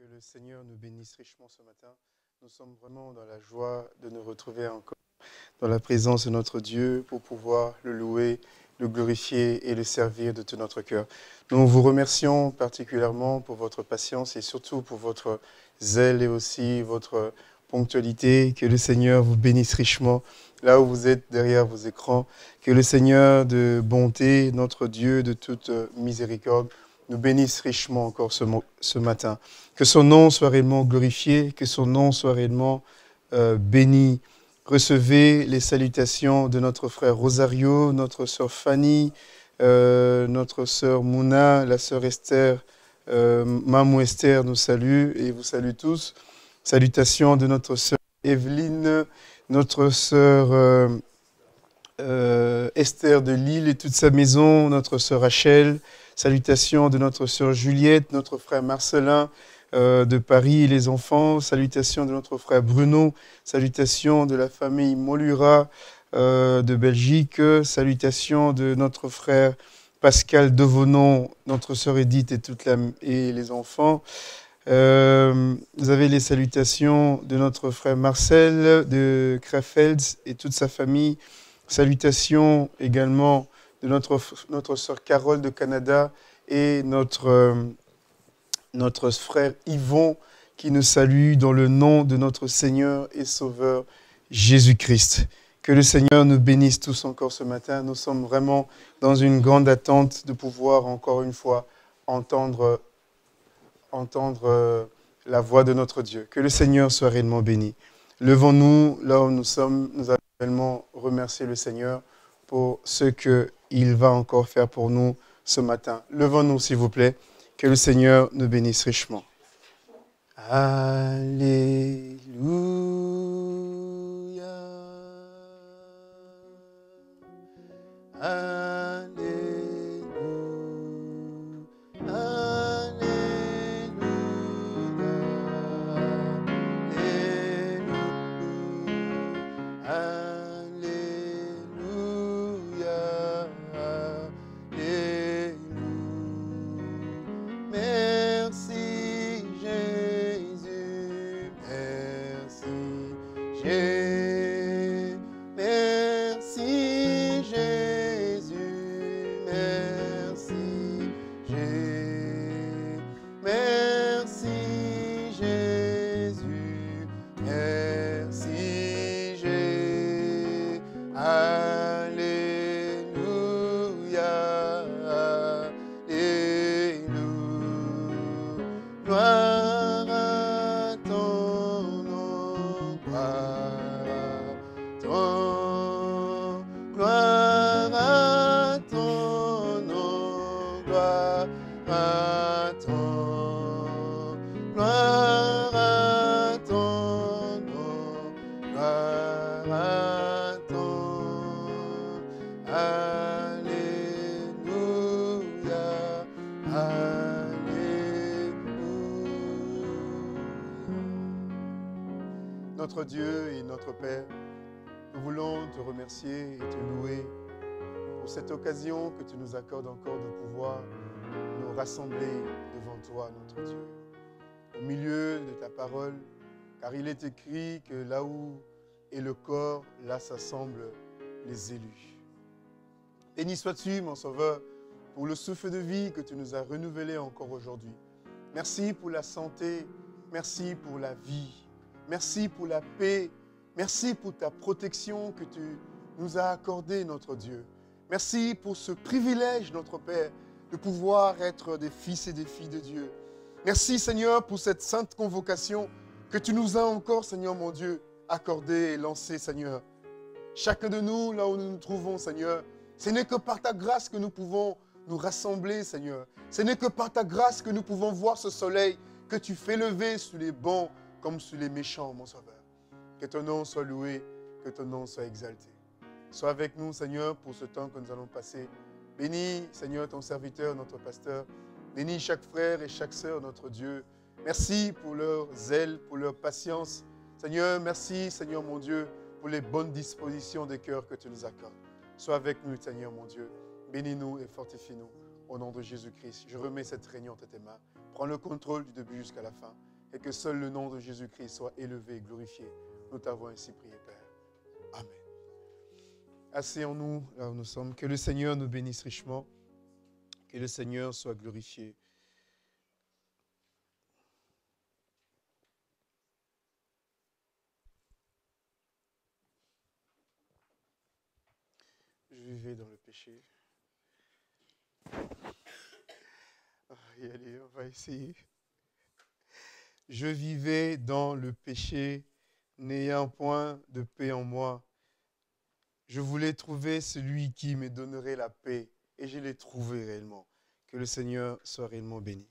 Que le Seigneur nous bénisse richement ce matin. Nous sommes vraiment dans la joie de nous retrouver encore dans la présence de notre Dieu pour pouvoir le louer, le glorifier et le servir de tout notre cœur. Nous vous remercions particulièrement pour votre patience et surtout pour votre zèle et aussi votre ponctualité. Que le Seigneur vous bénisse richement là où vous êtes derrière vos écrans. Que le Seigneur de bonté, notre Dieu de toute miséricorde, nous bénisse richement encore ce, matin. Que son nom soit réellement glorifié, que son nom soit réellement euh, béni. Recevez les salutations de notre frère Rosario, notre sœur Fanny, euh, notre sœur Mouna, la sœur Esther, euh, Mamou Esther nous salue et vous salue tous. Salutations de notre sœur Evelyne, notre sœur euh, Esther de Lille et toute sa maison, notre sœur Rachel, Salutations de notre sœur Juliette, notre frère Marcelin euh, de Paris, et les enfants. Salutations de notre frère Bruno. Salutations de la famille Molura euh, de Belgique. Salutations de notre frère Pascal Devonon, notre sœur Edith et, toute et les enfants. Euh, vous avez les salutations de notre frère Marcel de Krefeld et toute sa famille. Salutations également de notre, notre sœur Carole de Canada et notre, euh, notre frère Yvon qui nous salue dans le nom de notre Seigneur et Sauveur Jésus-Christ. Que le Seigneur nous bénisse tous encore ce matin. Nous sommes vraiment dans une grande attente de pouvoir encore une fois entendre, entendre euh, la voix de notre Dieu. Que le Seigneur soit réellement béni. Levons-nous là où nous sommes. Nous allons réellement remercier le Seigneur pour ce qu'il va encore faire pour nous ce matin. Levons-nous, s'il vous plaît. Que le Seigneur nous bénisse richement. Alléluia. Alléluia. rassembler devant toi, notre Dieu, au milieu de ta parole, car il est écrit que là où est le corps, là s'assemblent les élus. Béni sois-tu, mon Sauveur, pour le souffle de vie que tu nous as renouvelé encore aujourd'hui. Merci pour la santé, merci pour la vie, merci pour la paix, merci pour ta protection que tu nous as accordée, notre Dieu. Merci pour ce privilège, notre Père, de pouvoir être des fils et des filles de Dieu. Merci Seigneur pour cette sainte convocation que tu nous as encore, Seigneur mon Dieu, accordée et lancée, Seigneur. Chacun de nous, là où nous nous trouvons, Seigneur, ce n'est que par ta grâce que nous pouvons nous rassembler, Seigneur. Ce n'est que par ta grâce que nous pouvons voir ce soleil que tu fais lever sur les bons comme sur les méchants, mon Sauveur. Que ton nom soit loué, que ton nom soit exalté. Sois avec nous, Seigneur, pour ce temps que nous allons passer. Bénis, Seigneur, ton serviteur, notre pasteur. Bénis chaque frère et chaque sœur, notre Dieu. Merci pour leur zèle, pour leur patience. Seigneur, merci, Seigneur mon Dieu, pour les bonnes dispositions des cœurs que tu nous accordes. Sois avec nous, Seigneur mon Dieu. Bénis-nous et fortifie-nous. Au nom de Jésus-Christ, je remets cette réunion entre tes mains. Prends le contrôle du début jusqu'à la fin et que seul le nom de Jésus-Christ soit élevé et glorifié. Nous t'avons ainsi prié, Père. Amen. Asseyons-nous là où nous sommes. Que le Seigneur nous bénisse richement. Que le Seigneur soit glorifié. Je vivais dans le péché. allez, on va essayer. Je vivais dans le péché, n'ayant point de paix en moi je voulais trouver celui qui me donnerait la paix et je l'ai trouvé réellement. Que le Seigneur soit réellement béni.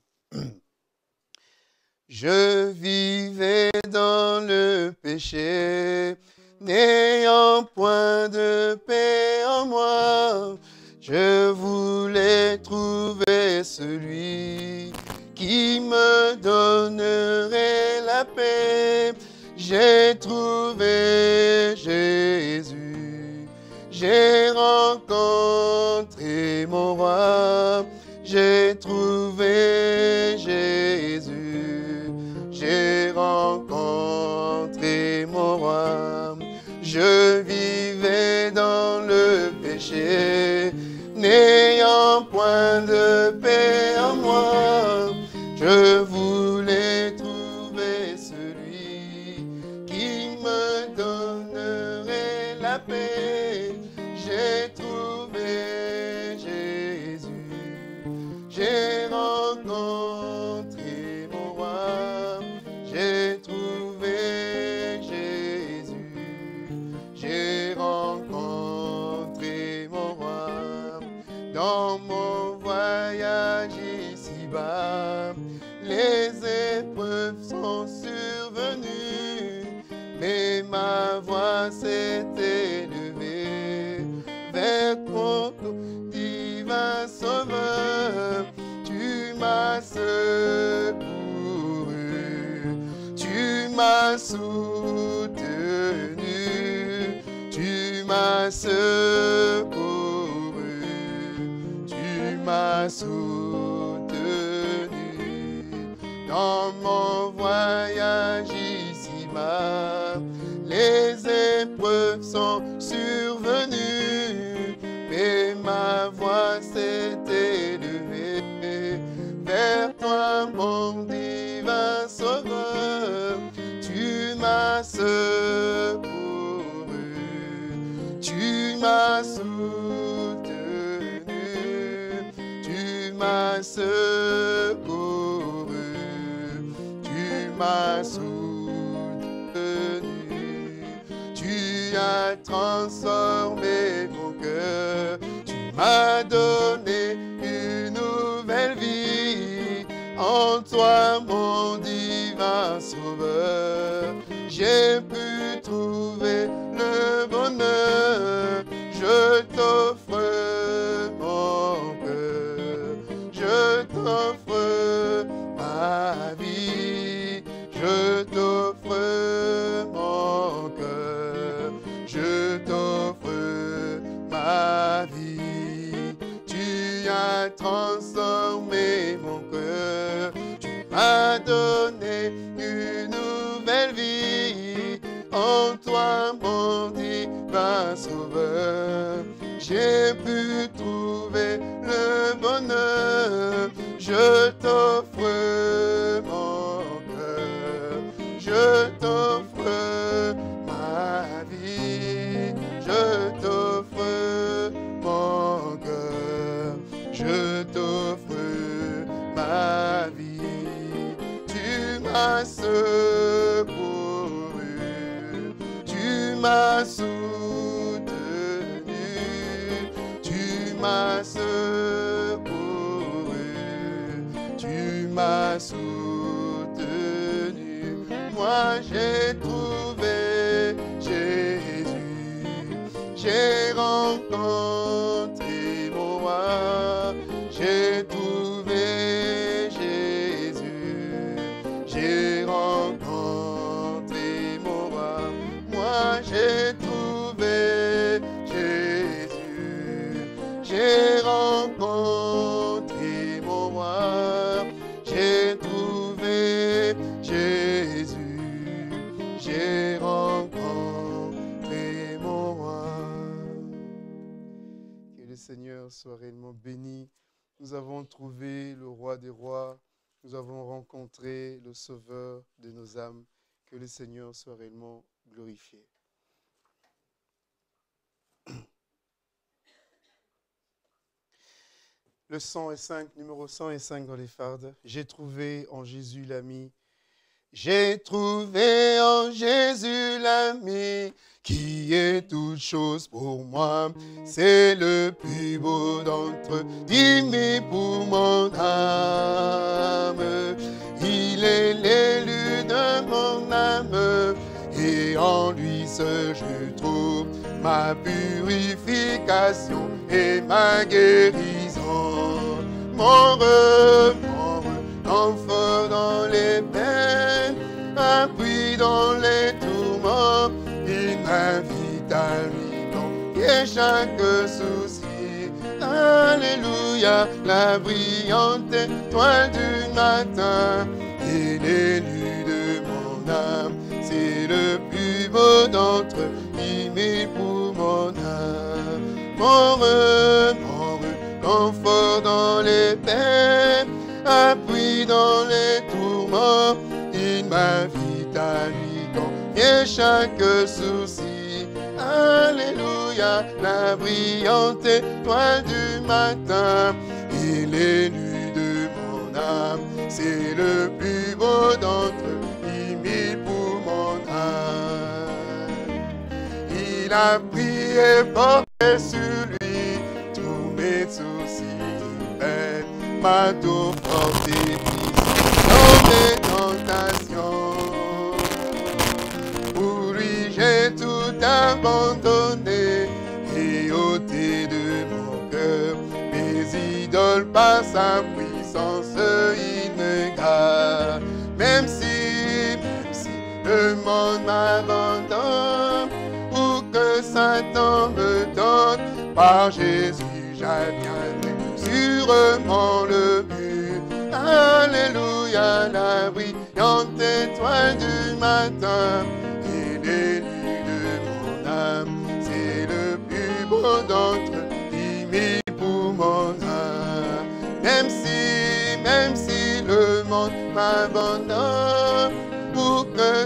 Je vivais dans le péché, n'ayant point de paix en moi. Je voulais trouver celui qui me donnerait la paix. J'ai trouvé Jésus. J'ai rencontré mon roi, j'ai trouvé Jésus. J'ai rencontré mon roi, je vivais dans le péché, n'ayant point de paix en moi. Je vous soutenu, tu m'as secouru, tu m'as soutenu dans mon voyage ici-bas. Les épreuves sont survenues, mais ma voix s'est élevée vers toi, mon Dieu. Tu m'as soutenu, tu m'as secouru, tu m'as soutenu, tu as transformé mon cœur, tu m'as donné une nouvelle vie, en toi mon divin sauveur, j'ai pu trouver le bonheur je t'offre mon cœur, je t'offre ma vie, je t'offre mon cœur, je t'offre ma vie. Tu as transformé mon cœur, tu m'as donné une nouvelle vie. En toi, mon divin sauveur j'ai pu trouver le bonheur. Je t'offre mon cœur, je t'offre ma vie, je t'offre mon cœur, je t'offre ma vie. Tu m'as secouru, tu m'as j'ai trouvé Jésus, j'ai rencontré. soit réellement béni Nous avons trouvé le roi des rois. Nous avons rencontré le sauveur de nos âmes. Que le Seigneur soit réellement glorifié. Le 105, numéro 105 dans les fardes. J'ai trouvé en Jésus l'ami. J'ai trouvé en Jésus l'ami qui est toute chose pour moi. C'est le plus beau d'entre dit pour mon âme. Il est l'élu de mon âme, et en lui seul je trouve ma purification et ma guérison. Mon remords, enfant dans les peines, appui dans les tourments, il m'invite à lui et chaque souci. Alléluia, la brillante étoile du matin et l'élu de mon âme. C'est le plus beau d'entre eux pour mon âme. Mon refuge, mon confort dans les peines, appui dans les tourments, il m'invite à lui et chaque souci. Alléluia, la brillante étoile du matin, il est nu de mon âme, c'est le plus beau d'entre eux, il pour mon âme. Il a prié, porté sur lui tous mes soucis, ma tout fortifié, dans mes tentations. abandonné et ôté de mon cœur. Mes idoles par sa puissance inégale. Même si, même si le monde m'abandonne ou que Satan me donne, par Jésus j'adviendrai sûrement le but. Alléluia, la brillante étoile du matin. D'entre qui mis pour mon âme. Même si, même si le monde m'abandonne, pour que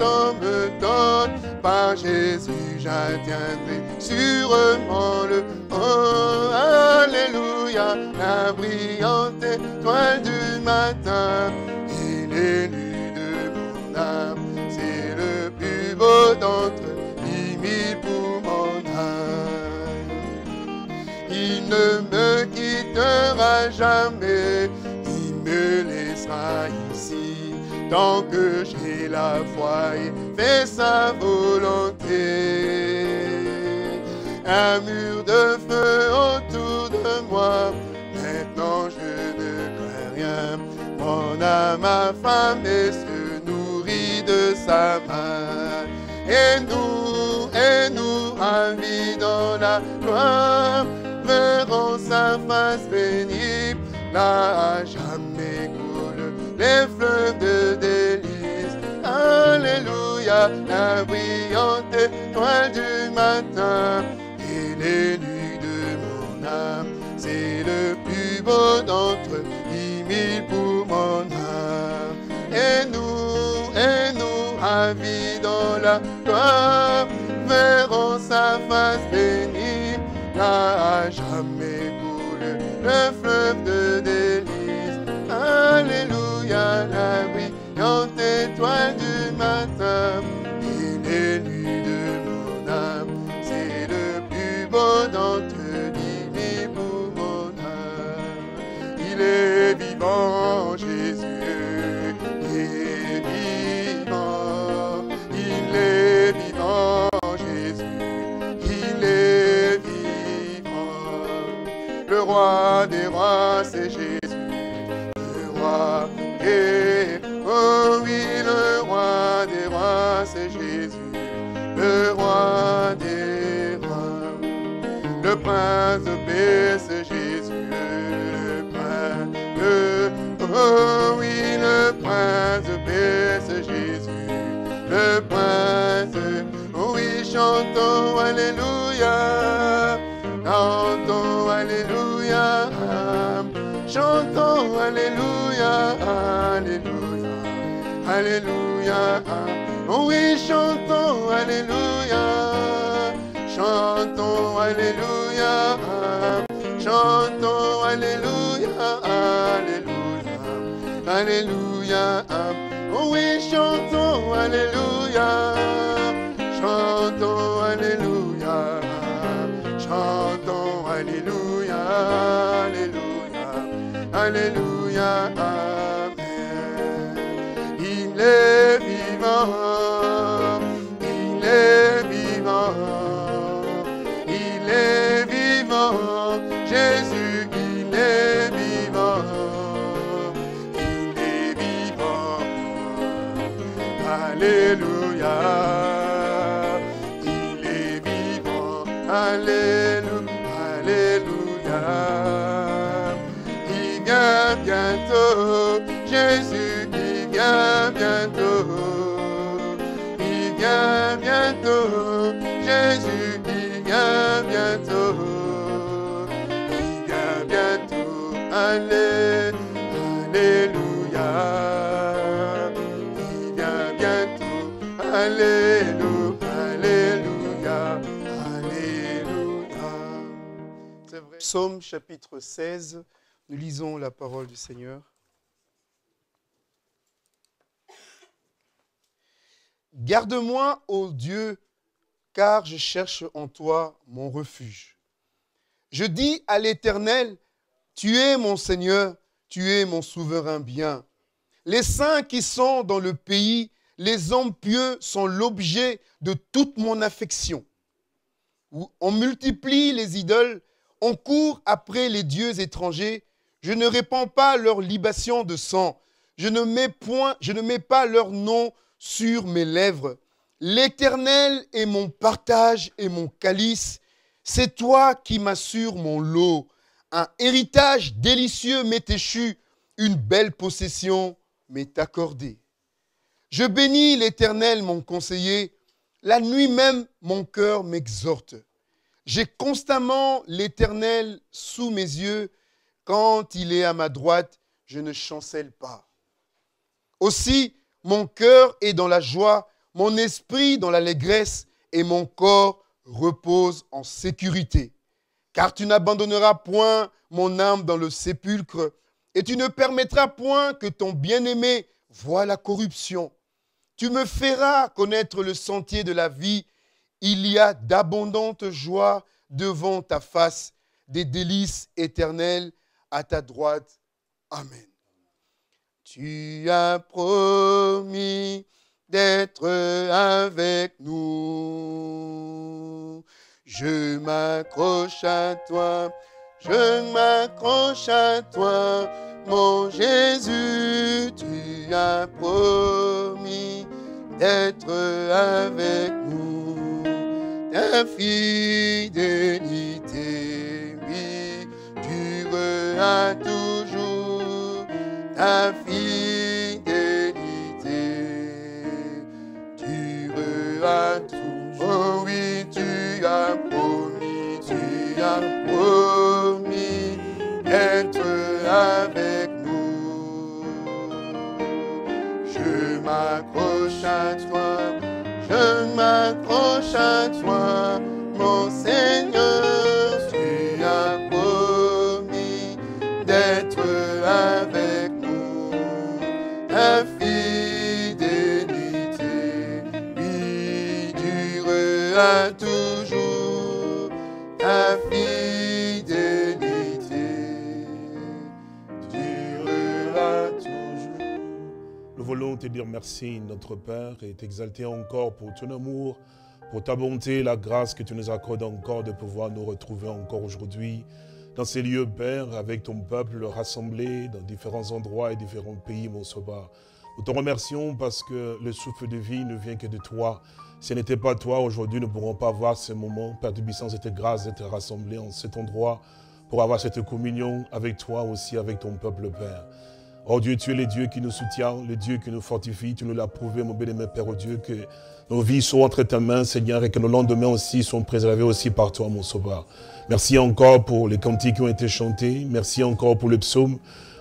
homme me donne, par Jésus j'atteindrai sûrement le oh, Alléluia, la brillante étoile du matin, il est nu de mon âme, c'est le plus beau d'entre ne me quittera jamais, il me laissera ici, tant que j'ai la foi et fait sa volonté. Un mur de feu autour de moi, maintenant je ne crains rien, mon âme affamée femme et se nourrit de sa main. Et nous, et nous, vie dans la gloire, Verrons sa face bénie, là jamais coule les fleuves de délices. Alléluia, la brillante étoile du matin et les nuits de mon âme, c'est le plus beau d'entre eux, mille pour mon âme. Et nous, et nous, ravis dans la gloire, verrons sa face bénie n'a jamais coulé le fleuve de délices. Alléluia, la ah brillante étoile du matin, il est nu de mon âme, c'est le plus beau d'entre les pour mon âme. Il est vivant. roi des rois, c'est Jésus. Le roi et oh oui, le roi des rois, c'est Jésus. Le roi des rois, le prince de paix, c'est Jésus. Le prince de oh, oh oui, le prince de paix, c'est Jésus. Le prince, oh oui, chantons Alléluia chantons Alléluia, Alléluia, Alléluia. Oh oui, chantons Alléluia, chantons Alléluia, chantons Alléluia, Alléluia, Alléluia. Oh oui, chantons Alléluia, chantons Alléluia, chantons Alléluia, Alléluia. Alléluia, Amen. Il est vivant. Psaume chapitre 16, nous lisons la parole du Seigneur. Garde-moi, ô Dieu, car je cherche en toi mon refuge. Je dis à l'Éternel, tu es mon Seigneur, tu es mon souverain bien. Les saints qui sont dans le pays, les hommes pieux sont l'objet de toute mon affection. On multiplie les idoles on court après les dieux étrangers. Je ne répands pas leur libation de sang. Je ne mets point, je ne mets pas leur nom sur mes lèvres. L'Éternel est mon partage et mon calice. C'est toi qui m'assures mon lot. Un héritage délicieux m'est échu. Une belle possession m'est accordée. Je bénis l'Éternel, mon conseiller. La nuit même, mon cœur m'exhorte. J'ai constamment l'Éternel sous mes yeux. Quand il est à ma droite, je ne chancelle pas. Aussi, mon cœur est dans la joie, mon esprit dans l'allégresse et mon corps repose en sécurité. Car tu n'abandonneras point mon âme dans le sépulcre et tu ne permettras point que ton bien-aimé voie la corruption. Tu me feras connaître le sentier de la vie il y a d'abondantes joies devant ta face, des délices éternelles à ta droite. Amen. Tu as promis d'être avec nous. Je m'accroche à toi, je m'accroche à toi, mon Jésus, tu as promis d'être avec nous fidélité, oui, tu à toujours ta fidélité, tu à toujours. Oh oui, tu as promis, tu as promis d'être avec nous. Je m'accroche à toi. Je m'accroche à toi, mon Seigneur. voulons te dire merci, notre Père, et t'exalter encore pour ton amour, pour ta bonté, la grâce que tu nous accordes encore de pouvoir nous retrouver encore aujourd'hui dans ces lieux, Père, avec ton peuple rassemblé dans différents endroits et différents pays, mon sauveur. Nous te remercions parce que le souffle de vie ne vient que de toi. Si ce n'était pas toi, aujourd'hui, nous ne pourrons pas avoir ce moment, Père du puissance, cette grâce d'être rassemblé en cet endroit pour avoir cette communion avec toi aussi, avec ton peuple, Père. Oh Dieu, tu es le Dieu qui nous soutient, le Dieu qui nous fortifie. Tu nous l'as prouvé, mon bien-aimé Père, oh Dieu, que nos vies soient entre tes mains, Seigneur, et que nos lendemains aussi sont préservés aussi par toi, mon Sauveur. Merci encore pour les cantiques qui ont été chantés. Merci encore pour le psaume.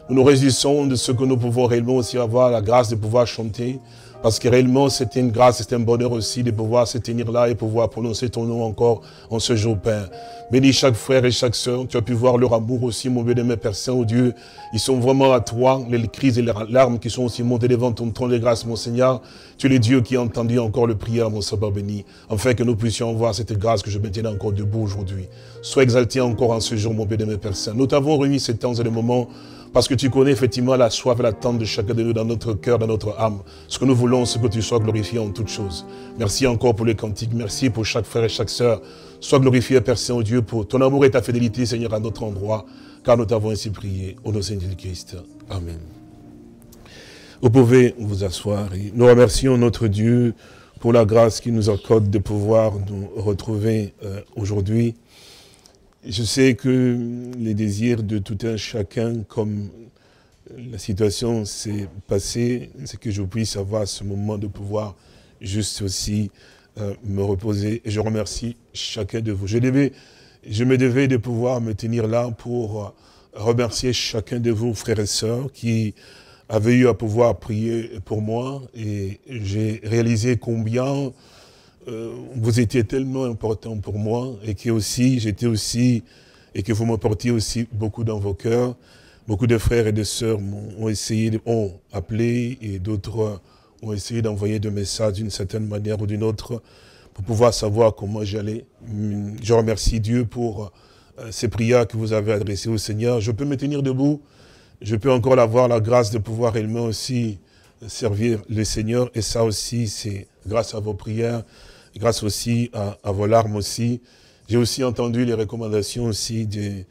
Nous nous réjouissons de ce que nous pouvons réellement aussi avoir la grâce de pouvoir chanter. Parce que réellement, c'est une grâce, c'est un bonheur aussi de pouvoir se tenir là et pouvoir prononcer ton nom encore en ce jour, Père. Bénis chaque frère et chaque soeur, Tu as pu voir leur amour aussi, mon de mes Père Saint-Dieu. Oh Ils sont vraiment à toi. Les crises et les larmes qui sont aussi montées devant ton trône de grâce, mon Seigneur. Tu es le Dieu qui a entendu encore le prière, mon sabbat béni. Afin que nous puissions voir cette grâce que je maintiens encore debout aujourd'hui. Sois exalté encore en ce jour, mon béni, mes Père Nous t'avons réuni ces temps et les moments parce que tu connais effectivement la soif et l'attente de chacun de nous dans notre cœur, dans notre âme. Ce que nous voulons, c'est que tu sois glorifié en toutes choses. Merci encore pour les cantiques. Merci pour chaque frère et chaque sœur. Sois glorifié, Père Saint-Dieu, oh pour ton amour et ta fidélité, Seigneur, à notre endroit. Car nous t'avons ainsi prié. Au nom de Jésus-Christ. Amen. Vous pouvez vous asseoir. Nous remercions notre Dieu pour la grâce qu'il nous accorde de pouvoir nous retrouver euh, aujourd'hui je sais que les désirs de tout un chacun, comme la situation s'est passée, c'est que je puisse avoir ce moment de pouvoir juste aussi euh, me reposer. je remercie chacun de vous. Je, devais, je me devais de pouvoir me tenir là pour euh, remercier chacun de vous, frères et sœurs, qui avaient eu à pouvoir prier pour moi. Et j'ai réalisé combien euh, vous étiez tellement important pour moi et que aussi, j'étais aussi, et que vous m'apportiez aussi beaucoup dans vos cœurs. Beaucoup de frères et de sœurs ont essayé, ont appelé et d'autres ont essayé d'envoyer des messages d'une certaine manière ou d'une autre pour pouvoir savoir comment j'allais. Je remercie Dieu pour euh, ces prières que vous avez adressées au Seigneur. Je peux me tenir debout. Je peux encore avoir la grâce de pouvoir réellement aussi servir le Seigneur. Et ça aussi, c'est grâce à vos prières grâce aussi à, vos larmes aussi. J'ai aussi entendu les recommandations aussi des,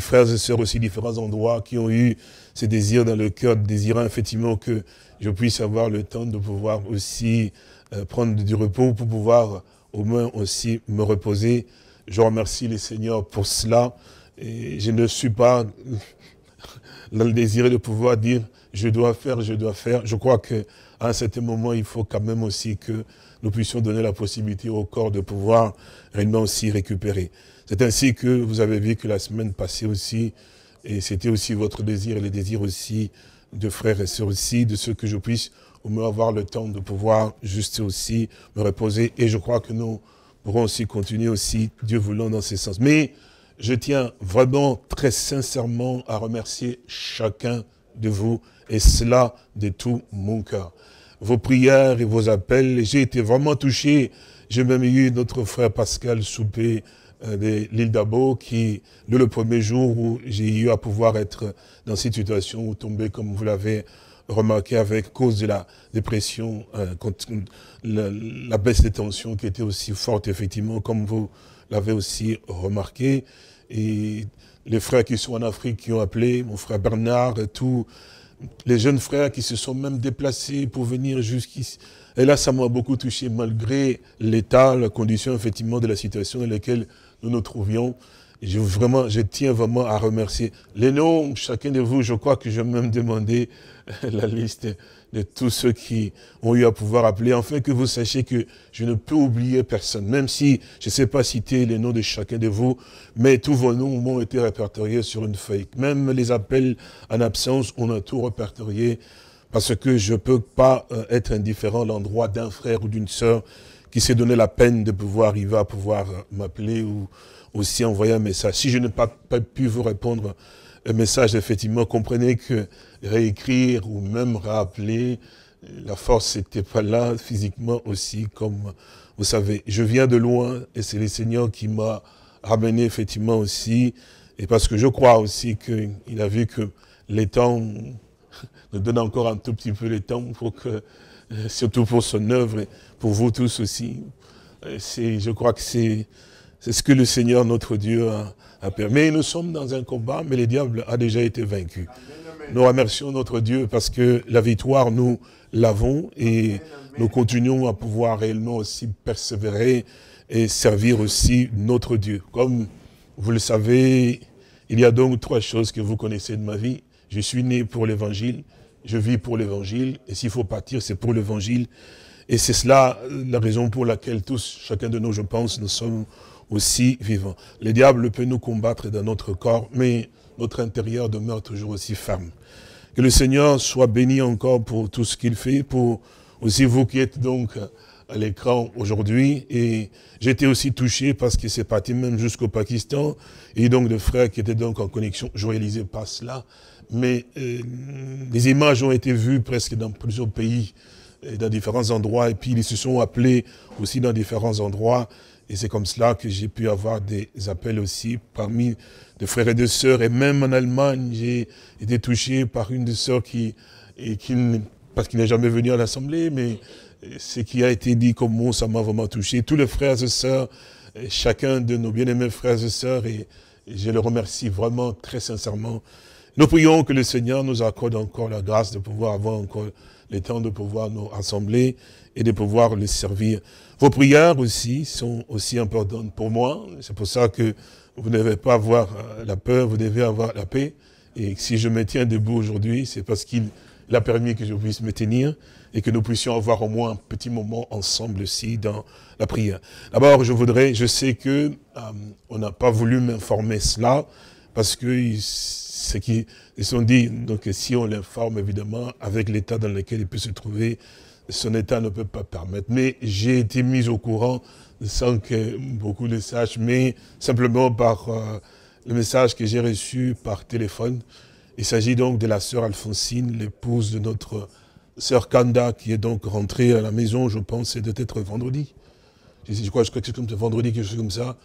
frères et sœurs aussi différents endroits qui ont eu ce désir dans le cœur, désirant effectivement que je puisse avoir le temps de pouvoir aussi euh, prendre du repos pour pouvoir au moins aussi me reposer. Je remercie les seigneurs pour cela. Et je ne suis pas dans le désir de pouvoir dire je dois faire, je dois faire. Je crois qu'à un certain moment, il faut quand même aussi que nous puissions donner la possibilité au corps de pouvoir réellement aussi récupérer. C'est ainsi que vous avez vu que la semaine passée aussi, et c'était aussi votre désir et le désir aussi de frères et sœurs aussi, de ce que je puisse au moins avoir le temps de pouvoir juste aussi me reposer. Et je crois que nous pourrons aussi continuer aussi, Dieu voulant, dans ce sens. Mais je tiens vraiment très sincèrement à remercier chacun de vous et cela de tout mon cœur vos prières et vos appels. J'ai été vraiment touché. J'ai même eu notre frère Pascal Soupé euh, de l'île d'Abo qui, dès le premier jour où j'ai eu à pouvoir être dans cette situation ou tomber, comme vous l'avez remarqué, avec cause de la dépression, euh, la, baisse des tensions qui était aussi forte, effectivement, comme vous l'avez aussi remarqué. Et les frères qui sont en Afrique qui ont appelé, mon frère Bernard, et tout, les jeunes frères qui se sont même déplacés pour venir jusqu'ici. Et là, ça m'a beaucoup touché, malgré l'état, la condition, effectivement, de la situation dans laquelle nous nous trouvions. Je, vraiment, je tiens vraiment à remercier les noms, chacun de vous, je crois que je vais même demander la liste de tous ceux qui ont eu à pouvoir appeler, afin que vous sachiez que je ne peux oublier personne, même si je ne sais pas citer les noms de chacun de vous, mais tous vos noms m'ont été répertoriés sur une feuille. Même les appels en absence, on a tout répertorié, parce que je ne peux pas euh, être indifférent à l'endroit d'un frère ou d'une sœur qui s'est donné la peine de pouvoir arriver à pouvoir euh, m'appeler ou aussi envoyer un message. Si je n'ai pas, pas pu vous répondre, le message, effectivement, comprenez que réécrire ou même rappeler, la force n'était pas là physiquement aussi, comme vous savez. Je viens de loin et c'est le Seigneur qui m'a ramené effectivement aussi, et parce que je crois aussi qu'il a vu que les temps nous donnent encore un tout petit peu les temps pour que, euh, surtout pour son œuvre pour vous tous aussi. C'est, Je crois que c'est ce que le Seigneur, notre Dieu, a, mais nous sommes dans un combat, mais le diable a déjà été vaincu. Nous remercions notre Dieu parce que la victoire, nous l'avons et nous continuons à pouvoir réellement aussi persévérer et servir aussi notre Dieu. Comme vous le savez, il y a donc trois choses que vous connaissez de ma vie. Je suis né pour l'évangile, je vis pour l'évangile, et s'il faut partir, c'est pour l'évangile. Et c'est cela euh, la raison pour laquelle tous, chacun de nous, je pense, nous sommes aussi vivant. Le diable peut nous combattre dans notre corps, mais notre intérieur demeure toujours aussi ferme. Que le Seigneur soit béni encore pour tout ce qu'il fait, pour aussi vous qui êtes donc à l'écran aujourd'hui. Et j'étais aussi touché parce que c'est parti même jusqu'au Pakistan. Et donc de frères qui étaient donc en connexion, je réalisais pas cela. Mais les euh, images ont été vues presque dans plusieurs pays, dans différents endroits. Et puis ils se sont appelés aussi dans différents endroits. Et c'est comme cela que j'ai pu avoir des appels aussi parmi des frères et de sœurs. Et même en Allemagne, j'ai été touché par une des sœurs qui, et qui parce qu'il n'est jamais venu à l'Assemblée, mais ce qui a été dit comme mot, ça m'a vraiment touché. Tous les frères et sœurs, chacun de nos bien-aimés frères et sœurs, et je le remercie vraiment très sincèrement. Nous prions que le Seigneur nous accorde encore la grâce de pouvoir avoir encore le temps de pouvoir nous rassembler et de pouvoir les servir. Vos prières aussi sont aussi importantes pour moi. C'est pour ça que vous ne devez pas avoir euh, la peur, vous devez avoir la paix. Et si je me tiens debout aujourd'hui, c'est parce qu'il a permis que je puisse me tenir et que nous puissions avoir au moins un petit moment ensemble aussi dans la prière. D'abord, je voudrais, je sais que euh, on n'a pas voulu m'informer cela parce que ce qui ils sont dit donc si on l'informe évidemment avec l'état dans lequel il peut se trouver, son état ne peut pas permettre. Mais j'ai été mis au courant sans que beaucoup le sachent, mais simplement par euh, le message que j'ai reçu par téléphone. Il s'agit donc de la sœur Alphonsine, l'épouse de notre sœur Kanda, qui est donc rentrée à la maison, je pense, c'est peut être vendredi. Je, crois, je crois que c'est comme vendredi, quelque chose comme ça.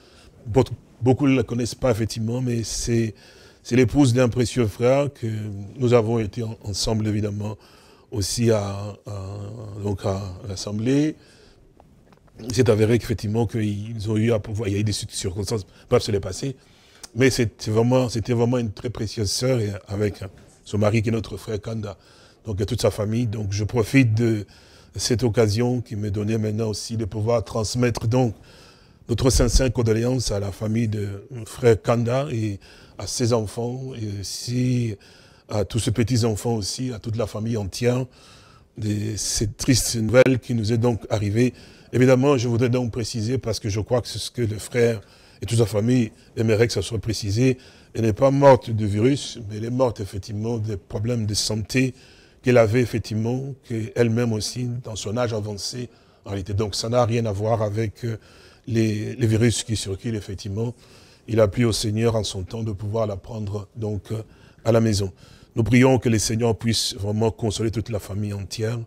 Beaucoup ne la connaissent pas, effectivement, mais c'est l'épouse d'un précieux frère que nous avons été ensemble, évidemment, aussi à, l'Assemblée. Il s'est avéré qu'effectivement qu'ils ont eu à il y a eu des circonstances, peuvent se les passer. Mais c'était vraiment, c'était vraiment une très précieuse sœur avec son mari qui est notre frère Kanda, donc et toute sa famille. Donc je profite de cette occasion qui me donnait maintenant aussi de pouvoir transmettre donc notre sincère condoléance à la famille de frère Kanda et à ses enfants et aussi à tous ces petits-enfants aussi, à toute la famille entière, de cette triste nouvelle qui nous est donc arrivée. Évidemment, je voudrais donc préciser, parce que je crois que c'est ce que le frère et toute sa famille aimeraient que ça soit précisé, elle n'est pas morte de virus, mais elle est morte effectivement des problèmes de santé qu'elle avait effectivement, qu'elle-même aussi, dans son âge avancé, en réalité. Donc ça n'a rien à voir avec euh, les, les virus qui circulent effectivement. Il a plu au Seigneur en son temps de pouvoir la prendre donc euh, à la maison. Nous prions que le Seigneur puisse vraiment consoler toute la famille entière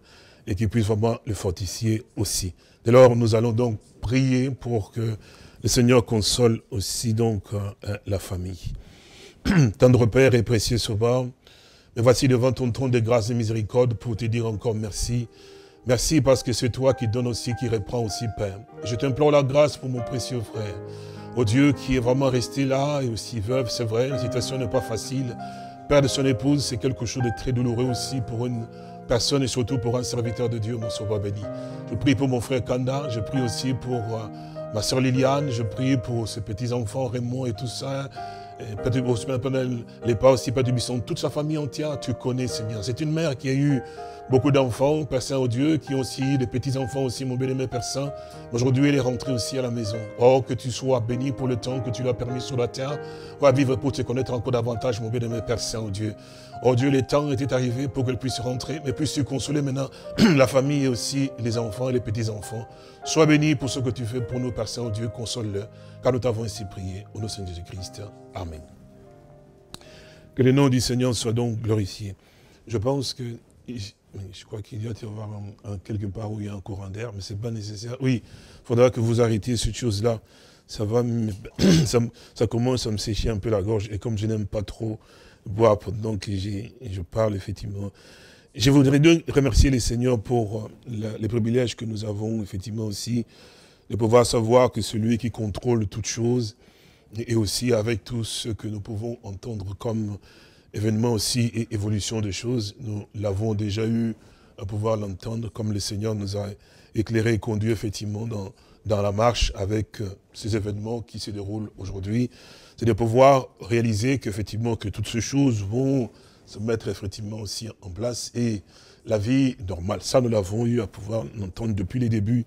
et qu'il puisse vraiment le fortifier aussi. Dès lors, nous allons donc prier pour que le Seigneur console aussi donc euh, euh, la famille. Tendre Père et précieux Sauveur, me voici devant ton trône de grâce et miséricorde pour te dire encore merci. Merci parce que c'est toi qui donne aussi, qui reprend aussi, Père. Je t'implore la grâce pour mon précieux frère. Au Dieu qui est vraiment resté là et aussi veuve, c'est vrai, la situation n'est pas facile père de son épouse, c'est quelque chose de très douloureux aussi pour une personne et surtout pour un serviteur de Dieu, mon sauveur béni. Je prie pour mon frère Kanda, je prie aussi pour euh, ma soeur Liliane, je prie pour ses petits-enfants, Raymond et tout ça, eh, Père les pas aussi du Bisson, toute sa famille entière, tu connais, Seigneur. C'est une mère qui a eu beaucoup d'enfants, Père Saint-Dieu, qui ont aussi des petits-enfants aussi, mon bien-aimé Père Aujourd'hui, elle est rentrée aussi à la maison. Oh, que tu sois béni pour le temps que tu lui as permis sur la terre. Va vivre pour te connaître encore davantage, mon bien-aimé Père Saint-Dieu. Oh Dieu, le temps était arrivé pour qu'elle puisse rentrer, mais puisse consoler maintenant la famille et aussi les enfants et les petits-enfants. Sois béni pour ce que tu fais pour nous, Père Saint-Dieu. Console-le, car nous t'avons ainsi prié. Au nom de Jésus-Christ. Amen. Que le nom du Seigneur soit donc glorifié. Je pense que... Je crois qu'il doit y avoir quelque part où il y a un courant d'air, mais ce n'est pas nécessaire. Oui, il faudra que vous arrêtiez cette chose-là. Ça va, ça, commence à me sécher un peu la gorge. Et comme je n'aime pas trop boire, donc je parle effectivement je voudrais donc remercier les Seigneur pour euh, les privilèges que nous avons, effectivement aussi, de pouvoir savoir que celui qui contrôle toutes choses, et aussi avec tout ce que nous pouvons entendre comme événement aussi et évolution des choses, nous l'avons déjà eu à pouvoir l'entendre, comme le Seigneur nous a éclairé et conduit effectivement dans, dans la marche avec euh, ces événements qui se déroulent aujourd'hui. C'est de pouvoir réaliser qu'effectivement que toutes ces choses vont se mettre effectivement aussi en place et la vie normale. Ça, nous l'avons eu à pouvoir entendre depuis les débuts.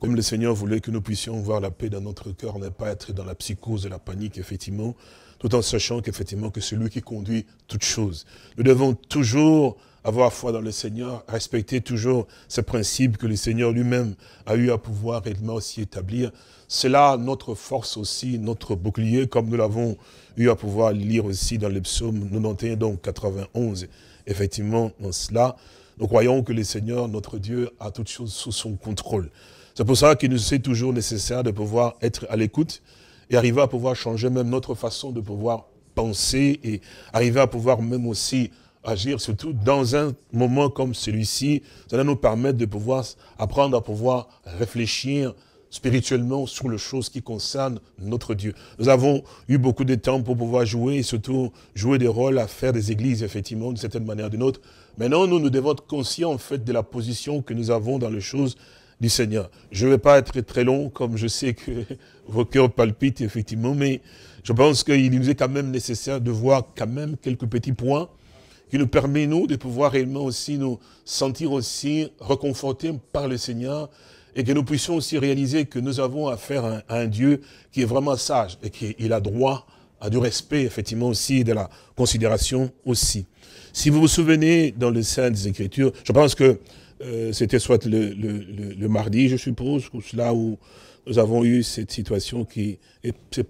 Comme le Seigneur voulait que nous puissions voir la paix dans notre cœur, ne pas être dans la psychose et la panique, effectivement, tout en sachant qu'effectivement que c'est lui qui conduit toutes choses. Nous devons toujours avoir foi dans le Seigneur, respecter toujours ces principes que le Seigneur lui-même a eu à pouvoir réellement aussi établir. C'est là notre force aussi, notre bouclier, comme nous l'avons eu à pouvoir lire aussi dans le psaume 91, donc 91. Effectivement, dans cela, nous croyons que le Seigneur, notre Dieu, a toutes choses sous son contrôle. C'est pour ça qu'il nous est toujours nécessaire de pouvoir être à l'écoute et arriver à pouvoir changer même notre façon de pouvoir penser et arriver à pouvoir même aussi agir, surtout dans un moment comme celui-ci. ça va nous permettre de pouvoir apprendre à pouvoir réfléchir spirituellement sur les choses qui concernent notre Dieu. Nous avons eu beaucoup de temps pour pouvoir jouer, et surtout jouer des rôles à faire des églises, effectivement, d'une certaine manière ou d'une autre. Maintenant, nous, nous devons être conscients, en fait, de la position que nous avons dans les choses du Seigneur. Je ne vais pas être très long, comme je sais que vos cœurs palpitent, effectivement, mais je pense qu'il nous est quand même nécessaire de voir quand même quelques petits points qui nous permet, nous, de pouvoir réellement aussi nous sentir aussi reconfortés par le Seigneur et que nous puissions aussi réaliser que nous avons affaire à un, Dieu qui est vraiment sage et qu'il a droit à du respect, effectivement, aussi, de la considération aussi. Si vous vous souvenez dans le les des Écritures, je pense que euh, c'était soit le, mardi, je suppose, ou cela, où nous avons eu cette situation qui est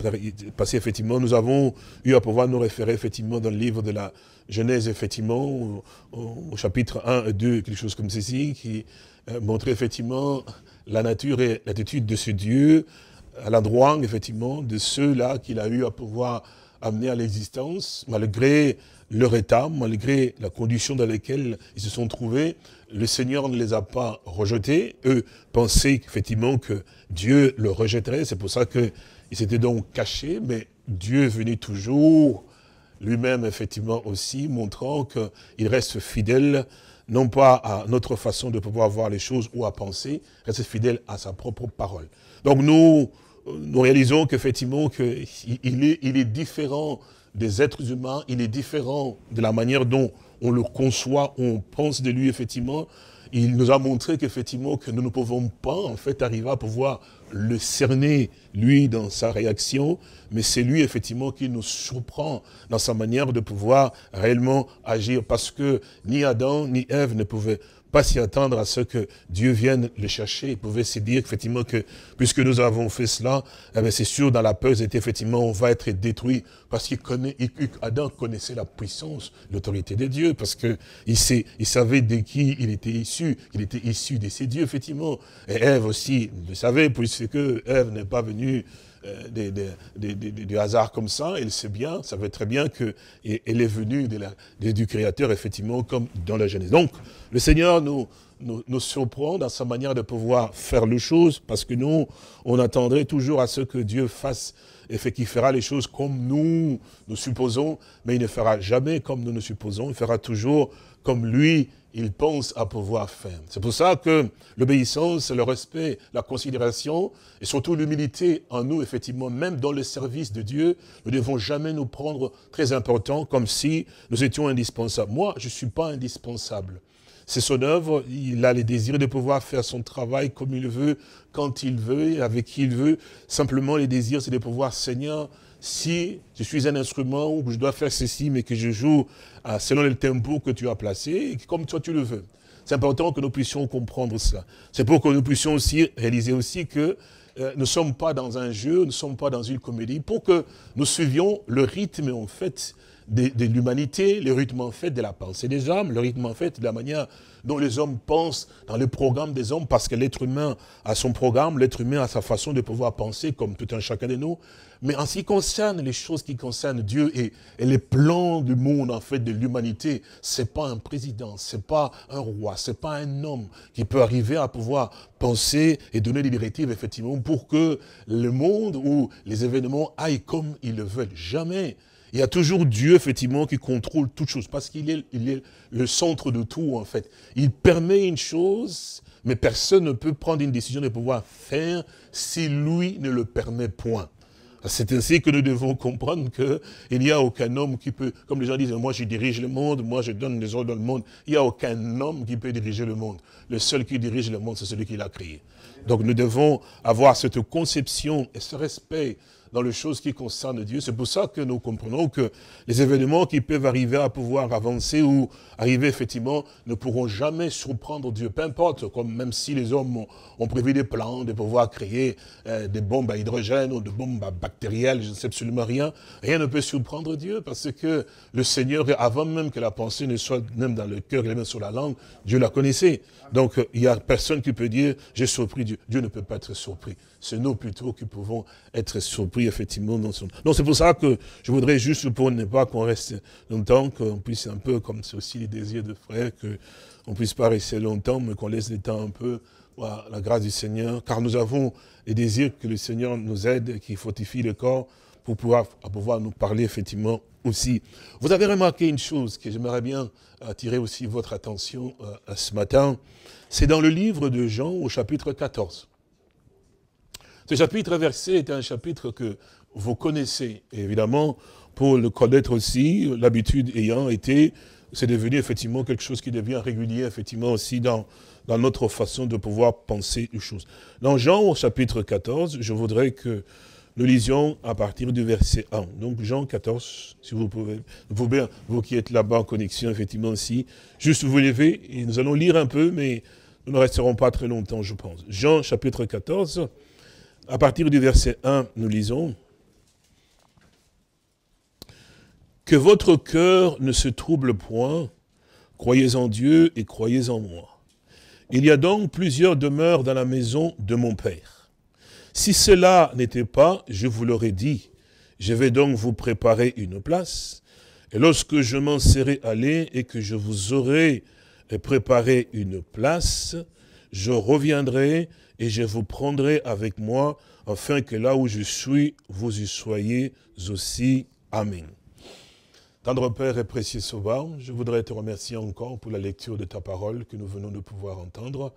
passée, effectivement. Nous avons eu à pouvoir nous référer, effectivement, dans le livre de la, Genèse, effectivement, au, chapitre 1 et 2, quelque chose comme ceci, qui montre euh, montrait effectivement la nature et l'attitude de ce Dieu à l'endroit, effectivement, de ceux-là qu'il a eu à pouvoir amener à l'existence, malgré leur état, malgré la condition dans laquelle ils se sont trouvés. Le Seigneur ne les a pas rejetés. Eux pensaient effectivement que Dieu le rejetterait. C'est pour ça qu'ils s'étaient donc cachés, mais Dieu venait toujours lui-même effectivement aussi, montrant qu'il reste fidèle, non pas à notre façon de pouvoir voir les choses ou à penser, reste fidèle à sa propre parole. Donc nous, nous réalisons qu'effectivement, il est, il est différent des êtres humains, il est différent de la manière dont on le conçoit, on pense de lui, effectivement. Il nous a montré qu'effectivement, que nous ne pouvons pas, en fait, arriver à pouvoir le cerner, lui, dans sa réaction, mais c'est lui, effectivement, qui nous surprend dans sa manière de pouvoir réellement agir, parce que ni Adam, ni Ève ne pouvaient pas s'y attendre à ce que Dieu vienne le chercher. Il pouvait se dire effectivement que puisque nous avons fait cela, eh c'est sûr dans la peur, c'était effectivement on va être détruit parce qu'il Adam connaissait la puissance, l'autorité de Dieu parce que il, sait, il savait de qui il était issu, qu'il était issu de ses dieux effectivement. Et Ève aussi le savait puisque Ève n'est pas venue euh, des, des, hasards comme ça. il sait bien, ça veut très bien qu'elle est venue de la, du Créateur, effectivement, comme dans la Genèse. Donc, le Seigneur nous, nous, nous, surprend dans sa manière de pouvoir faire les choses, parce que nous, on attendrait toujours à ce que Dieu fasse, et fait qu'il fera les choses comme nous, nous supposons, mais il ne fera jamais comme nous nous supposons, il fera toujours comme lui il pense à pouvoir faire. C'est pour ça que l'obéissance, le respect, la considération et surtout l'humilité en nous, effectivement, même dans le service de Dieu, nous ne devons jamais nous prendre très important comme si nous étions indispensables. Moi, je ne suis pas indispensable. C'est son œuvre, il a les désirs de pouvoir faire son travail comme il veut, quand il veut, avec qui il veut. Simplement, les désirs, c'est de pouvoir, Seigneur, si je suis un instrument où que je dois faire ceci, mais que je joue ah, selon le tempo que tu as placé, comme toi tu le veux. C'est important que nous puissions comprendre cela. C'est pour que nous puissions aussi réaliser aussi que euh, nous ne sommes pas dans un jeu, nous ne sommes pas dans une comédie, pour que nous suivions le rythme, en fait, de, l'humanité, le rythme en fait de la pensée des hommes, le rythme en fait de la manière dont les hommes pensent dans le programme des hommes, parce que l'être humain a son programme, l'être humain a sa façon de pouvoir penser comme tout un chacun de nous. Mais en ce qui concerne les choses qui concernent Dieu et, et les plans du monde, en fait, de l'humanité, c'est pas un président, c'est pas un roi, c'est pas un homme qui peut arriver à pouvoir penser et donner des directives, effectivement, pour que le monde ou les événements aillent comme ils le veulent. Jamais. Il y a toujours Dieu, effectivement, qui contrôle toutes choses, parce qu'il est, est, le centre de tout, en fait. Il permet une chose, mais personne ne peut prendre une décision de pouvoir faire si lui ne le permet point. C'est ainsi que nous devons comprendre qu'il n'y a aucun homme qui peut, comme les gens disent, moi je dirige le monde, moi je donne les ordres dans le monde. Il n'y a aucun homme qui peut diriger le monde. Le seul qui dirige le monde, c'est celui qui l'a créé. Donc nous devons avoir cette conception et ce respect dans les choses qui concernent Dieu. C'est pour ça que nous comprenons que les événements qui peuvent arriver à pouvoir avancer ou arriver effectivement ne pourront jamais surprendre Dieu. Peu importe, comme même si les hommes ont, prévu des plans de pouvoir créer euh, des bombes à hydrogène ou des bombes à bactérielles, je ne sais absolument rien, rien ne peut surprendre Dieu parce que le Seigneur, avant même que la pensée ne soit même dans le cœur, même sur la langue, Dieu la connaissait. Donc euh, il n'y a personne qui peut dire j'ai surpris Dieu. Dieu ne peut pas être surpris. C'est nous plutôt qui pouvons être surpris effectivement. Dans Non, c'est pour ça que je voudrais juste, pour ne pas qu'on reste longtemps, qu'on puisse un peu, comme c'est aussi les désirs de frères, qu'on ne puisse pas rester longtemps, mais qu'on laisse le temps un peu à la grâce du Seigneur, car nous avons les désirs que le Seigneur nous aide, qu'il fortifie le corps, pour pouvoir, pouvoir nous parler effectivement aussi. Vous avez remarqué une chose que j'aimerais bien attirer aussi votre attention euh, ce matin, c'est dans le livre de Jean au chapitre 14. Ce chapitre verset est un chapitre que vous connaissez, évidemment, pour le connaître aussi, l'habitude ayant été, c'est devenu effectivement quelque chose qui devient régulier, effectivement, aussi dans, dans notre façon de pouvoir penser les choses. Dans Jean au chapitre 14, je voudrais que nous lisions à partir du verset 1. Donc Jean 14, si vous pouvez, vous, bien, vous qui êtes là-bas en connexion, effectivement, aussi, juste vous levez, et nous allons lire un peu, mais nous ne resterons pas très longtemps, je pense. Jean chapitre 14, à partir du verset 1, nous lisons Que votre cœur ne se trouble point, croyez en Dieu et croyez en moi. Il y a donc plusieurs demeures dans la maison de mon Père. Si cela n'était pas, je vous l'aurais dit, je vais donc vous préparer une place, et lorsque je m'en serai allé et que je vous aurai préparé une place, je reviendrai et je vous prendrai avec moi, afin que là où je suis, vous y soyez aussi. Amen. Tendre Père et précieux Sauveur, je voudrais te remercier encore pour la lecture de ta parole que nous venons de pouvoir entendre.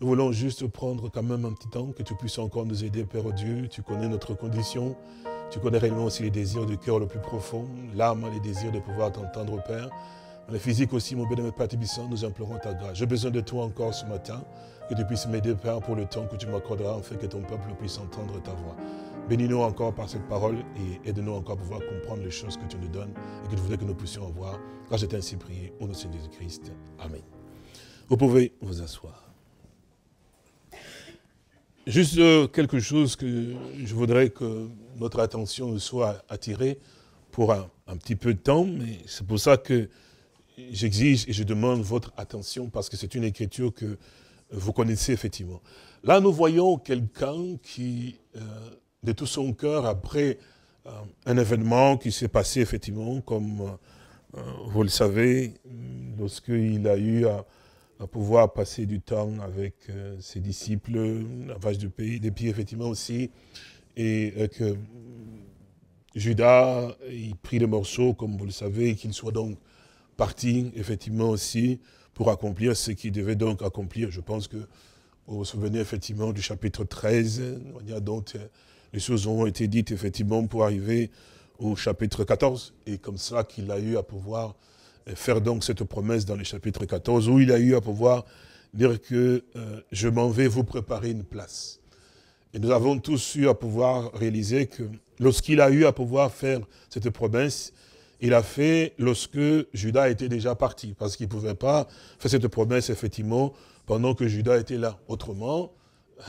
Nous voulons juste prendre quand même un petit temps, que tu puisses encore nous aider, Père Dieu. Tu connais notre condition, tu connais réellement aussi les désirs du cœur le plus profond, l'âme, les désirs de pouvoir t'entendre, Père. Dans le physique aussi, mon bien-aimé nous implorons ta grâce. J'ai besoin de toi encore ce matin que tu puisses m'aider, Père, pour le temps que tu m'accorderas, afin que ton peuple puisse entendre ta voix. Bénis-nous encore par cette parole et aide-nous encore à pouvoir comprendre les choses que tu nous donnes et que tu voudrais que nous puissions avoir. Car j'étais ainsi prié, au nom de Jésus-Christ. Amen. Vous pouvez vous asseoir. Juste euh, quelque chose que je voudrais que notre attention soit attirée pour un petit peu de temps, mais c'est pour ça que j'exige et je demande votre attention parce que c'est une écriture que vous connaissez effectivement. Là, nous voyons quelqu'un qui, euh, de tout son cœur, après euh, un événement qui s'est passé effectivement, comme euh, vous le savez, lorsqu'il a eu à, pouvoir passer du temps avec ses disciples, la vache du pays, des pieds effectivement aussi, et que Judas, il prit des morceaux, comme vous le savez, qu'il soit donc parti effectivement aussi pour accomplir ce qu'il devait donc accomplir. Je pense que vous vous souvenez effectivement du chapitre 13, y a dont euh, les choses ont été dites effectivement pour arriver au chapitre 14, et comme ça qu'il a eu à pouvoir euh, faire donc cette promesse dans le chapitre 14, où il a eu à pouvoir dire que euh, je m'en vais vous préparer une place. Et nous avons tous eu à pouvoir réaliser que lorsqu'il a eu à pouvoir faire cette promesse, il a fait lorsque Judas était déjà parti, parce qu'il ne pouvait pas faire cette promesse, effectivement, pendant que Judas était là. Autrement,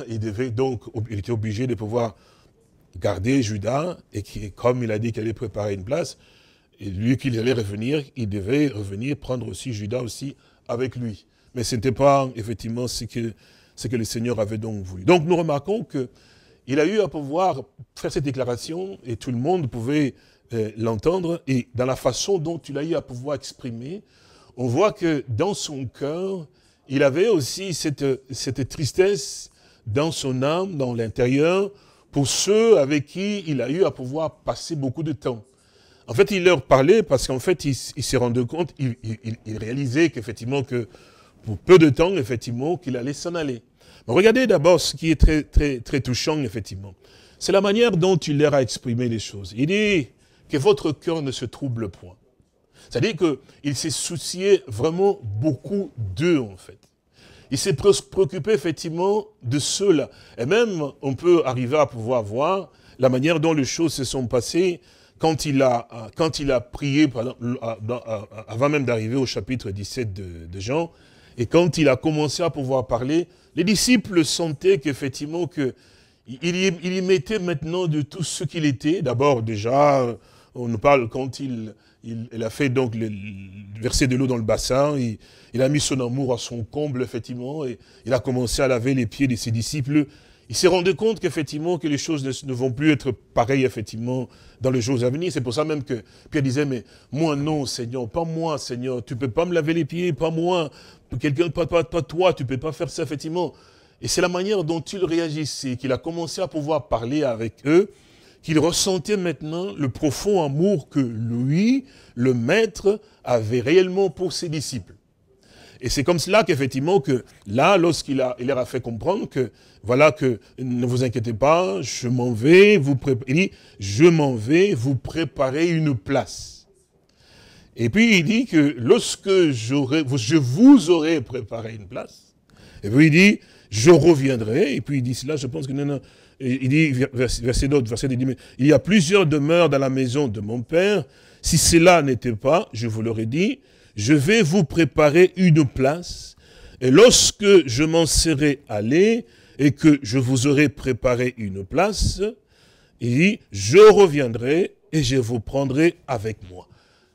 il devait donc, il était obligé de pouvoir garder Judas, et qui, comme il a dit qu'il allait préparer une place, et lui qu'il allait revenir, il devait revenir prendre aussi Judas aussi avec lui. Mais ce n'était pas effectivement ce que, ce que le Seigneur avait donc voulu. Donc nous remarquons qu'il a eu à pouvoir faire cette déclaration et tout le monde pouvait euh, l'entendre et dans la façon dont il a eu à pouvoir exprimer, on voit que dans son cœur, il avait aussi cette, cette tristesse dans son âme, dans l'intérieur, pour ceux avec qui il a eu à pouvoir passer beaucoup de temps. En fait, il leur parlait parce qu'en fait, il, s'est se compte, il, il, il réalisait qu'effectivement, que pour peu de temps, effectivement, qu'il allait s'en aller. Mais regardez d'abord ce qui est très, très, très touchant, effectivement. C'est la manière dont il leur a exprimé les choses. Il dit, que votre cœur ne se trouble point. C'est-à-dire qu'il s'est soucié vraiment beaucoup d'eux, en fait. Il s'est préoccupé effectivement de ceux-là. Et même, on peut arriver à pouvoir voir la manière dont les choses se sont passées quand il a, quand il a prié, avant même d'arriver au chapitre 17 de, Jean, et quand il a commencé à pouvoir parler, les disciples sentaient qu'effectivement, que il il y, mettait maintenant de tout ce qu'il était, d'abord déjà on nous parle quand il, a fait donc le, verser de l'eau dans le bassin, il, a mis son amour à son comble, effectivement, et il a commencé à laver les pieds de ses disciples. Il s'est rendu compte qu'effectivement, que les choses ne, vont plus être pareilles, effectivement, dans les jours à venir. C'est pour ça même que Pierre disait, mais moi non, Seigneur, pas moi, Seigneur, tu peux pas me laver les pieds, pas moi, quelqu'un, pas, pas, toi, tu peux pas faire ça, effectivement. Et c'est la manière dont il réagissait, qu'il a commencé à pouvoir parler avec eux, qu'il ressentait maintenant le profond amour que lui, le maître, avait réellement pour ses disciples. Et c'est comme cela qu'effectivement, que là, lorsqu'il a, il leur a fait comprendre que, voilà, que ne vous inquiétez pas, je m'en vais, vous il dit, je m'en vais vous préparer une place. Et puis il dit que lorsque je vous aurai préparé une place, et puis il dit, je reviendrai, et puis il dit cela, je pense que non, non, il dit, verset d'autre, verset il il y a plusieurs demeures dans la maison de mon Père. Si cela n'était pas, je vous l'aurais dit, je vais vous préparer une place. Et lorsque je m'en serai allé et que je vous aurai préparé une place, il dit, je reviendrai et je vous prendrai avec moi.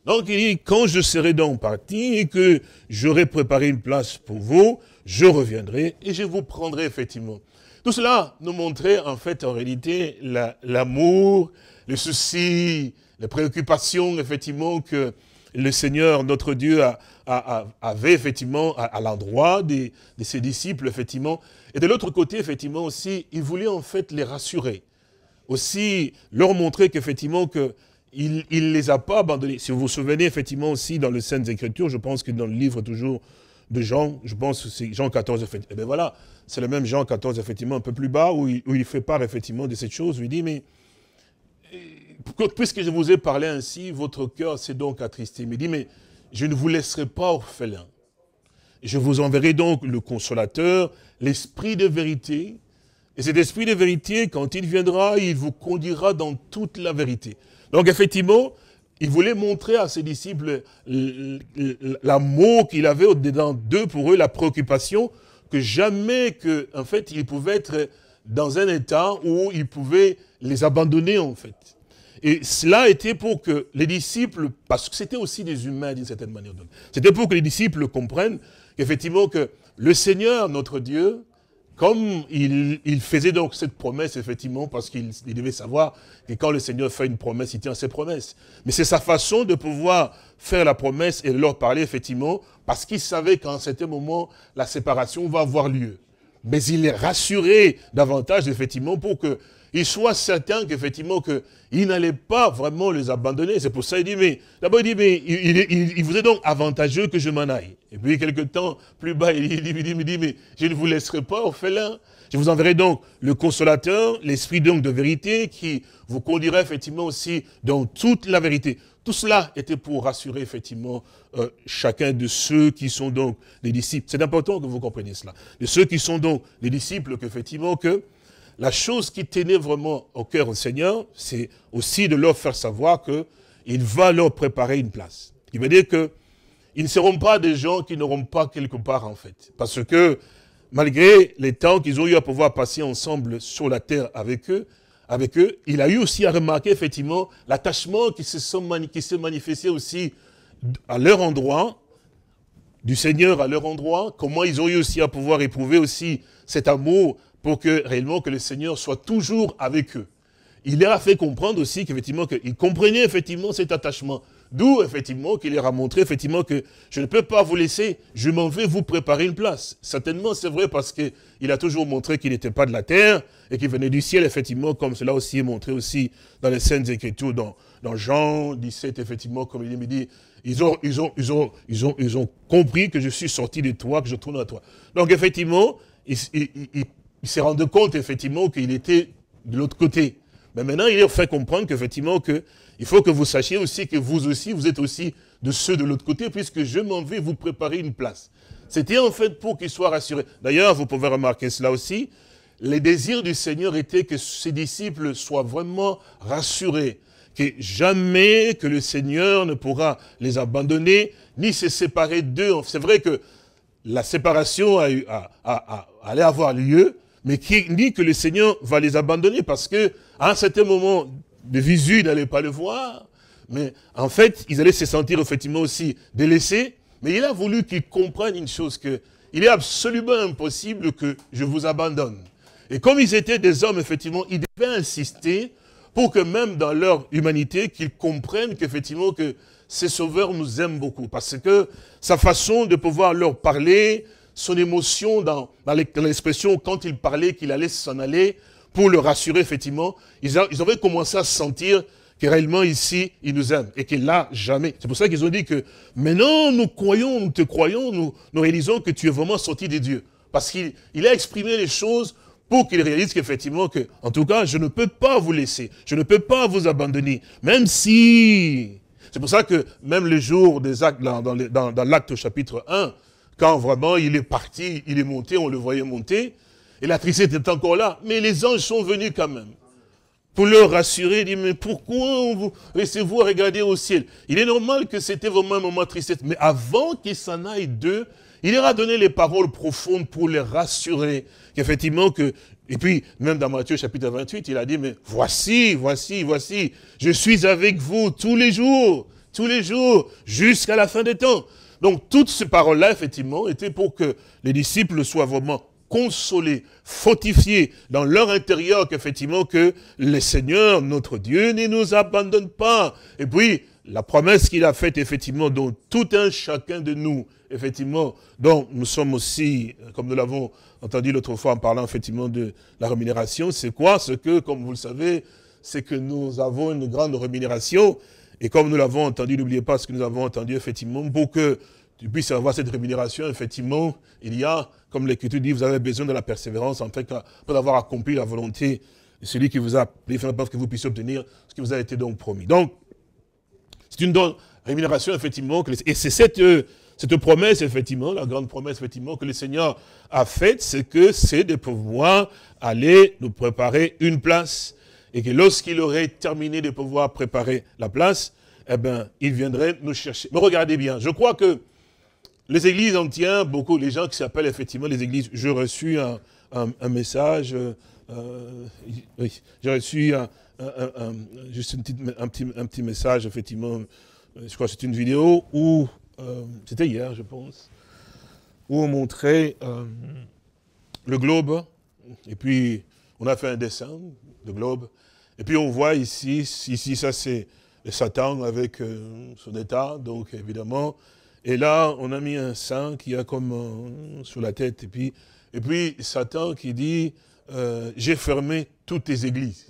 Donc il dit, quand je serai donc parti et que j'aurai préparé une place pour vous, je reviendrai et je vous prendrai effectivement. Tout cela nous montrait en fait en réalité l'amour, le souci, les préoccupations effectivement que le Seigneur, notre Dieu, avait effectivement à, l'endroit de, ses disciples, effectivement. Et de l'autre côté, effectivement, aussi, il voulait en fait les rassurer. Aussi, leur montrer qu'effectivement, que il ne les a pas abandonnés. Si vous vous souvenez, effectivement, aussi, dans les Saintes Écritures, je pense que dans le livre toujours de Jean, je pense c'est Jean 14, effectivement. Et eh bien voilà, c'est le même Jean 14, effectivement, un peu plus bas, où il, fait part effectivement de cette chose, où il dit, mais eh, puisque je vous ai parlé ainsi, votre cœur s'est donc attristé. Il dit, mais je ne vous laisserai pas orphelin. Je vous enverrai donc le consolateur, l'esprit de vérité. Et cet esprit de vérité, quand il viendra, il vous conduira dans toute la vérité. Donc effectivement, il voulait montrer à ses disciples l'amour qu'il avait au-dedans d'eux pour eux, la préoccupation, que jamais que, en fait, il pouvait être dans un état où il pouvait les abandonner, en fait. Et cela était pour que les disciples, parce que c'était aussi des humains d'une certaine manière, c'était pour que les disciples comprennent qu'effectivement que le Seigneur, notre Dieu, comme il, faisait donc cette promesse, effectivement, parce qu'il devait savoir que quand le Seigneur fait une promesse, il tient ses promesses. Mais c'est sa façon de pouvoir faire la promesse et leur parler, effectivement, parce qu'il savait qu'en certain moment, la séparation va avoir lieu. Mais il est rassuré davantage, effectivement, pour que il soit certain qu'effectivement, il n'allait pas vraiment les abandonner. C'est pour ça qu'il dit, mais d'abord il dit, mais il, vous est donc avantageux que je m'en aille. Et puis quelque temps plus bas, il dit, mais je ne vous laisserai pas orphelin. Je vous enverrai donc le consolateur, l'esprit donc de vérité qui vous conduira effectivement aussi dans toute la vérité. Tout cela était pour rassurer effectivement euh, chacun de ceux qui sont donc les disciples. C'est important que vous compreniez cela. De ceux qui sont donc les disciples, qu'effectivement que la chose qui tenait vraiment au cœur au Seigneur, c'est aussi de leur faire savoir qu'il va leur préparer une place. Il veut dire que ne seront pas des gens qui n'auront pas quelque part, en fait. Parce que, malgré les temps qu'ils ont eu à pouvoir passer ensemble sur la terre avec eux, avec eux, il a eu aussi à remarquer, effectivement, l'attachement qui se sont, qui s'est manifesté aussi à leur endroit, du Seigneur à leur endroit, comment ils ont eu aussi à pouvoir éprouver aussi cet amour pour que réellement que le Seigneur soit toujours avec eux. Il leur a fait comprendre aussi qu'effectivement, qu'ils comprenaient effectivement cet attachement. D'où, effectivement, qu'il leur a montré, effectivement, que je ne peux pas vous laisser, je m'en vais vous préparer une place. Certainement, c'est vrai, parce qu'il a toujours montré qu'il n'était pas de la terre et qu'il venait du ciel, effectivement, comme cela aussi est montré aussi dans les scènes Écritures, dans, Jean 17, effectivement, comme il me dit, ils ont, ils, ont, ils, ont, ils, ont, ils ont compris que je suis sorti de toi, que je tourne à toi. Donc, effectivement, il il s'est rendu compte effectivement qu'il était de l'autre côté. Mais maintenant, il leur fait comprendre qu'effectivement, que, il faut que vous sachiez aussi que vous aussi, vous êtes aussi de ceux de l'autre côté, puisque je m'en vais vous préparer une place. C'était en fait pour qu'ils soient rassurés. D'ailleurs, vous pouvez remarquer cela aussi, les désirs du Seigneur étaient que ses disciples soient vraiment rassurés, que jamais que le Seigneur ne pourra les abandonner, ni se séparer d'eux. C'est vrai que la séparation allait avoir lieu, mais qui dit que le Seigneur va les abandonner parce que, à un certain moment, de visu, ils n'allaient pas le voir. Mais en fait, ils allaient se sentir effectivement aussi délaissés. Mais il a voulu qu'ils comprennent une chose, que il est absolument impossible que je vous abandonne. Et comme ils étaient des hommes, effectivement, ils devaient insister pour que même dans leur humanité, qu'ils comprennent qu'effectivement que ces sauveurs nous aiment beaucoup. Parce que sa façon de pouvoir leur parler, son émotion dans, l'expression quand il parlait qu'il allait s'en aller pour le rassurer, effectivement. Ils, avaient commencé à sentir que réellement ici, il nous aime et qu'il l'a jamais. C'est pour ça qu'ils ont dit que maintenant, nous croyons, nous te croyons, nous, nous réalisons que tu es vraiment sorti des dieux. » Parce qu'il a exprimé les choses pour qu'il réalise qu'effectivement, que, en tout cas, je ne peux pas vous laisser, je ne peux pas vous abandonner, même si... C'est pour ça que même le jour des actes, dans, l'acte chapitre 1, quand vraiment il est parti, il est monté, on le voyait monter, et la tristesse était encore là. Mais les anges sont venus quand même. Pour le rassurer, il dit, mais pourquoi vous laissez vous regarder au ciel Il est normal que c'était vraiment un moment de tristesse. Mais avant qu'il s'en aille d'eux, il leur a donné les paroles profondes pour les rassurer. Qu'effectivement que, et puis, même dans Matthieu chapitre 28, il a dit, mais voici, voici, voici, je suis avec vous tous les jours, tous les jours, jusqu'à la fin des temps. Donc toutes ces paroles-là, effectivement, étaient pour que les disciples soient vraiment consolés, fortifiés dans leur intérieur qu'effectivement que le Seigneur, notre Dieu, ne nous abandonne pas. Et puis, la promesse qu'il a faite, effectivement, dont tout un chacun de nous, effectivement, dont nous sommes aussi, comme nous l'avons entendu l'autre fois en parlant, effectivement, de la rémunération, c'est quoi Ce que, comme vous le savez, c'est que nous avons une grande rémunération et comme nous l'avons entendu, n'oubliez pas ce que nous avons entendu, effectivement, pour que tu puisses avoir cette rémunération, effectivement, il y a, comme l'Écriture dit, vous avez besoin de la persévérance en fait, pour avoir accompli la volonté de celui qui vous a appelé, pour que vous puissiez obtenir ce qui vous a été donc promis. Donc, c'est une rémunération, effectivement, que, et c'est cette, cette promesse, effectivement, la grande promesse, effectivement, que le Seigneur a faite, c'est que c'est de pouvoir aller nous préparer une place et que lorsqu'il aurait terminé de pouvoir préparer la place, eh bien, il viendrait nous chercher. Mais regardez bien, je crois que les églises en tiennent beaucoup, les gens qui s'appellent effectivement les églises, Je reçu un, message, euh, euh, j'ai reçu juste un, petit, message, effectivement, euh, je crois que c'est une vidéo où, c'était hier, je pense, où on montrait le globe, et puis on a fait un dessin de globe, et puis on voit ici, ici ça c'est Satan avec euh, son état, donc évidemment. Et là, on a mis un saint qui a comme euh, sur la tête. Et puis, et puis Satan qui dit, euh, j'ai fermé toutes tes églises.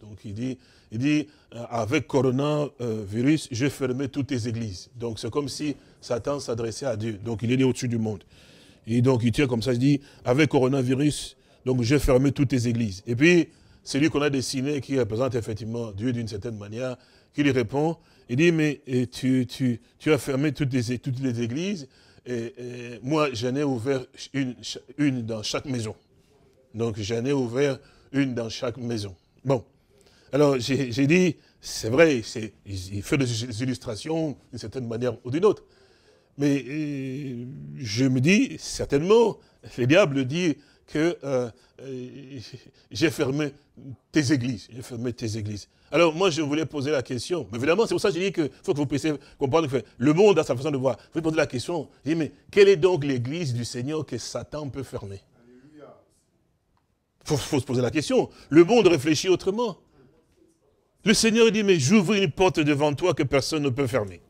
Donc il dit, il dit avec coronavirus, j'ai fermé toutes tes églises. Donc c'est comme si Satan s'adressait à Dieu. Donc il est au-dessus du monde. Et donc il tient comme ça, il dit, avec coronavirus, donc j'ai fermé toutes tes églises. Et puis, lui qu'on a dessiné, qui représente effectivement Dieu d'une certaine manière, qui lui répond, il dit, mais tu, as fermé toutes les, églises, et, moi j'en ai ouvert une, une dans chaque maison. Donc j'en ai ouvert une dans chaque maison. Bon, alors j'ai dit, c'est vrai, il fait des illustrations d'une certaine manière ou d'une autre. Mais euh, je me dis, certainement, le diable dit, que euh, euh, j'ai fermé tes églises. J'ai fermé tes églises. Alors moi, je voulais poser la question. Mais évidemment, c'est pour ça que je dis qu'il faut que vous puissiez comprendre que le monde a sa façon de voir. Vous poser la question. Je mais quelle est donc l'église du Seigneur que Satan peut fermer Il faut se poser la question. Le monde réfléchit autrement. Le Seigneur dit, mais j'ouvre une porte devant toi que personne ne peut fermer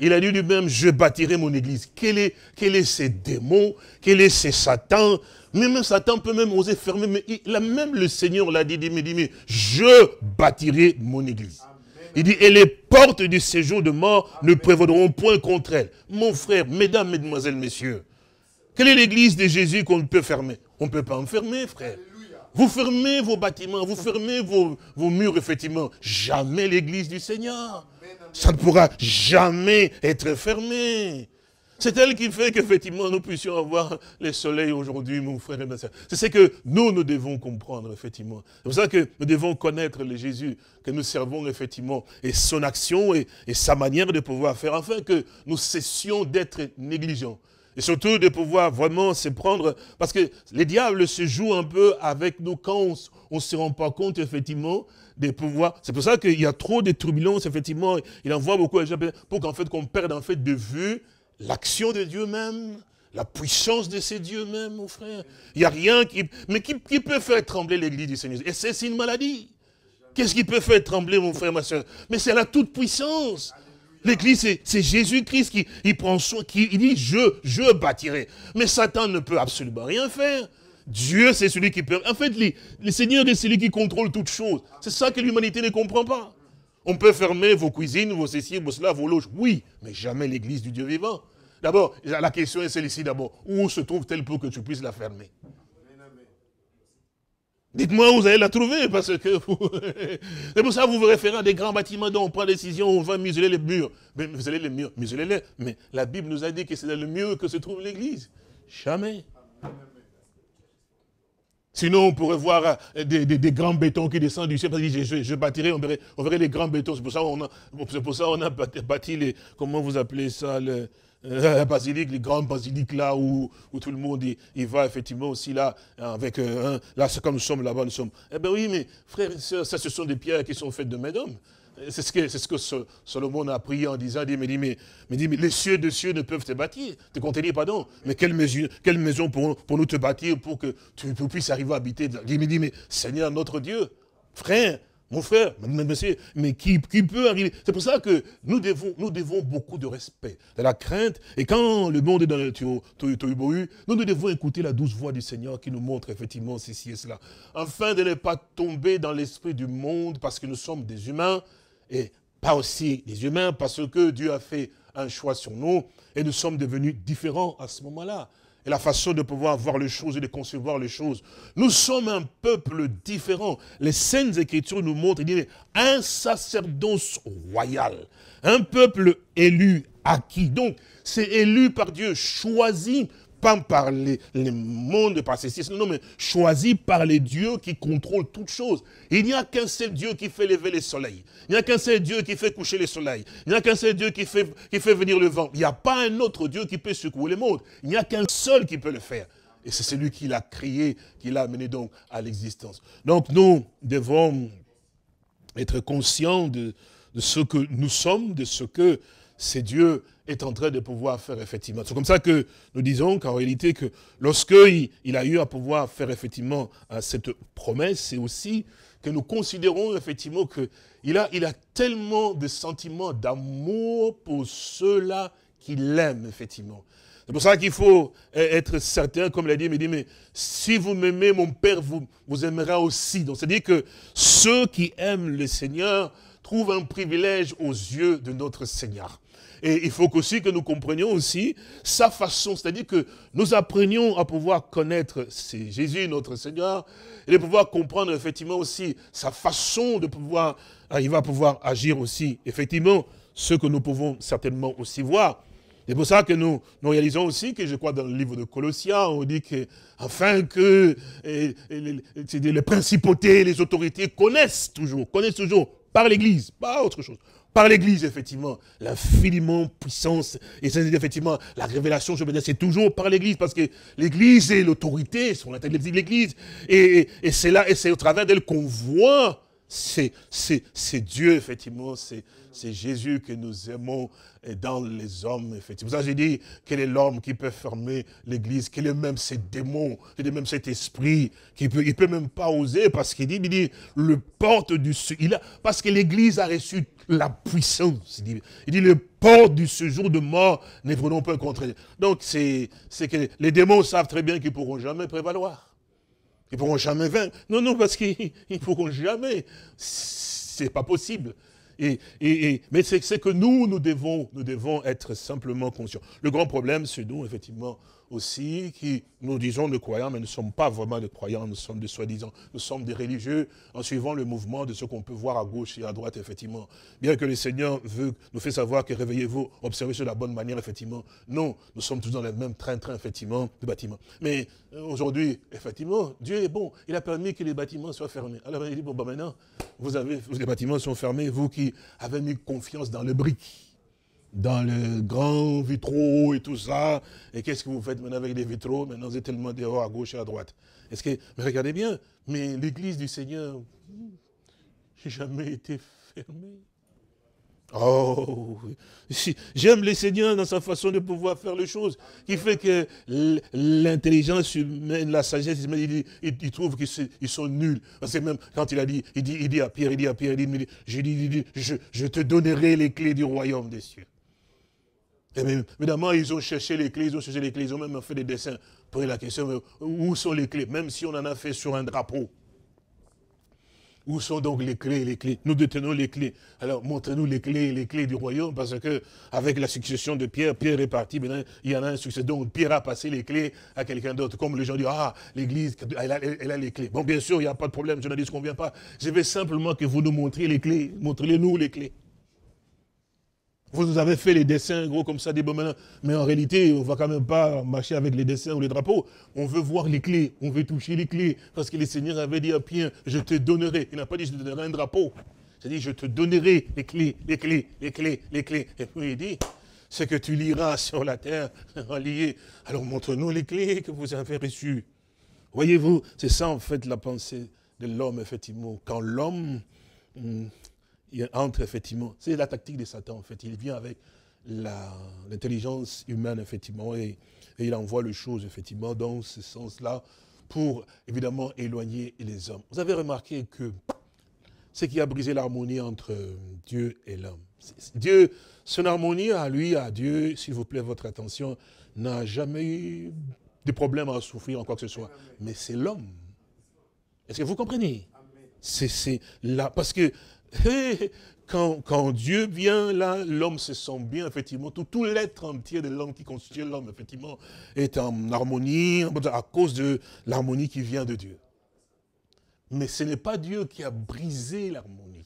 il a dit lui-même, je bâtirai mon église. Quel est, quel est ce démon Quel est ce Satan Même Satan peut même oser fermer. Mais même le Seigneur l'a dit, mais, dit, je bâtirai mon église. Il dit, et les portes du séjour de mort ne prévaudront point contre elle. Mon frère, mesdames, mesdemoiselles, messieurs, quelle est l'église de Jésus qu'on peut fermer On ne peut pas enfermer, frère. Vous fermez vos bâtiments, vous fermez vos, vos murs, effectivement. Jamais l'église du Seigneur. Ça ne pourra jamais être fermé. C'est elle qui fait qu'effectivement nous puissions avoir le soleil aujourd'hui, mon frère et ma soeur. C'est ce que nous, nous devons comprendre, effectivement. C'est pour ça que nous devons connaître le Jésus que nous servons, effectivement, et son action et, sa manière de pouvoir faire, afin que nous cessions d'être négligents. Et surtout de pouvoir vraiment se prendre, parce que les diables se jouent un peu avec nous quand on, ne se rend pas compte, effectivement, c'est pour ça qu'il y a trop de turbulences, effectivement. Il envoie beaucoup pour qu'en fait, qu'on perde en fait de vue l'action de Dieu même, la puissance de ces dieux même, mon frère. Il n'y a rien qui. Mais qui, peut faire trembler l'église du Seigneur Et c'est une maladie. Qu'est-ce qui peut faire trembler, mon frère, ma soeur Mais c'est la toute-puissance. L'église, c'est Jésus-Christ qui il prend soin, qui dit je, je bâtirai. Mais Satan ne peut absolument rien faire. Dieu, c'est celui qui peut... En fait, le, Seigneur est celui qui contrôle toutes choses. C'est ça que l'humanité ne comprend pas. On peut fermer vos cuisines, vos ceci, vos cela, vos loges. Oui, mais jamais l'église du Dieu vivant. D'abord, la question est celle-ci d'abord. Où se trouve-t-elle pour que tu puisses la fermer Dites-moi où vous allez la trouver, parce que c'est pour ça que vous vous référez à des grands bâtiments dont on prend décision, on va museler les murs. Mais museler les murs, museler les Mais la Bible nous a dit que c'est dans le mieux que se trouve l'église. Jamais. Sinon, on pourrait voir euh, des, grands bétons qui descendent du ciel. je, je, bâtirai, on verrait, les grands bétons. C'est pour ça qu'on a, on a bâti les, comment vous appelez ça, le, euh, la basilique, les grandes basiliques là où, tout le monde y, va effectivement aussi là, avec euh, un, là, comme nous sommes là-bas, nous sommes. Eh bien oui, mais frères et sœurs, ça ce sont des pierres qui sont faites de main d'homme. C'est ce que, ce Solomon a prié en disant, dit, mais, mais, les cieux de cieux ne peuvent te bâtir, te contenir, pardon. Mais quelle maison, quelle maison pour, pour nous te bâtir pour que tu, puisses arriver à habiter Il me dit, mais Seigneur notre Dieu, frère, mon frère, monsieur, mais qui, peut arriver C'est pour ça que nous devons, nous devons beaucoup de respect, de la crainte. Et quand le monde est dans le tohu nous, nous devons écouter la douce voix du Seigneur qui nous montre effectivement ceci et cela. Afin de ne pas tomber dans l'esprit du monde parce que nous sommes des humains, et pas aussi les humains, parce que Dieu a fait un choix sur nous, et nous sommes devenus différents à ce moment-là. Et la façon de pouvoir voir les choses et de concevoir les choses. Nous sommes un peuple différent. Les saintes écritures nous montrent un sacerdoce royal, un peuple élu, acquis. Donc, c'est élu par Dieu, choisi pas par les, mondes, par systèmes. non, mais choisi par les dieux qui contrôlent toutes choses. Il n'y a qu'un seul Dieu qui fait lever les soleils. Il n'y a qu'un seul Dieu qui fait coucher les soleils. Il n'y a qu'un seul Dieu qui fait, qui fait venir le vent. Il n'y a pas un autre Dieu qui peut secouer le monde. Il n'y a qu'un seul qui peut le faire. Et c'est celui qui l'a créé, qui l'a amené donc à l'existence. Donc nous devons être conscients de, de ce que nous sommes, de ce que c'est Dieu est en train de pouvoir faire effectivement. C'est comme ça que nous disons qu'en réalité, que lorsque il, a eu à pouvoir faire effectivement euh, cette promesse, c'est aussi que nous considérons effectivement qu'il a, il a tellement de sentiments d'amour pour ceux-là qui l'aiment, effectivement. C'est pour ça qu'il faut e-, être certain, comme l'a dit, mais dit, mais si vous m'aimez, mon Père vous, vous aimera aussi. Donc, c'est-à-dire que ceux qui aiment le Seigneur trouvent un privilège aux yeux de notre Seigneur. Et il faut aussi que nous comprenions aussi sa façon, c'est-à-dire que nous apprenions à pouvoir connaître Jésus, notre Seigneur, et de pouvoir comprendre effectivement aussi sa façon de pouvoir, hein, il va pouvoir agir aussi, effectivement, ce que nous pouvons certainement aussi voir. C'est pour ça que nous, nous réalisons aussi que, je crois, dans le livre de Colossiens, on dit que, afin que les principautés, les autorités connaissent toujours, connaissent toujours par l'Église, pas autre chose, par l'Église, effectivement. L'infiniment puissance, et c'est effectivement la révélation, je veux dire, c'est toujours par l'Église, parce que l'Église est l'autorité sur la de l'Église, et, et c'est là, et c'est au travers d'elle qu'on voit c'est Dieu, effectivement, c'est Jésus que nous aimons dans les hommes, effectivement. Ça, j'ai dit, quel est l'homme qui peut fermer l'Église Quel est même ce démon Quel est même cet esprit qui peut, Il ne peut même pas oser parce qu'il dit, il dit, le porte du... Il a, parce que l'Église a reçu la puissance. Il dit, le porte du séjour de mort, ne prenons pas contre elle. Donc, c'est que les démons savent très bien qu'ils ne pourront jamais prévaloir. Ils ne pourront jamais vaincre. Non, non, parce qu'ils ne pourront jamais. C'est pas possible. Et, et, mais c'est que nous, nous devons, nous devons être simplement conscients. Le grand problème, c'est nous, effectivement, aussi qui nous disons de croyants, mais nous ne sommes pas vraiment de croyants, nous sommes de soi-disant, nous sommes des religieux en suivant le mouvement de ce qu'on peut voir à gauche et à droite, effectivement. Bien que le Seigneur veut, nous fait savoir que réveillez-vous, observez sur la bonne manière, effectivement. Non, nous sommes tous dans le même train-train, effectivement, de bâtiments. Mais euh, aujourd'hui, effectivement, Dieu est bon. Il a permis que les bâtiments soient fermés. Alors il dit, bon, maintenant, vous avez, les bâtiments sont fermés, vous qui avez mis confiance dans le brique dans le grand vitraux et tout ça. Et qu'est-ce que vous faites maintenant avec les vitraux Maintenant, êtes tellement dehors, à gauche et à droite. Est-ce que, mais regardez bien, mais l'église du Seigneur, j'ai jamais été fermée. Oh, j'aime le Seigneur dans sa façon de pouvoir faire les choses, qui fait que l'intelligence humaine, la sagesse humaine, ils trouvent trouve qu'ils sont nuls. Parce que même quand il a dit, il dit, il dit à Pierre, il dit à Pierre, il dit, je, je te donnerai les clés du royaume des cieux évidemment, eh hein, ils ont cherché les clés, ils ont cherché les clés, ils ont même fait des dessins. Pour la question, où sont les clés Même si on en a fait sur un drapeau. Où sont donc les clés, les clés Nous détenons les clés. Alors, montrez-nous les clés, les clés du royaume, parce que avec la succession de Pierre, Pierre est parti, maintenant, il y en a un succès. Donc, Pierre a passé les clés à quelqu'un d'autre. Comme les gens disent, ah, l'église, elle a, les clés. Bon, bien sûr, il n'y a pas de problème, je ne dis qu'on ne vient pas. Je veux simplement que vous nous montriez les clés. Montrez-nous les clés. Vous nous avez fait les dessins gros comme ça, des maintenant. Mais en réalité, on ne va quand même pas marcher avec les dessins ou les drapeaux. On veut voir les clés, on veut toucher les clés. Parce que le Seigneur avait dit à Pierre, je te donnerai. Il n'a pas dit, je te donnerai un drapeau. Il a dit, je te donnerai les clés, les clés, les clés, les clés. Et puis il dit, ce que tu liras sur la terre lié. Alors montre-nous les clés que vous avez reçues. Voyez-vous, c'est ça en fait la pensée de l'homme, effectivement. Quand l'homme hum, il entre effectivement. C'est la tactique de Satan, en fait. Il vient avec l'intelligence humaine, effectivement, et, il envoie les choses, effectivement, dans ce sens-là, pour, évidemment, éloigner les hommes. Vous avez remarqué que ce qui a brisé l'harmonie entre Dieu et l'homme, Dieu, son harmonie à lui, à Dieu, s'il vous plaît, votre attention, n'a jamais eu de problème à souffrir en quoi que ce soit. Mais c'est l'homme. Est-ce que vous comprenez c'est là, parce que Eh, quand, Dieu vient, là, l'homme se sent bien, effectivement. Tout, l'être entier de l'homme qui constitue l'homme, effectivement, est en harmonie à cause de l'harmonie qui vient de Dieu. Mais ce n'est pas Dieu qui a brisé l'harmonie.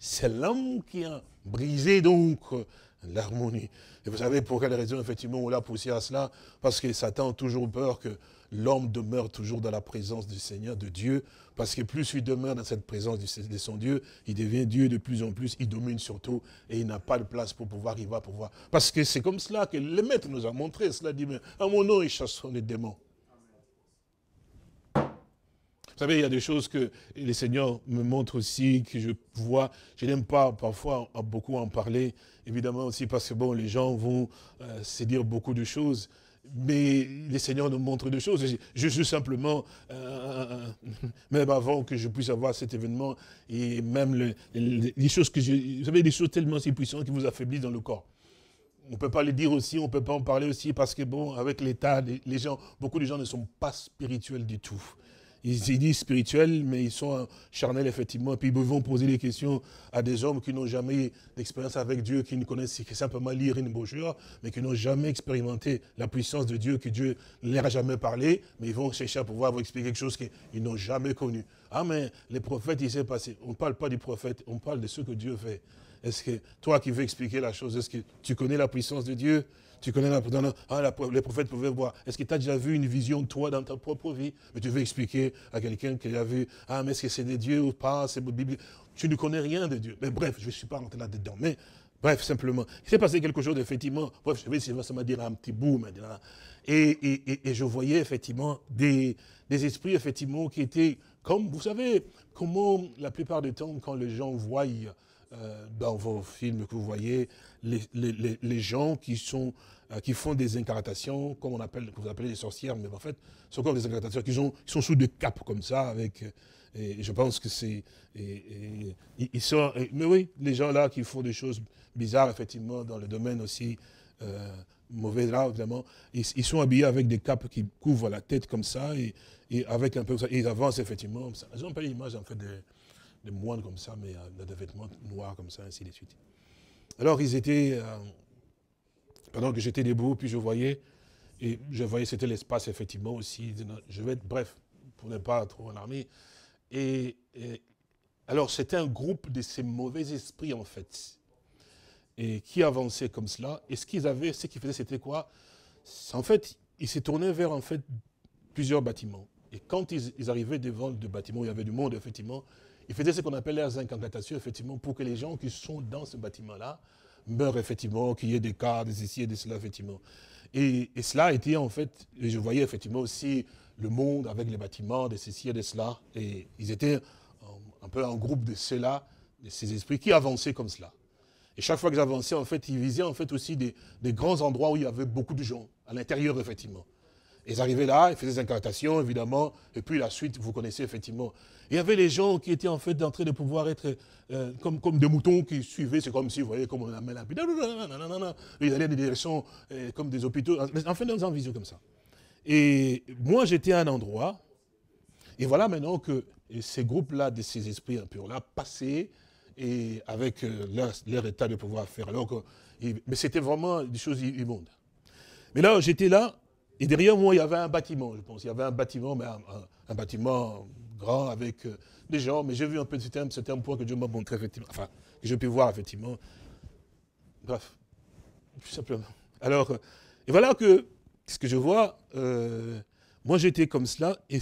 C'est l'homme qui a brisé donc l'harmonie. Et vous savez pour quelle raison, effectivement, on l'a poussé à cela Parce que Satan a toujours peur que l'homme demeure toujours dans la présence du Seigneur, de Dieu, parce que plus il demeure dans cette présence de son Dieu, il devient Dieu de plus en plus, il domine surtout et il n'a pas de place pour pouvoir, il va pouvoir. Parce que c'est comme cela que le maître nous a montré, cela dit, mais à mon nom, ils chasseront les démons. Vous savez, il y a des choses que les seigneurs me montrent aussi, que je vois. Je n'aime pas parfois beaucoup en parler, évidemment aussi parce que bon, les gens vont euh, se dire beaucoup de choses mais les Seigneur nous montrent des choses. Je suis simplement, euh, même avant que je puisse avoir cet événement, et même les choses que je... Vous savez, des choses tellement si puissantes qui vous affaiblissent dans le corps. On ne peut pas le dire aussi, on ne peut pas en parler aussi, parce que bon, avec l'état, les gens, beaucoup de gens ne sont pas spirituels du tout. Ils, disent spirituels, mais ils sont charnels, effectivement. Et puis ils vont poser des questions à des hommes qui n'ont jamais d'expérience avec Dieu, qui ne connaissent que simplement lire une brochure, mais qui n'ont jamais expérimenté la puissance de Dieu, que Dieu ne leur a jamais parlé, mais ils vont chercher à pouvoir vous expliquer quelque chose qu'ils n'ont jamais connu. Ah, mais les prophètes, il s'est passé. On ne parle pas du prophète, on parle de ce que Dieu fait. Est-ce que toi qui veux expliquer la chose, est-ce que tu connais la puissance de Dieu tu connais la, ah, les prophètes pouvaient voir. Est-ce que tu as déjà vu une vision, toi, dans ta propre vie Mais tu veux expliquer à quelqu'un qui a vu, ah, mais est-ce que c'est des dieux ou pas, c'est Bible Tu ne connais rien de Dieu. Mais bref, je ne suis pas rentré là-dedans. Mais bref, simplement, il s'est passé quelque chose, effectivement. Bref, je vais essayer m'a dire un petit bout Et, je voyais, effectivement, des, des esprits, effectivement, qui étaient comme, vous savez, comment la plupart du temps, quand les gens voient euh, dans vos films que vous voyez, les, gens qui, sont, euh, qui font des incarnations comme on appelle, vous appelez les sorcières, mais en fait, ce sont des incartations qui sont, sous des capes comme ça, avec. Euh, et je pense que c'est. Ils mais oui, les gens là qui font des choses bizarres, effectivement, dans le domaine aussi mauvais là, vraiment, ils, sont habillés avec des capes qui couvrent la tête comme ça, et, avec un peu. ils avancent, effectivement, Ils ont pas l'image, en fait, de des moines comme ça, mais dans euh, des vêtements noirs comme ça, ainsi de suite. Alors ils étaient, euh, pendant que j'étais debout, puis je voyais, et je voyais, c'était l'espace effectivement aussi, je vais être bref, pour ne pas trop en Et, et alors c'était un groupe de ces mauvais esprits en fait, et qui avançaient comme cela, et ce qu'ils avaient, ce qu'ils faisaient, c'était quoi En fait, ils se tournaient vers en fait plusieurs bâtiments. Et quand ils, ils arrivaient devant le bâtiment, il y avait du monde, effectivement, il faisait ce qu'on appelle les incantations, effectivement, pour que les gens qui sont dans ce bâtiment-là meurent, effectivement, qu'il y ait des cas, des ici, et de cela, effectivement. Et, cela était, en fait, je voyais, effectivement, aussi le monde avec les bâtiments, des ceci et de cela. Et ils étaient un, peu un groupe de ceux-là, de ces esprits qui avançaient comme cela. Et chaque fois que j'avançais, en fait, ils visaient, en fait, aussi des grands endroits où il y avait beaucoup de gens, à l'intérieur, effectivement. Ils arrivaient là, ils faisaient des incantations, évidemment, et puis la suite, vous connaissez effectivement. Il y avait les gens qui étaient en fait en train de pouvoir être euh, comme, comme des moutons qui suivaient, c'est comme si, vous voyez, comme on amène la Ils allaient dans des directions euh, comme des hôpitaux, en fait, dans un comme ça. Et moi, j'étais à un endroit, et voilà maintenant que ces groupes-là, de ces esprits impurs-là, passaient, et avec euh, leur, état de pouvoir faire. mais c'était vraiment des choses immondes. Mais là, j'étais là, et derrière moi, il y avait un bâtiment, je pense. Il y avait un bâtiment, mais un, bâtiment grand avec euh, des gens. Mais j'ai vu un peu ce terme, c'était un point que Dieu m'a montré, effectivement. Enfin, que j'ai pu voir, effectivement. Bref, tout simplement. Alors, euh, et voilà que ce que je vois, euh, moi j'étais comme cela, et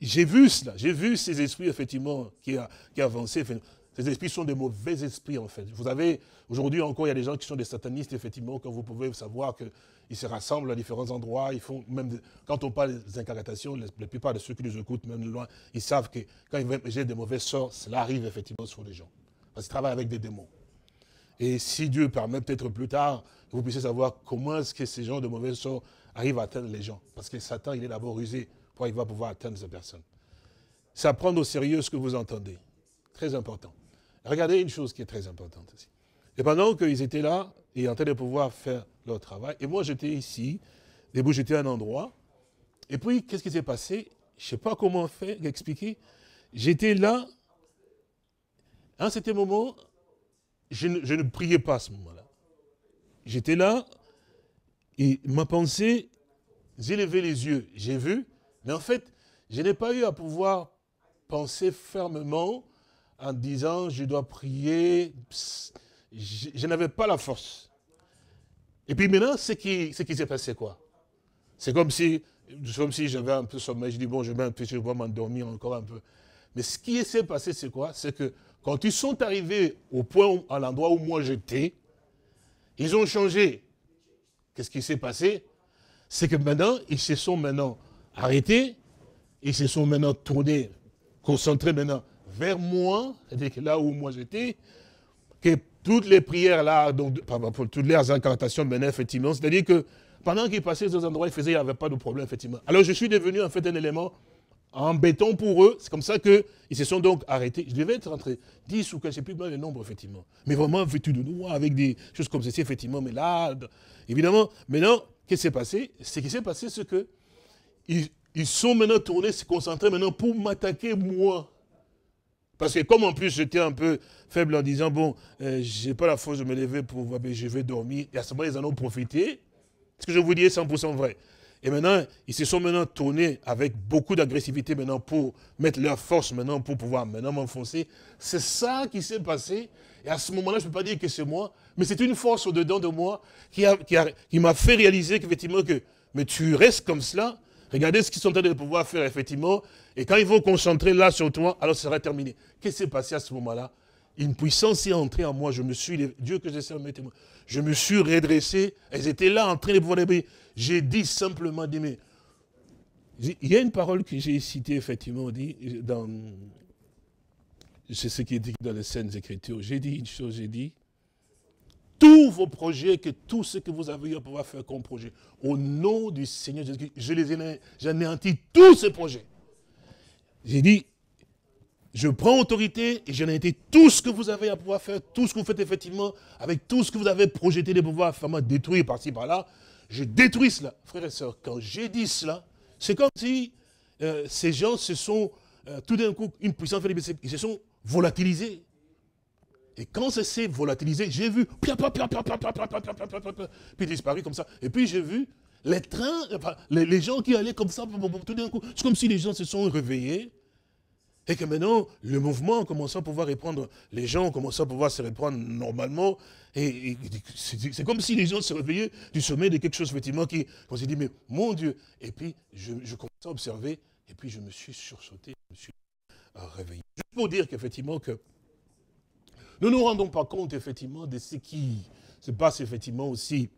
j'ai vu cela, j'ai vu ces esprits, effectivement, qui, avançaient. Ces esprits sont des mauvais esprits, en fait. Vous avez, aujourd'hui encore, il y a des gens qui sont des satanistes, effectivement, quand vous pouvez savoir que ils se rassemblent à différents endroits, ils font même, quand on parle des incarnations, la plupart de ceux qui nous écoutent, même de loin, ils savent que quand ils j'ai des mauvais sorts, cela arrive effectivement sur les gens. Parce qu'ils travaillent avec des démons. Et si Dieu permet peut-être plus tard, vous puissiez savoir comment est-ce que ces gens de mauvais sorts arrivent à atteindre les gens. Parce que Satan, il est d'abord rusé pour il va pouvoir atteindre ces personnes. C'est à prendre au sérieux ce que vous entendez. Très important. Regardez une chose qui est très importante aussi. Et pendant qu'ils étaient là, et en train de pouvoir faire leur travail. Et moi, j'étais ici, debout, j'étais à un endroit. Et puis, qu'est-ce qui s'est passé Je ne sais pas comment faire, expliquer. J'étais là. À un certain moment, je ne, priais pas à ce moment-là. J'étais là et ma pensée, j'ai levé les yeux, j'ai vu, mais en fait, je n'ai pas eu à pouvoir penser fermement en disant je dois prier je, n'avais pas la force. Et puis maintenant, ce qui, ce qui s'est passé, c'est quoi. C'est comme si, si j'avais un peu sommeil, je dis, bon, je vais un peu, m'endormir encore un peu. Mais ce qui s'est passé, c'est quoi C'est que quand ils sont arrivés au point, à l'endroit où moi j'étais, ils ont changé. Qu'est-ce qui s'est passé C'est que maintenant, ils se sont maintenant arrêtés, ils se sont maintenant tournés, concentrés maintenant vers moi, c'est-à-dire là où moi j'étais, toutes les prières là, donc, pour toutes les incantations maintenant, effectivement. C'est-à-dire que pendant qu'ils passaient aux endroits, ils faisaient, il n'y avait pas de problème, effectivement. Alors je suis devenu en fait un élément en béton pour eux. C'est comme ça qu'ils se sont donc arrêtés. Je devais être rentré 10 ou 15, je ne sais plus le nombre, effectivement. Mais vraiment vêtu de noir, avec des choses comme ceci, effectivement. Mais là, évidemment, maintenant, qu'est-ce qui s'est passé Ce qui s'est passé, c'est que ils, sont maintenant tournés, se concentrer maintenant pour m'attaquer, moi. Parce que comme en plus j'étais un peu faible en disant, bon, euh, je n'ai pas la force de me lever pour, mais ben, je vais dormir. Et à ce moment-là, ils en ont profité. Ce que je vous dis est 100% vrai. Et maintenant, ils se sont maintenant tournés avec beaucoup d'agressivité maintenant pour mettre leur force maintenant pour pouvoir maintenant m'enfoncer. C'est ça qui s'est passé. Et à ce moment-là, je ne peux pas dire que c'est moi, mais c'est une force au-dedans de moi qui m'a qui qui fait réaliser qu'effectivement que, mais tu restes comme cela. Regardez ce qu'ils sont en train de pouvoir faire, effectivement. Et quand ils vont concentrer là sur toi, alors ça sera terminé. Qu'est-ce qui s'est passé à ce moment-là Une puissance est entrée en moi. Je me suis, Dieu que j'ai serve moi. je me suis redressé. Elles étaient là en train de pouvoir J'ai dit simplement mais, Il y a une parole que j'ai citée, effectivement, dans. C'est ce qui est dit dans les scènes Écritures. J'ai dit une chose, j'ai dit tous vos projets, que tout ce que vous avez eu à pouvoir faire comme projet, au nom du Seigneur Jésus-Christ, je les ai, anéanti tous ces projets. J'ai dit, je prends autorité et j'en ai été tout ce que vous avez à pouvoir faire, tout ce que vous faites effectivement, avec tout ce que vous avez projeté de pouvoir faire, détruire par-ci, par-là. Je détruis cela. Frères et sœurs, quand j'ai dit cela, c'est comme si ces gens se sont, tout d'un coup, une puissance, ils se sont volatilisés. Et quand ça s'est volatilisé, j'ai vu, puis disparu comme ça. Et puis j'ai vu les trains, les, les gens qui allaient comme ça, tout d'un coup, c'est comme si les gens se sont réveillés. Et que maintenant, le mouvement commençait à pouvoir reprendre, les gens commençaient à pouvoir se reprendre normalement. Et, c'est comme si les gens se réveillaient du sommet de quelque chose, effectivement, qui, on s'est dit, mais mon Dieu. Et puis, je, je commence à observer, et puis je me suis sursauté, je me suis réveillé. Juste pour dire qu'effectivement, que nous ne nous rendons pas compte, effectivement, de ce qui se passe, effectivement, aussi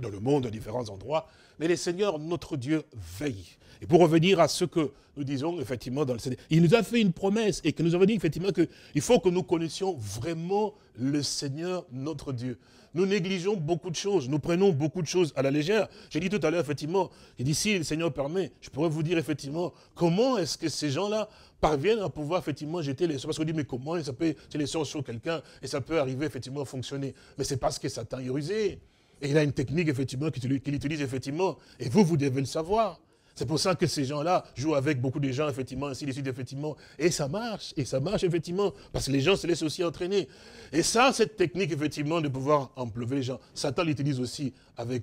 dans le monde, à différents endroits, mais le Seigneur, notre Dieu, veille. Et pour revenir à ce que nous disons, effectivement, dans le Seigneur, il nous a fait une promesse et que nous avons dit, effectivement, qu'il faut que nous connaissions vraiment le Seigneur, notre Dieu. Nous négligeons beaucoup de choses, nous prenons beaucoup de choses à la légère. J'ai dit tout à l'heure, effectivement, j'ai dit, si le Seigneur permet, je pourrais vous dire, effectivement, comment est-ce que ces gens-là parviennent à pouvoir, effectivement, jeter les sorts. Parce qu'on dit, mais comment ça peut jeter les sorts sur quelqu'un et ça peut arriver, effectivement, à fonctionner. Mais c'est parce que Satan est rusé. Et il a une technique, effectivement, qu'il utilise, effectivement. Et vous, vous devez le savoir. C'est pour ça que ces gens-là jouent avec beaucoup de gens, effectivement, ainsi de suite, effectivement. Et ça marche, et ça marche, effectivement, parce que les gens se laissent aussi entraîner. Et ça, cette technique, effectivement, de pouvoir emplever les gens, Satan l'utilise aussi avec,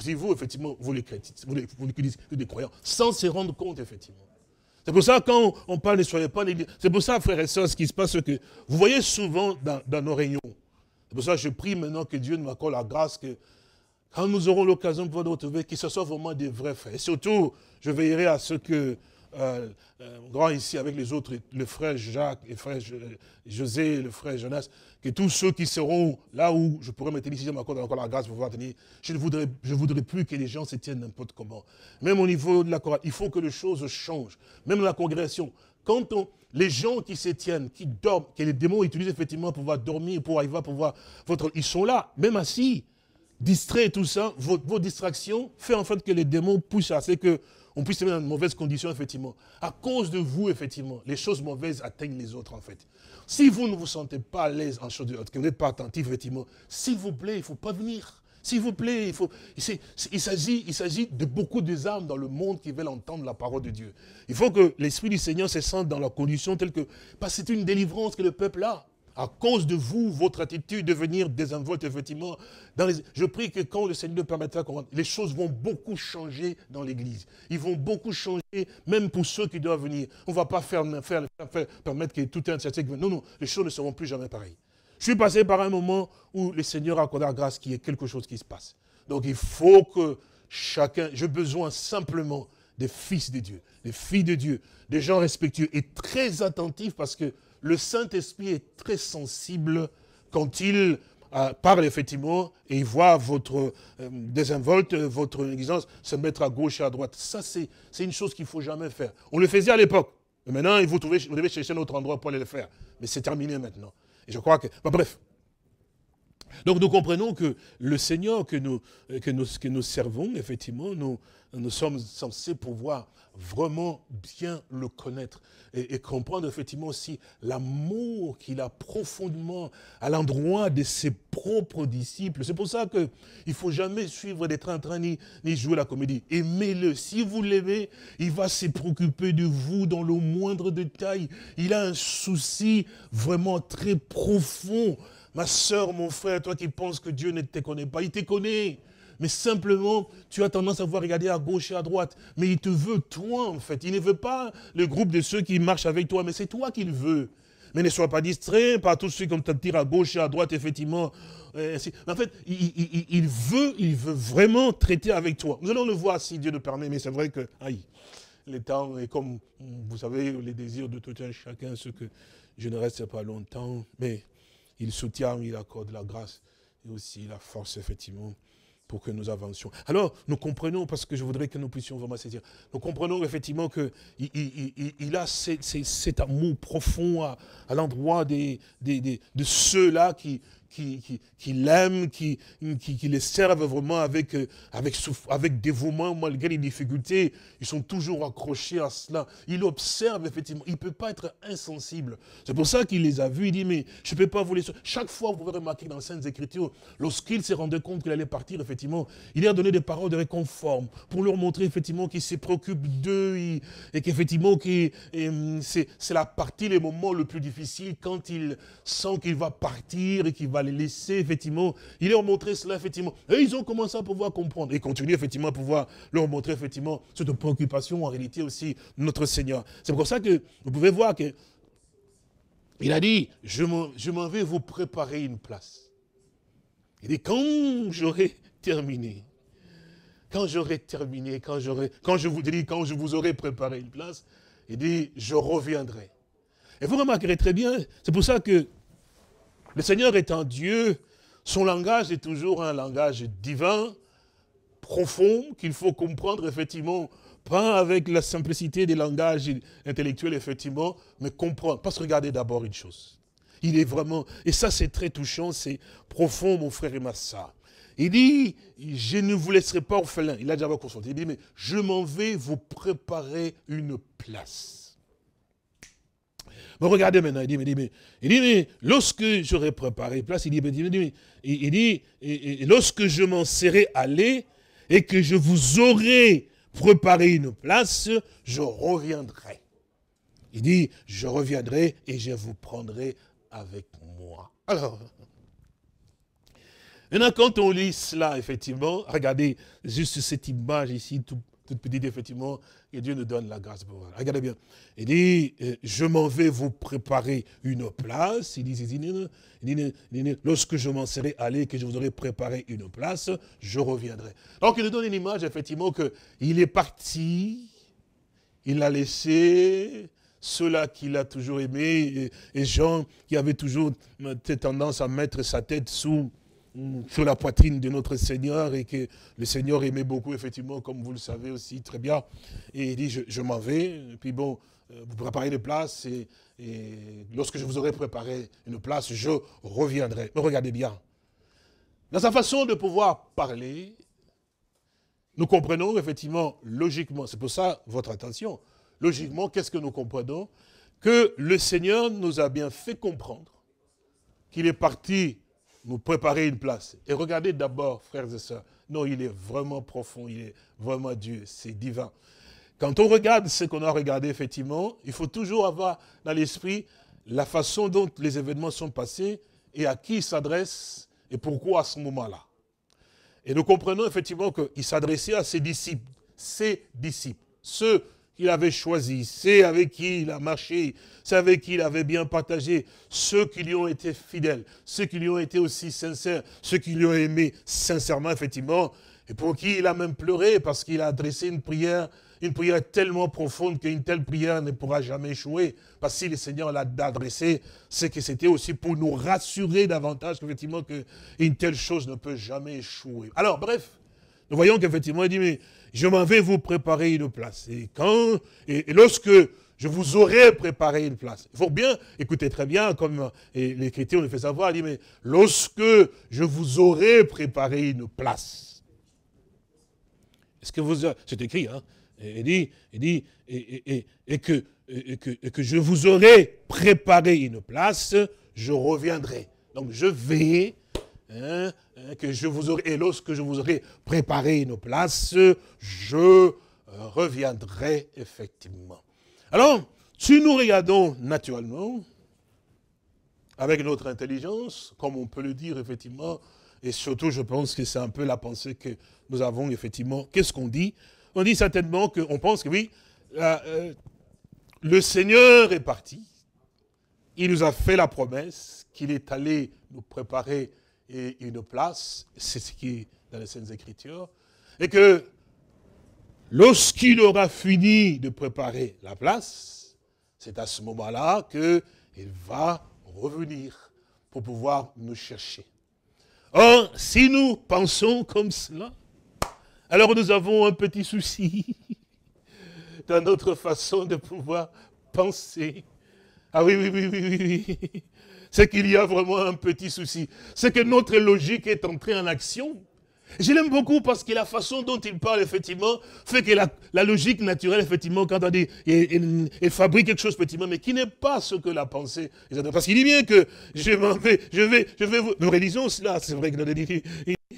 si vous, effectivement, vous les vous les, vous les, croyants, sans se rendre compte, effectivement. C'est pour ça, quand on parle, ne soyez pas... C'est pour ça, frères et sœurs, ce qui se passe, que vous voyez souvent dans nos réunions, c'est pour ça que je prie maintenant que Dieu nous accorde la grâce que quand nous aurons l'occasion de nous retrouver, qu'ils se soient vraiment des vrais frères. Et surtout, je veillerai à ce que, euh, euh, grand ici avec les autres, le frère Jacques, le frère José, le frère Jonas, que tous ceux qui seront là où je pourrais me tenir, si m'accorde encore la grâce pour pouvoir tenir, je ne voudrais, je voudrais plus que les gens se tiennent n'importe comment. Même au niveau de la chorale, il faut que les choses changent. Même la congrégation. Quand on, les gens qui se tiennent, qui dorment, que les démons utilisent effectivement pour pouvoir dormir, pour arriver à pouvoir... Votre, ils sont là, même assis, distraits, tout ça. Vos, distractions font en fait que les démons poussent à ce qu'on puisse se mettre dans de mauvaises conditions, effectivement. À cause de vous, effectivement, les choses mauvaises atteignent les autres, en fait. Si vous ne vous sentez pas à l'aise en choses de que vous n'êtes pas attentif, effectivement, s'il vous plaît, il ne faut pas venir. S'il vous plaît, il, faut, il, s'agit, il de beaucoup des âmes dans le monde qui veulent entendre la parole de Dieu. Il faut que l'Esprit du Seigneur se sente dans la condition telle que... Parce que c'est une délivrance que le peuple a. À cause de vous, votre attitude de venir désinvolte, effectivement. Dans je prie que quand le Seigneur le permettra, les choses vont beaucoup changer dans l'Église. Ils vont beaucoup changer, même pour ceux qui doivent venir. On ne va pas faire, faire, permettre que tout un certain... Non, non, les choses ne seront plus jamais pareilles. Je suis passé par un moment où le Seigneur la grâce qu'il y ait quelque chose qui se passe. Donc il faut que chacun, j'ai besoin simplement des fils de Dieu, des filles de Dieu, des gens respectueux et très attentifs parce que le Saint-Esprit est très sensible quand il euh, parle effectivement et il voit votre euh, désinvolte, votre négligence se mettre à gauche et à droite. Ça, c'est une chose qu'il ne faut jamais faire. On le faisait à l'époque. Maintenant, vous devez chercher un autre endroit pour aller le faire. Mais c'est terminé maintenant. Et je crois que, bah, bref, donc nous comprenons que le Seigneur que nous, que nous, que nous servons, effectivement, nous, nous sommes censés pouvoir vraiment bien le connaître et, comprendre effectivement aussi l'amour qu'il a profondément à l'endroit de ses propres disciples. C'est pour ça qu'il ne faut jamais suivre des trains ni, ni jouer la comédie. Aimez-le. Si vous l'aimez, il va se préoccuper de vous dans le moindre détail. Il a un souci vraiment très profond Ma soeur, mon frère, toi qui penses que Dieu ne te connaît pas, il te connaît. Mais simplement, tu as tendance à voir regarder à gauche et à droite. Mais il te veut toi, en fait. Il ne veut pas le groupe de ceux qui marchent avec toi, mais c'est toi qu'il veut. Mais ne sois pas distrait par tous ceux comme tire à gauche et à droite, effectivement. Euh, en fait, il, veut, il veut vraiment traiter avec toi. Nous allons le voir si Dieu le permet, mais c'est vrai que, aïe, les temps est comme, vous savez, les désirs de tout un chacun, ce que je ne reste pas longtemps, mais il soutient, il accorde la grâce et aussi la force, effectivement, pour que nous avancions. Alors, nous comprenons, parce que je voudrais que nous puissions vraiment saisir, nous comprenons effectivement qu'il il, a cet, amour profond à, l'endroit de ceux-là qui, qui, qui, qui l'aiment, qui, les servent vraiment avec, euh, avec, dévouement, malgré les difficultés. Ils sont toujours accrochés à cela. Il observe, effectivement. Il ne peut pas être insensible. C'est pour ça qu'il les a vus. Il dit, mais je ne peux pas vous laisser. Chaque fois, vous pouvez remarquer dans les Saintes Écritures, lorsqu'il s'est rendu compte qu'il allait partir, effectivement, il leur a donné des paroles de réconfort pour leur montrer, effectivement, qu'il se préoccupe d'eux et qu'effectivement, hum, c'est la partie, les moments le plus difficile quand il sent qu'il va partir et qu'il va les laisser, effectivement. Il leur montrait cela, effectivement. Et ils ont commencé à pouvoir comprendre. Et continuer, effectivement, à pouvoir leur montrer, effectivement, cette préoccupation, en réalité, aussi, notre Seigneur. C'est pour ça que vous pouvez voir que il a dit, je m'en vais vous préparer une place. Il dit, quand j'aurai terminé, quand j'aurai terminé, quand quand je vous dis, quand je vous aurai préparé une place, il dit, je reviendrai. Et vous remarquerez très bien, c'est pour ça que le Seigneur étant Dieu, son langage est toujours un langage divin, profond, qu'il faut comprendre effectivement, pas avec la simplicité des langages intellectuels, effectivement, mais comprendre. Parce que regardez d'abord une chose. Il est vraiment, et ça c'est très touchant, c'est profond mon frère et ma Il dit, je ne vous laisserai pas orphelin. Il a déjà consulté. Il dit, mais je m'en vais vous préparer une place. Mais regardez maintenant, il dit, mais, il dit, il dit, lorsque j'aurai préparé place, il dit, mais, il dit, et, lorsque je m'en serai allé et que je vous aurai préparé une place, je reviendrai. Il dit, je reviendrai et je vous prendrai avec moi. Alors, maintenant quand on lit cela, effectivement, regardez juste cette image ici, toute petite, effectivement, et Dieu nous donne la grâce pour voir. Regardez bien. Il dit, euh, je m'en vais vous préparer une place. Il dit, lorsque je m'en serai allé, que je vous aurai préparé une place, je reviendrai. Donc il nous donne une image, effectivement, qu'il est parti, il a laissé ceux-là qu'il a toujours aimés. et, et Jean qui avait toujours euh, tendance à mettre sa tête sous sur la poitrine de notre Seigneur et que le Seigneur aimait beaucoup, effectivement, comme vous le savez aussi très bien. Et il dit, je, m'en vais. Et puis bon, euh, vous préparez les places et, et, lorsque je vous aurai préparé une place, je reviendrai. Mais regardez bien. Dans sa façon de pouvoir parler, nous comprenons effectivement logiquement, c'est pour ça votre attention, logiquement, qu'est-ce que nous comprenons Que le Seigneur nous a bien fait comprendre qu'il est parti nous préparer une place. Et regardez d'abord, frères et sœurs, non, il est vraiment profond, il est vraiment Dieu, c'est divin. Quand on regarde ce qu'on a regardé, effectivement, il faut toujours avoir dans l'esprit la façon dont les événements sont passés et à qui ils s'adressent et pourquoi à ce moment-là. Et nous comprenons effectivement qu'il s'adressait à ses disciples, ses disciples, ceux il avait choisi, c'est avec qui il a marché, c'est avec qui il avait bien partagé, ceux qui lui ont été fidèles, ceux qui lui ont été aussi sincères, ceux qui lui ont aimé sincèrement, effectivement, et pour qui il a même pleuré parce qu'il a adressé une prière, une prière tellement profonde qu'une telle prière ne pourra jamais échouer. Parce que si le Seigneur l'a adressé, c'est que c'était aussi pour nous rassurer davantage qu'effectivement qu'une telle chose ne peut jamais échouer. Alors, bref, nous voyons qu'effectivement, il dit, mais je m'en vais vous préparer une place. Et quand, et, lorsque je vous aurai préparé une place. Il faut bien écouter très bien, comme et les le fait savoir, il dit, mais lorsque je vous aurai préparé une place. Est-ce que vous, c'est écrit, hein, il dit, il dit, et, et, que, que, que, je vous aurai préparé une place, je reviendrai. Donc je vais Hein, hein, que je vous et lorsque je vous aurai préparé nos places, je euh, reviendrai effectivement. Alors, si nous regardons naturellement, avec notre intelligence, comme on peut le dire effectivement, et surtout je pense que c'est un peu la pensée que nous avons effectivement, qu'est-ce qu'on dit On dit certainement qu'on pense que oui, euh, le Seigneur est parti, il nous a fait la promesse qu'il est allé nous préparer et une place, c'est ce qui est dans les Saintes Écritures, et que lorsqu'il aura fini de préparer la place, c'est à ce moment-là qu'il va revenir pour pouvoir nous chercher. Or, si nous pensons comme cela, alors nous avons un petit souci dans notre façon de pouvoir penser. Ah oui, oui, oui, oui, oui, oui c'est qu'il y a vraiment un petit souci. C'est que notre logique est entrée en action. Je l'aime beaucoup parce que la façon dont il parle, effectivement, fait que la, logique naturelle, effectivement, quand on dit, il, fabrique quelque chose, effectivement, mais qui n'est pas ce que la pensée. Parce qu'il dit bien que je m'en vais, je vais, je vais vous. Nous réalisons cela, c'est vrai que nous dit,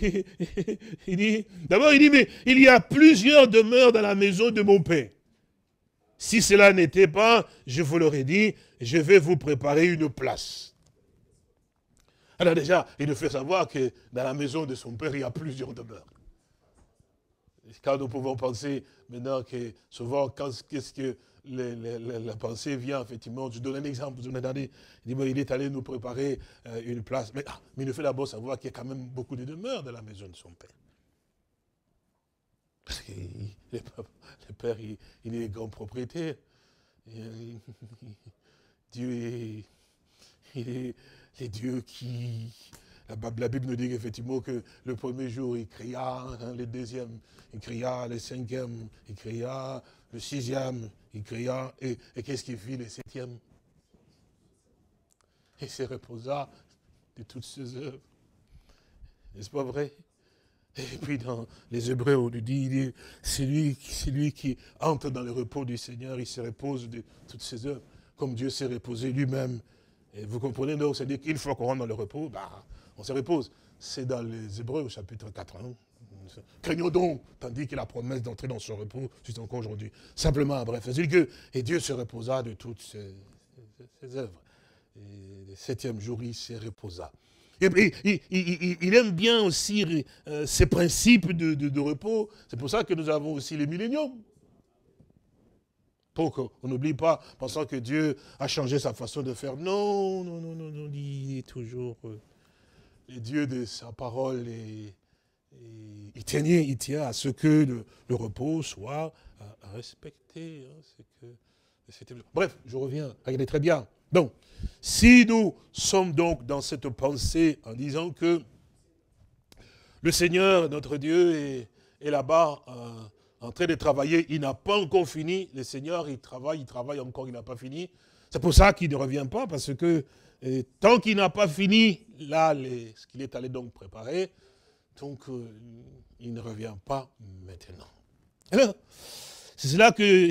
dit, d'abord, il dit, mais il y a plusieurs demeures dans la maison de mon père. Si cela n'était pas, je vous l'aurais dit, je vais vous préparer une place. Alors déjà, il nous fait savoir que dans la maison de son père, il y a plusieurs demeures. Quand nous pouvons penser maintenant que souvent, quand qu'est-ce que la pensée vient, effectivement, je donne un exemple, il, est allé nous préparer euh, une place, ah, mais, il nous fait d'abord savoir qu'il y a quand même beaucoup de demeures dans la maison de son père. Parce que le, père, il, est grand propriétaire. Euh, Dieu il est les dieux qui... La, Bible nous dit effectivement que le premier jour, il cria, hein, le deuxième, il cria, le cinquième, il cria, le sixième, il cria, et, qu'est-ce qu'il fit le septième Il se reposa de toutes ses œuvres. N'est-ce pas vrai et puis dans les Hébreux, on lui dit, c'est lui, lui, qui entre dans le repos du Seigneur, il se repose de toutes ses œuvres, comme Dieu s'est reposé lui-même vous comprenez donc, c'est-à-dire qu'une fois qu'on rentre dans le repos, bah, on se repose. C'est dans les Hébreux au chapitre 4. Hein. Craignons donc, tandis qu'il a promesse d'entrer dans son repos, c'est encore aujourd'hui. Simplement, bref, c'est que, et Dieu se reposa de toutes ses, œuvres. Et le septième jour, il se reposa. Et, il, il, aime bien aussi euh, ses ces principes de, de repos. C'est pour ça que nous avons aussi les milléniums. Pour qu'on n'oublie pas, pensant que Dieu a changé sa façon de faire. Non, non, non, non, non, il est toujours euh, le Dieu de sa parole et, il, tient, à ce que le, repos soit euh, respecté. Hein, Bref, je reviens, regardez très bien. Donc, si nous sommes donc dans cette pensée en disant que le Seigneur, notre Dieu, est, là-bas, euh, en train de travailler, il n'a pas encore fini. Le Seigneur, il travaille, il travaille encore, il n'a pas fini. C'est pour ça qu'il ne revient pas, parce que euh, tant qu'il n'a pas fini, là, ce qu'il est allé donc préparer, donc euh, il ne revient pas maintenant. Alors, c'est cela que,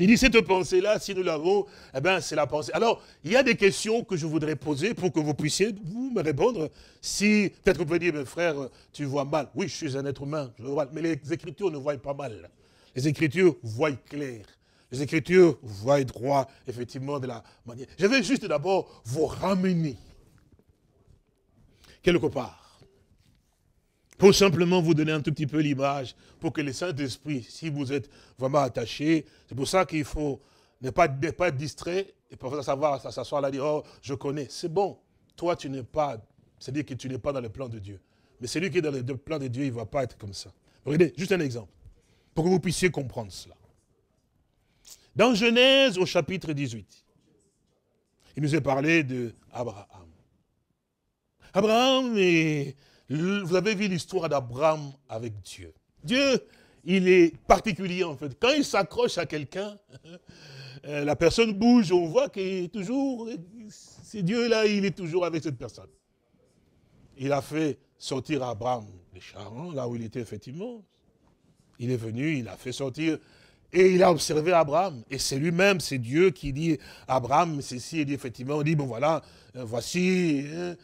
il dit, cette pensée-là, si nous l'avons, eh bien, c'est la pensée. Alors, il y a des questions que je voudrais poser pour que vous puissiez, vous, me répondre. Si, peut-être que vous pouvez dire, mais ben, frère, tu vois mal. Oui, je suis un être humain, je vois mal. Mais les Écritures ne voient pas mal. Les Écritures voient clair. Les Écritures voient droit, effectivement, de la manière. Je vais juste d'abord vous ramener, quelque part, pour simplement vous donner un tout petit peu l'image, pour que le Saint-Esprit, si vous êtes vraiment attaché, c'est pour ça qu'il faut ne pas, ne pas être distrait, et pour savoir, s'asseoir là, dire, oh, je connais. C'est bon, toi tu n'es pas, c'est-à-dire que tu n'es pas dans le plan de Dieu. Mais celui qui est dans le plan de Dieu, il ne va pas être comme ça. Regardez, juste un exemple, pour que vous puissiez comprendre cela. Dans Genèse au chapitre 18, il nous est parlé de Abraham. Abraham est vous avez vu l'histoire d'Abraham avec Dieu. Dieu, il est particulier en fait. Quand il s'accroche à quelqu'un, euh, la personne bouge, on voit qu'il est toujours, c'est Dieu là, il est toujours avec cette personne. Il a fait sortir Abraham des Charan, là où il était effectivement. Il est venu, il a fait sortir, et il a observé Abraham. Et c'est lui-même, c'est Dieu qui dit, Abraham, ceci, il dit effectivement, on dit, bon voilà, euh, voici, hein,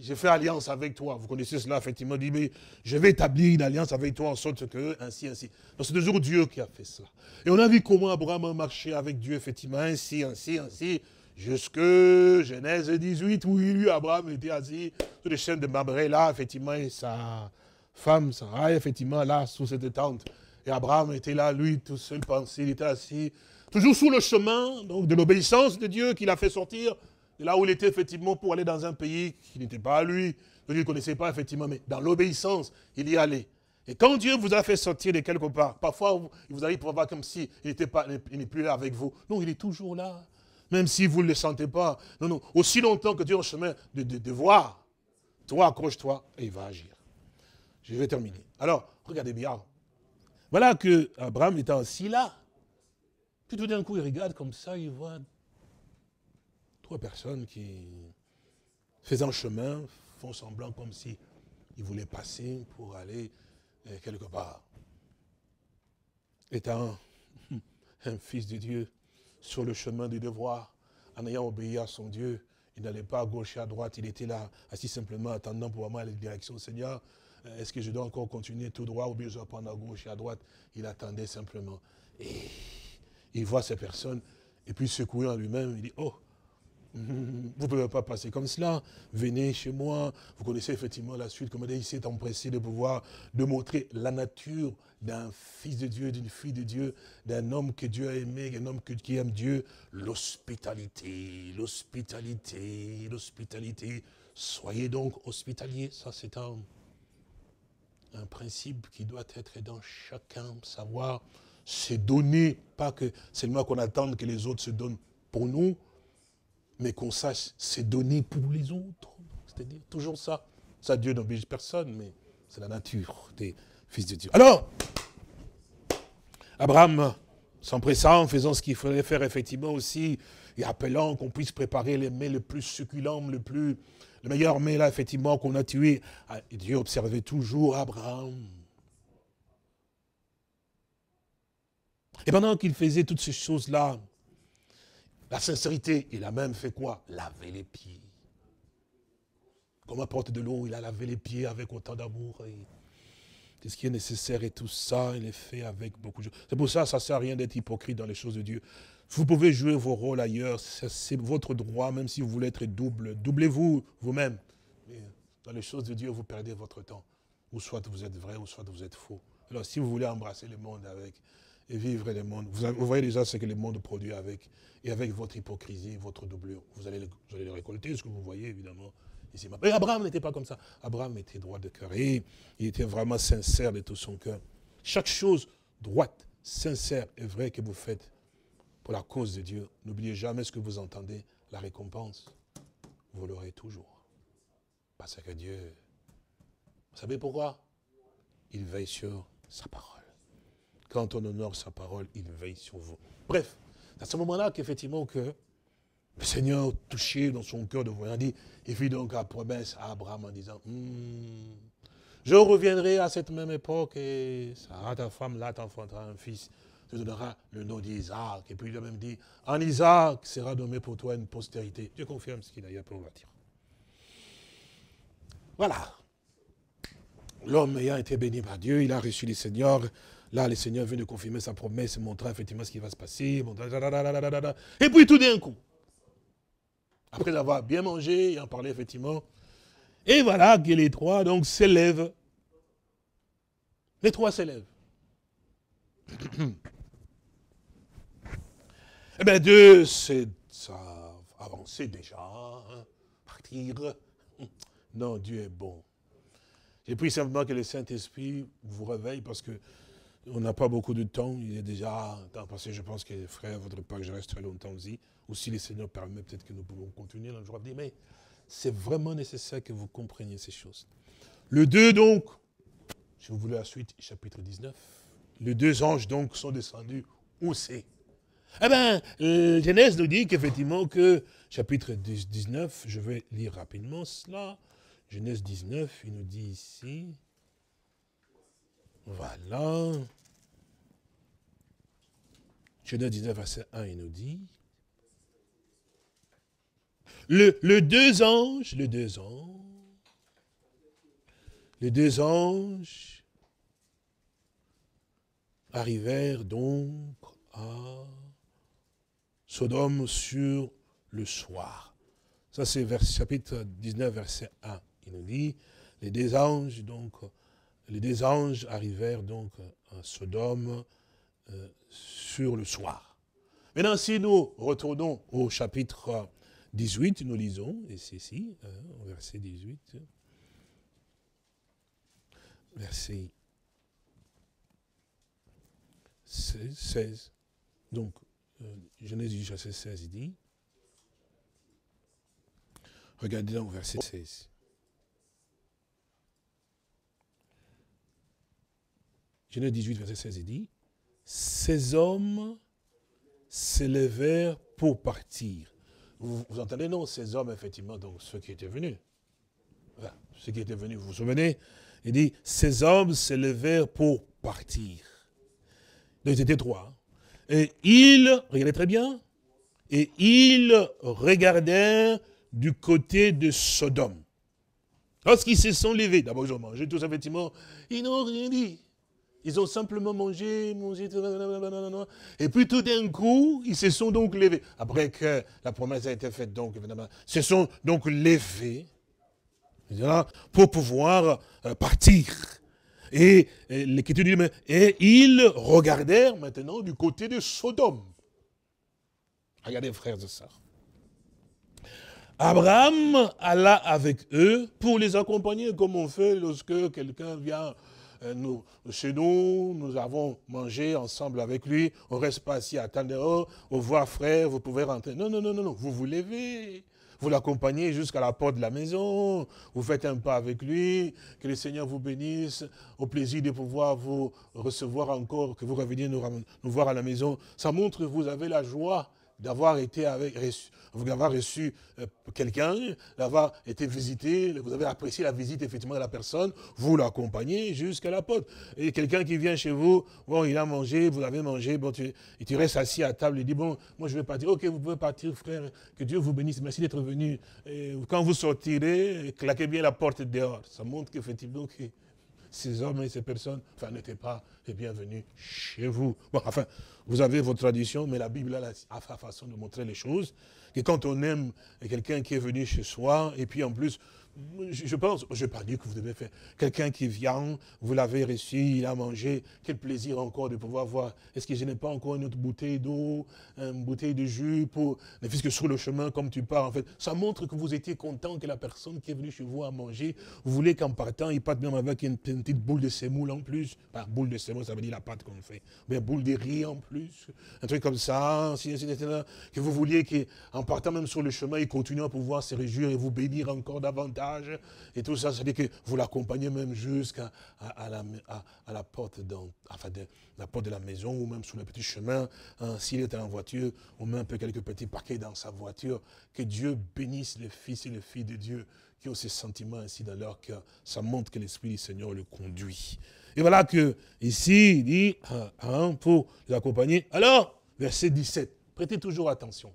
j'ai fait alliance avec toi. Vous connaissez cela, effectivement. dit, mais je vais établir une alliance avec toi en sorte que, ainsi, ainsi. Donc c'est toujours Dieu qui a fait cela. Et on a vu comment Abraham a marché avec Dieu, effectivement, ainsi, ainsi, ainsi. Jusque Genèse 18, où il lui, Abraham était assis sur les chaînes de Mamré, là, effectivement, et sa femme, Sarah, effectivement, là, sous cette tente. Et Abraham était là, lui, tout seul, pensé, il était assis, toujours sous le chemin donc, de l'obéissance de Dieu qu'il a fait sortir là où il était effectivement pour aller dans un pays qui n'était pas à lui, que lui ne connaissait pas effectivement, mais dans l'obéissance, il y allait. Et quand Dieu vous a fait sortir de quelque part, parfois il vous arrive pour voir comme s'il n'était n'est plus là avec vous. Non, il est toujours là, même si vous ne le sentez pas. Non, non, aussi longtemps que Dieu est en chemin de, de, voir, toi accroche-toi et il va agir. Je vais terminer. Alors, regardez bien. Voilà que Abraham étant assis là, puis tout d'un coup il regarde comme ça, il voit personnes qui, faisant chemin, font semblant comme si voulaient passer pour aller euh, quelque part. Étant un fils de Dieu, sur le chemin du devoir, en ayant obéi à son Dieu, il n'allait pas à gauche et à droite, il était là, assis simplement, attendant pour les la direction. Seigneur, euh, est-ce que je dois encore continuer tout droit ou bien je dois prendre à gauche et à droite Il attendait simplement. Et il voit ces personnes, et puis secouant en lui-même, il dit, oh, Mhm. Vous ne pouvez pas passer comme cela. Venez chez moi. Vous connaissez effectivement la suite. Comme il s'est empressé de pouvoir de montrer la nature d'un fils de Dieu, d'une fille de Dieu, d'un homme que Dieu a aimé, d'un homme qui aime Dieu. L'hospitalité, l'hospitalité, l'hospitalité. Soyez donc hospitaliers. Ça, c'est un, un principe qui doit être dans chacun. Savoir se donner. Pas que seulement qu'on attende que les autres se donnent pour nous mais qu'on sache, c'est donné pour les autres. C'est-à-dire toujours ça. Ça, Dieu n'oblige personne, mais c'est la nature des fils de Dieu. Alors, Abraham, s'empressant, faisant ce qu'il fallait faire effectivement aussi, et appelant qu'on puisse préparer les mets le plus succulents, le plus, le meilleur mets là, effectivement, qu'on a tué. Ah, Dieu observait toujours Abraham. Et pendant qu'il faisait toutes ces choses-là, la sincérité, il a même fait quoi Laver les pieds. Comme apporte de l'eau, il a lavé les pieds avec autant d'amour. quest ce qui est nécessaire et tout ça, il est fait avec beaucoup de C'est pour ça, ça ne sert à rien d'être hypocrite dans les choses de Dieu. Vous pouvez jouer vos rôles ailleurs, c'est votre droit, même si vous voulez être double. Doublez-vous vous-même. dans les choses de Dieu, vous perdez votre temps. Ou soit vous êtes vrai, ou soit vous êtes faux. Alors si vous voulez embrasser le monde avec et vivre le monde. Vous, voyez déjà ce que le monde produit avec, et avec votre hypocrisie, votre doublure. Vous allez, le, récolter, ce que vous voyez évidemment. Mais Abraham n'était pas comme ça. Abraham était droit de cœur. il était vraiment sincère de tout son cœur. Chaque chose droite, sincère et vraie que vous faites pour la cause de Dieu, n'oubliez jamais ce que vous entendez. La récompense, vous l'aurez toujours. Parce que Dieu, vous savez pourquoi Il veille sur sa parole. Quand on honore sa parole, il veille sur vous. Bref, c'est à ce moment-là qu'effectivement que le Seigneur, touché dans son cœur de voyant, dit, il fit donc la promesse à Abraham en disant, hmm, je reviendrai à cette même époque et Sarah, ta femme, là, t'enfantera un fils. Tu donnera le nom d'Isaac. Et puis il a même dit, en Isaac sera nommé pour toi une postérité. Dieu confirme ce qu'il a pour à dire. Voilà. L'homme ayant été béni par Dieu, il a reçu le Seigneur Là, le Seigneur vient de confirmer sa promesse, montrer effectivement ce qui va se passer. Et puis tout d'un coup, après avoir bien mangé et en parler, effectivement, et voilà que les trois donc s'élèvent. Les trois s'élèvent. Eh bien, Dieu ça, avancer déjà, hein, partir. Non, Dieu est bon. Et puis simplement que le Saint-Esprit vous réveille parce que on n'a pas beaucoup de temps, il est déjà temps passé, je pense que frère, votre pas que je reste très longtemps aussi, ou si le Seigneur permet, peut-être que nous pouvons continuer dans le mais c'est vraiment nécessaire que vous compreniez ces choses. Le 2 donc, si vous voulez la suite, chapitre 19, les deux anges donc sont descendus, où c'est Eh bien, euh, Genèse nous dit qu'effectivement que, chapitre 19, je vais lire rapidement cela, Genèse 19, il nous dit ici, voilà. Genèse 19, verset 1, il nous dit, le, deux anges, le deux anges, les deux anges arrivèrent donc à Sodome sur le soir. Ça, c'est chapitre 19, verset 1. Il nous dit, les deux anges, donc, les deux anges arrivèrent donc à Sodome euh, sur le soir. Maintenant, si nous retournons au chapitre 18, nous lisons, et c'est ici, au euh, verset 18, verset 16, donc euh, Genèse 18, verset 16 il dit, regardez au verset 16. Genèse 18, verset 16, il dit, ces hommes s'élevèrent pour partir. Vous, entendez, non, ces hommes, effectivement, donc ceux qui étaient venus. ceux qui étaient venus, vous vous souvenez Il dit, ces hommes s'élevèrent pour partir. Donc ils étaient trois. Hein. Et ils, regardez très bien, et ils regardèrent du côté de Sodome. Lorsqu'ils se sont levés, d'abord ils ont mangé tous, effectivement, ils n'ont rien dit. Ils ont simplement mangé, mangé, et puis tout d'un coup, ils se sont donc levés. Après que la promesse a été faite, donc, évidemment, se sont donc levés pour pouvoir euh, partir. Et, et ils regardèrent maintenant du côté de Sodome. Regardez, frères et sœurs. Abraham alla avec eux pour les accompagner, comme on fait lorsque quelqu'un vient euh, chez nous, nous avons mangé ensemble avec lui, on reste pas assis à attendre, oh, au revoir frère, vous pouvez rentrer. Non, non, non, non, vous vous levez, vous l'accompagnez jusqu'à la porte de la maison, vous faites un pas avec lui, que le Seigneur vous bénisse, au plaisir de pouvoir vous recevoir encore, que vous reveniez nous voir à la maison. Ça montre que vous avez la joie d'avoir été avec, reçu, d'avoir reçu euh, quelqu'un, d'avoir été visité, vous avez apprécié la visite effectivement de la personne, vous l'accompagnez jusqu'à la porte. Et quelqu'un qui vient chez vous, bon, il a mangé, vous avez mangé, bon, tu, et tu restes assis à table, il dit, bon, moi je vais partir, ok, vous pouvez partir frère, que Dieu vous bénisse, merci d'être venu. quand vous sortirez, claquez bien la porte dehors. Ça montre qu'effectivement, ces hommes et ces personnes enfin, n'étaient pas les bienvenus chez vous. Bon, enfin, vous avez vos traditions, mais la Bible a la façon de montrer les choses, que quand on aime quelqu'un qui est venu chez soi, et puis en plus, je pense, je n'ai pas dit que vous devez faire. Quelqu'un qui vient, vous l'avez reçu, il a mangé. Quel plaisir encore de pouvoir voir. Est-ce que je n'ai pas encore une autre bouteille d'eau, une bouteille de jus pour. Ne fût que sur le chemin, comme tu pars, en fait. Ça montre que vous étiez content que la personne qui est venue chez vous à manger Vous voulez qu'en partant, il parte même avec une, petite boule de semoule en plus. Par boule de semoule, ça veut dire la pâte qu'on fait. Mais boule de riz en plus. Un truc comme ça, que vous vouliez qu'en partant même sur le chemin, il continue à pouvoir se réjouir et vous bénir encore davantage et tout ça, c'est-à-dire que vous l'accompagnez même jusqu'à la, porte dans, de, la porte de la maison, ou même sur le petit chemin, hein. s'il est en voiture, ou même un peu quelques petits paquets dans sa voiture. Que Dieu bénisse les fils et les filles de Dieu qui ont ces sentiments ainsi dans leur cœur. Ça montre que l'Esprit du Seigneur le conduit. Et voilà que, ici, il dit, ah, hein, pour l'accompagner. Alors, verset 17, prêtez toujours attention.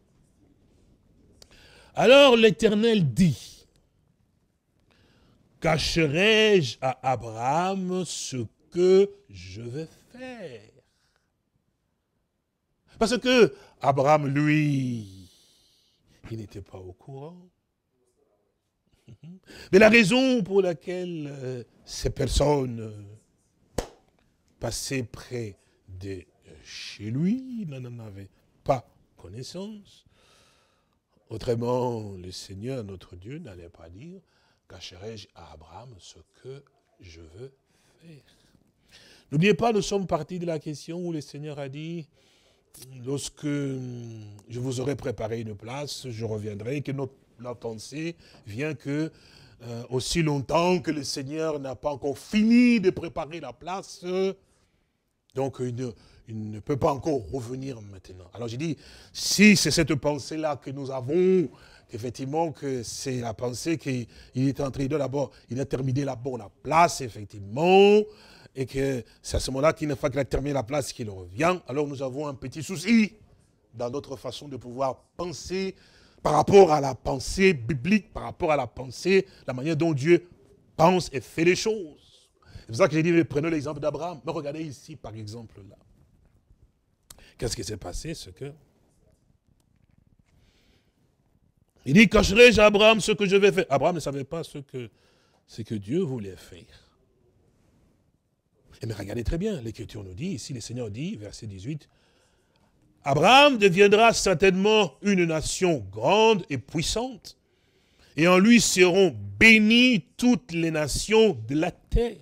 Alors l'Éternel dit, Cacherai-je à Abraham ce que je vais faire Parce que Abraham, lui, il n'était pas au courant. Mais la raison pour laquelle euh, ces personnes euh, passaient près de chez lui n'en avaient pas connaissance, autrement le Seigneur, notre Dieu, n'allait pas dire, cacherai-je à Abraham ce que je veux faire N'oubliez pas, nous sommes partis de la question où le Seigneur a dit, lorsque hum, je vous aurai préparé une place, je reviendrai, que notre, pensée vient que euh, aussi longtemps que le Seigneur n'a pas encore fini de préparer la place, donc il ne, peut pas encore revenir maintenant. Alors j'ai dit, si c'est cette pensée-là que nous avons, effectivement que c'est la pensée qu'il est entré de d'abord, il a terminé la place, effectivement, et que c'est à ce moment-là qu'il ne fait que terminer la place qu'il revient. Alors nous avons un petit souci dans notre façon de pouvoir penser par rapport à la pensée biblique, par rapport à la pensée, la manière dont Dieu pense et fait les choses. C'est pour ça que j'ai dit, prenons l'exemple d'Abraham. Mais regardez ici, par exemple, là. Qu'est-ce qui s'est passé Ce que Il dit, cacherai-je à Abraham ce que je vais faire Abraham ne savait pas ce que, que Dieu voulait faire. Et eh mais regardez très bien, l'Écriture nous dit, ici le Seigneur dit, verset 18, Abraham deviendra certainement une nation grande et puissante, et en lui seront bénies toutes les nations de la terre.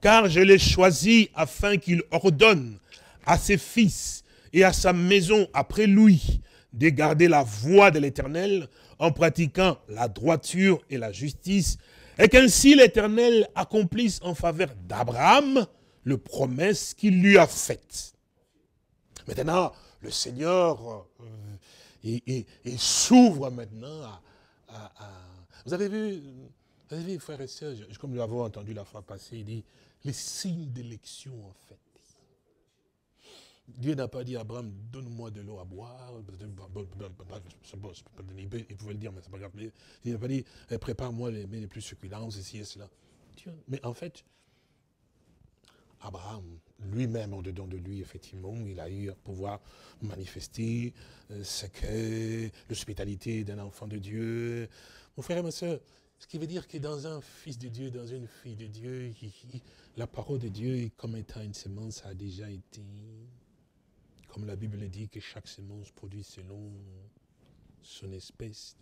Car je l'ai choisi afin qu'il ordonne à ses fils et à sa maison après lui de garder la voie de l'Éternel en pratiquant la droiture et la justice, et qu'ainsi l'Éternel accomplisse en faveur d'Abraham le promesse qu'il lui a faite. Maintenant, le Seigneur, il, euh, s'ouvre maintenant à, Vous avez vu, vous avez vu, frères et sœurs, comme nous l'avons entendu la fois passée, il dit, les signes d'élection en fait. Dieu n'a pas dit à Abraham, donne-moi de l'eau à boire. Il pouvait le dire, mais n'est pas grave. Il n'a pas dit, eh, prépare-moi les les plus succulents, ceci et cela. mais en fait, Abraham, lui-même, au-dedans de lui, effectivement, il a eu à pouvoir manifester euh, ce que l'hospitalité d'un enfant de Dieu. Mon frère et ma soeur, ce qui veut dire que dans un fils de Dieu, dans une fille de Dieu, la parole de Dieu, comme étant une semence, a déjà été comme la Bible dit que chaque semence produit selon son espèce.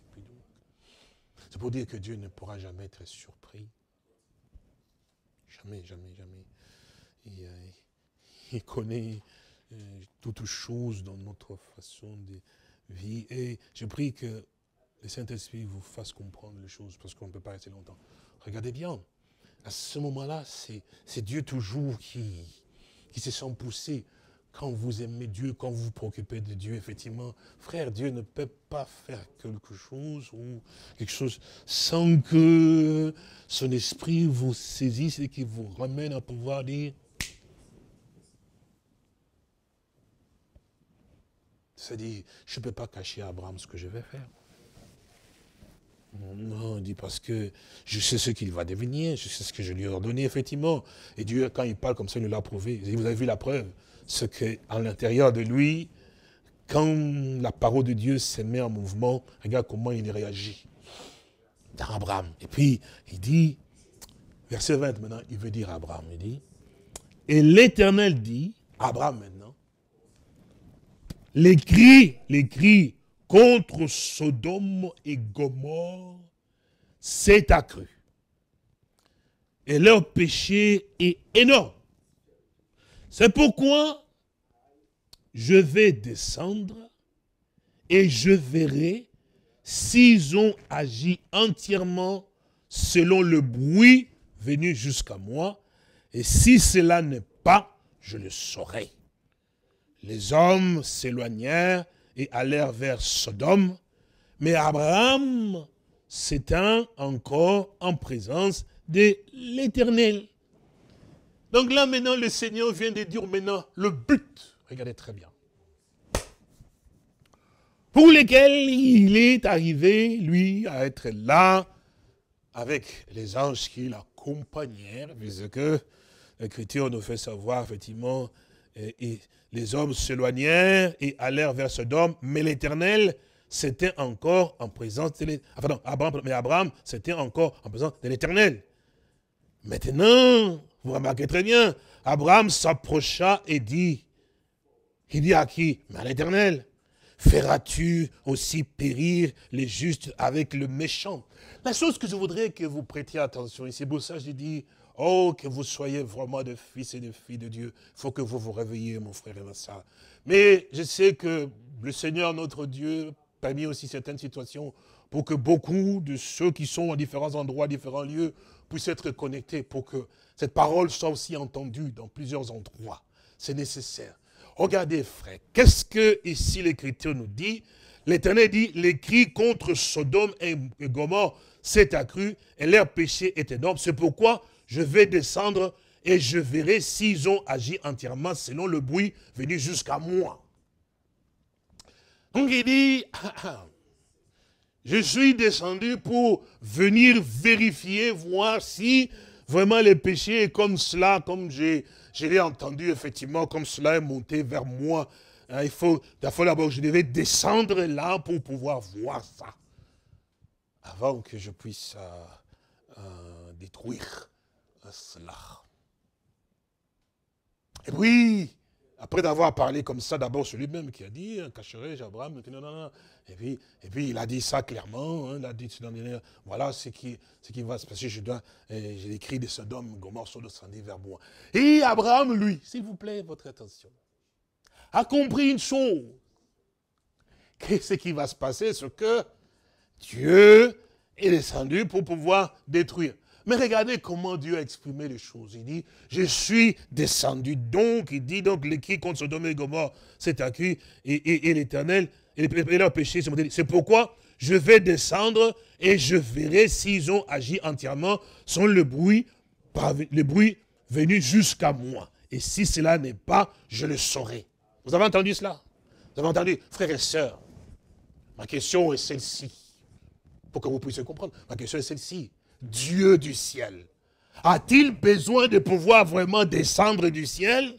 C'est pour dire que Dieu ne pourra jamais être surpris. Jamais, jamais, jamais. Il, euh, connaît euh, toutes choses dans notre façon de vivre. Et je prie que le Saint-Esprit vous fasse comprendre les choses, parce qu'on ne peut pas rester longtemps. Regardez bien, à ce moment-là, c'est Dieu toujours qui se sent poussé quand vous aimez Dieu, quand vous vous préoccupez de Dieu, effectivement, frère, Dieu ne peut pas faire quelque chose ou quelque chose sans que son esprit vous saisisse et qu'il vous ramène à pouvoir dire C'est-à-dire, je ne peux pas cacher à Abraham ce que je vais faire. Non, dit parce que je sais ce qu'il va devenir, je sais ce que je lui ai ordonné, effectivement. Et Dieu, quand il parle comme ça, il nous l'a prouvé. Vous avez vu la preuve ce à l'intérieur de lui, quand la parole de Dieu se met en mouvement, regarde comment il réagit dans Abraham. Et puis, il dit, verset 20 maintenant, il veut dire Abraham, il dit, et l'Éternel dit, Abraham maintenant, les cris, les cris contre Sodome et Gomorre s'est accru. Et leur péché est énorme. C'est pourquoi je vais descendre et je verrai s'ils ont agi entièrement selon le bruit venu jusqu'à moi. Et si cela n'est pas, je le saurai. Les hommes s'éloignèrent et allèrent vers Sodome, mais Abraham s'éteint encore en présence de l'Éternel. Donc là, maintenant, le Seigneur vient de dire maintenant le but. Regardez très bien. Pour lesquels il est arrivé, lui, à être là avec les anges qui l'accompagnèrent, puisque l'Écriture nous fait savoir, effectivement, et, les hommes s'éloignèrent et allèrent vers Sodome, mais l'Éternel s'était encore en présence de ah, mais Abraham, c'était encore en présence de l'Éternel. Maintenant, vous remarquez très bien, Abraham s'approcha et dit, il dit à qui Mais à l'éternel. Feras-tu aussi périr les justes avec le méchant La chose que je voudrais que vous prêtiez attention, et c'est pour ça que je dis, oh, que vous soyez vraiment des fils et des filles de Dieu. Il faut que vous vous réveilliez, mon frère et ma soeur. Mais je sais que le Seigneur, notre Dieu, permet aussi certaines situations pour que beaucoup de ceux qui sont en différents endroits, différents lieux, puisse être connecté pour que cette parole soit aussi entendue dans plusieurs endroits. C'est nécessaire. Regardez, frère, qu'est-ce que ici l'Écriture nous dit L'Éternel dit, les cris contre Sodome et Gomorre s'est accru et leur péché est énorme. C'est pourquoi je vais descendre et je verrai s'ils ont agi entièrement selon le bruit venu jusqu'à moi. Donc il dit, Je suis descendu pour venir vérifier, voir si vraiment le péché est comme cela, comme je, l'ai entendu, effectivement, comme cela est monté vers moi. Hein, il faut, d'abord, d'abord, je devais descendre là pour pouvoir voir ça. Avant que je puisse euh, euh, détruire euh, cela. Et oui, après d'avoir parlé comme ça, d'abord celui même qui a dit, hein, cacherai-je Abraham, non, non, non, et puis, et puis il a dit ça clairement, hein, il a dit, voilà ce qui, ce qui va se passer, je dois, j'ai écrit de Sodome, Gomorre, descendit vers moi. Et Abraham, lui, s'il vous plaît, votre attention, a compris une chose. Qu'est-ce qui va se passer Ce que Dieu est descendu pour pouvoir détruire. Mais regardez comment Dieu a exprimé les choses. Il dit, je suis descendu donc, il dit donc, qui contre Sodome et Gomorrah s'est accueillie et, et, et l'Éternel et leurs péché C'est pourquoi je vais descendre et je verrai s'ils ont agi entièrement sans le bruit, le bruit venu jusqu'à moi. Et si cela n'est pas, je le saurai. Vous avez entendu cela Vous avez entendu, frères et sœurs, ma question est celle-ci, pour que vous puissiez comprendre. Ma question est celle-ci. Dieu du ciel, a-t-il besoin de pouvoir vraiment descendre du ciel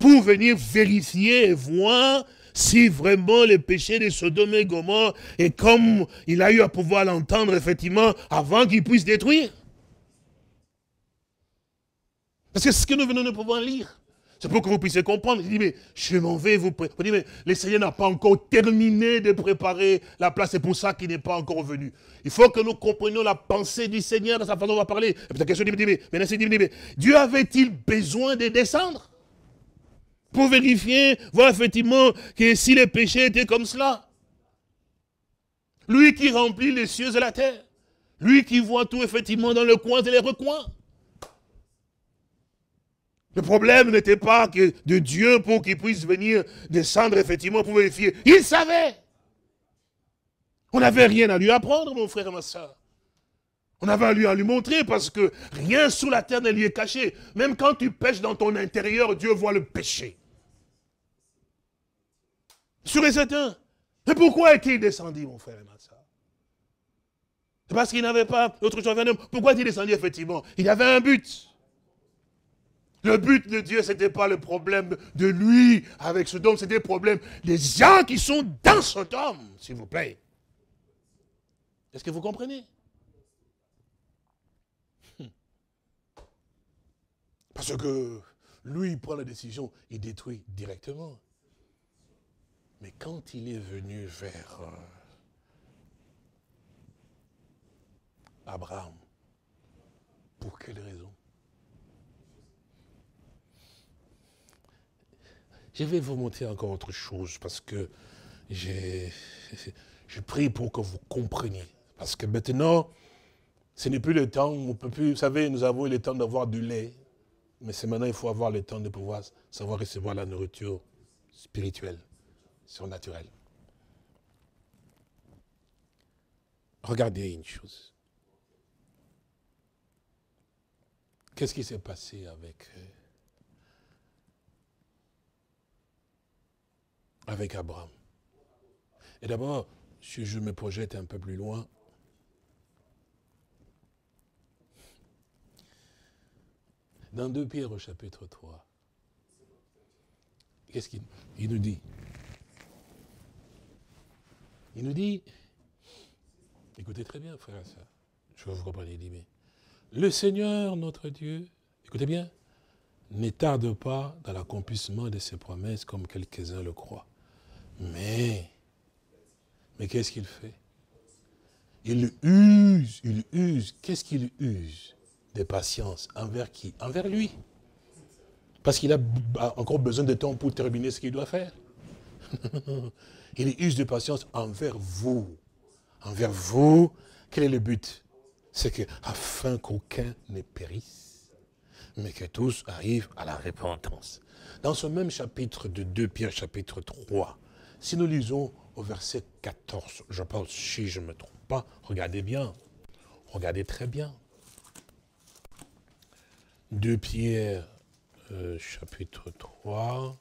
pour venir vérifier et voir si vraiment le péché de Sodome et Gomorre est comme il a eu à pouvoir l'entendre, effectivement, avant qu'il puisse détruire. Parce que ce que nous venons de pouvoir lire. C'est pour que vous puissiez comprendre. Il dit, mais je m'en vais vous Vous dites, mais le Seigneur n'a pas encore terminé de préparer la place. C'est pour ça qu'il n'est pas encore venu. Il faut que nous comprenions la pensée du Seigneur dans sa façon de on va parler. la question dit, mais Dieu avait-il besoin de descendre pour vérifier, voir effectivement que si les péchés étaient comme cela. Lui qui remplit les cieux et la terre. Lui qui voit tout effectivement dans le coin et les recoins. Le problème n'était pas que de Dieu pour qu'il puisse venir descendre effectivement pour vérifier. Il savait. On n'avait rien à lui apprendre, mon frère et ma soeur. On avait à lui, à lui montrer parce que rien sous la terre ne lui est caché. Même quand tu pêches dans ton intérieur, Dieu voit le péché. Sur et certain. Mais pourquoi est-il descendu, mon frère et ma C'est parce qu'il n'avait pas autre chose qu'un homme. Pourquoi est-il descendu, effectivement Il avait un but. Le but de Dieu, ce n'était pas le problème de lui avec ce homme. c'était le problème des gens qui sont dans homme, s'il vous plaît. Est-ce que vous comprenez hmm. Parce que lui, il prend la décision, il détruit directement. Mais quand il est venu vers euh, Abraham, pour quelle raison Je vais vous montrer encore autre chose parce que j'ai prie pour que vous compreniez. Parce que maintenant, ce n'est plus le temps, on peut plus, vous savez, nous avons eu le temps d'avoir du lait, mais c'est maintenant il faut avoir le temps de pouvoir savoir recevoir la nourriture spirituelle surnaturel. Regardez une chose. Qu'est-ce qui s'est passé avec, euh, avec Abraham Et d'abord, si je me projette un peu plus loin, dans 2 Pierre au chapitre 3, qu'est-ce qu'il nous dit il nous dit, écoutez très bien, frère et soeur, je vous vous il dit, mais Le Seigneur, notre Dieu, écoutez bien, ne tarde pas dans l'accomplissement de ses promesses comme quelques-uns le croient. Mais, mais qu'est-ce qu'il fait Il use, il use, qu'est-ce qu'il use De patience, envers qui Envers lui. Parce qu'il a encore besoin de temps pour terminer ce qu'il doit faire. Il use de patience envers vous. Envers vous, quel est le but C'est que afin qu'aucun ne périsse, mais que tous arrivent à la repentance. Dans ce même chapitre de 2 Pierre, chapitre 3, si nous lisons au verset 14, je pense, si je ne me trompe pas, regardez bien, regardez très bien. 2 Pierre, euh, chapitre 3,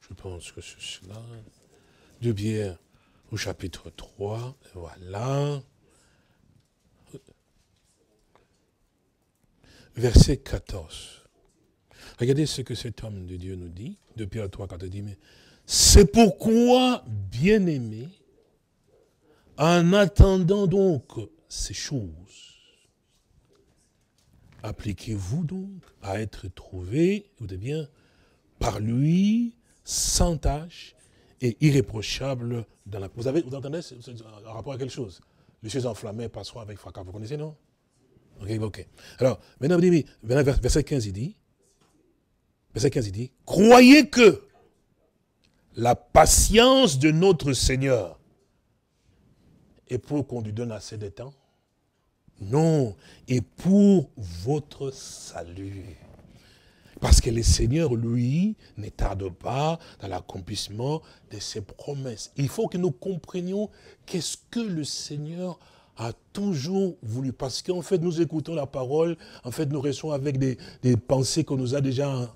je pense que c'est cela de Pierre au chapitre 3, voilà, verset 14. Regardez ce que cet homme de Dieu nous dit, de Pierre 3, il dit, mais c'est pourquoi, bien-aimé, en attendant donc ces choses, appliquez-vous donc à être trouvé, ou bien, par lui, sans tâche et irréprochable dans la... Vous, avez, vous entendez en rapport à quelque chose Les choses passe passeront avec fracas. Vous connaissez, non Ok, ok. Alors, maintenant, verset 15, il dit, verset 15, il dit, croyez que la patience de notre Seigneur est pour qu'on lui donne assez de temps Non, et pour votre salut. Parce que le Seigneur, lui, ne tarde pas dans l'accomplissement de ses promesses. Il faut que nous comprenions qu'est-ce que le Seigneur a toujours voulu. Parce qu'en fait, nous écoutons la parole, en fait, nous restons avec des, pensées qu'on nous a déjà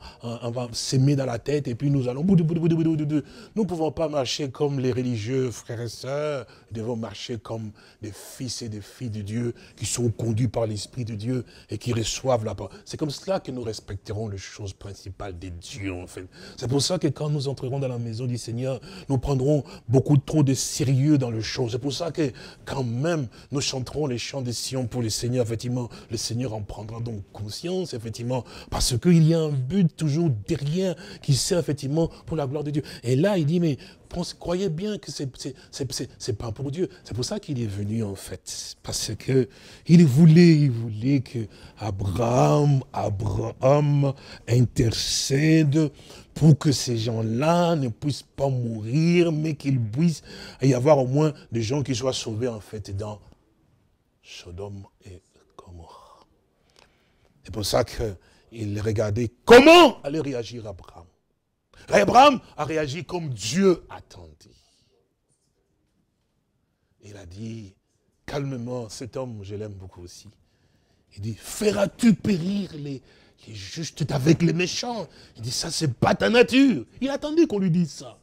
semées dans la tête, et puis nous allons... Nous ne pouvons pas marcher comme les religieux, frères et sœurs. Nous devons marcher comme des fils et des filles de Dieu qui sont conduits par l'Esprit de Dieu et qui reçoivent la parole. C'est comme cela que nous respecterons les choses principales des dieux, en fait. C'est pour ça que quand nous entrerons dans la maison du Seigneur, nous prendrons beaucoup trop de sérieux dans le choses. C'est pour ça que quand même, nous chanterons les champs de Sion pour le Seigneur. Effectivement, le Seigneur en prendra donc conscience, effectivement, parce qu'il y a un but toujours derrière qui sert effectivement pour la gloire de Dieu. Et là, il dit, mais croyez bien que c'est pas pour Dieu. C'est pour ça qu'il est venu, en fait. Parce que il voulait, il voulait que Abraham, Abraham intercède pour que ces gens-là ne puissent pas mourir, mais qu'il puisse y avoir au moins des gens qui soient sauvés, en fait, dans Sodome et Gomorrhe. C'est pour ça qu'il regardait comment allait réagir Abraham. Abraham a réagi comme Dieu attendait. Il a dit, calmement, cet homme, je l'aime beaucoup aussi. Il dit, feras-tu périr les, les justes avec les méchants Il dit, ça, c'est pas ta nature. Il attendait qu'on lui dise ça.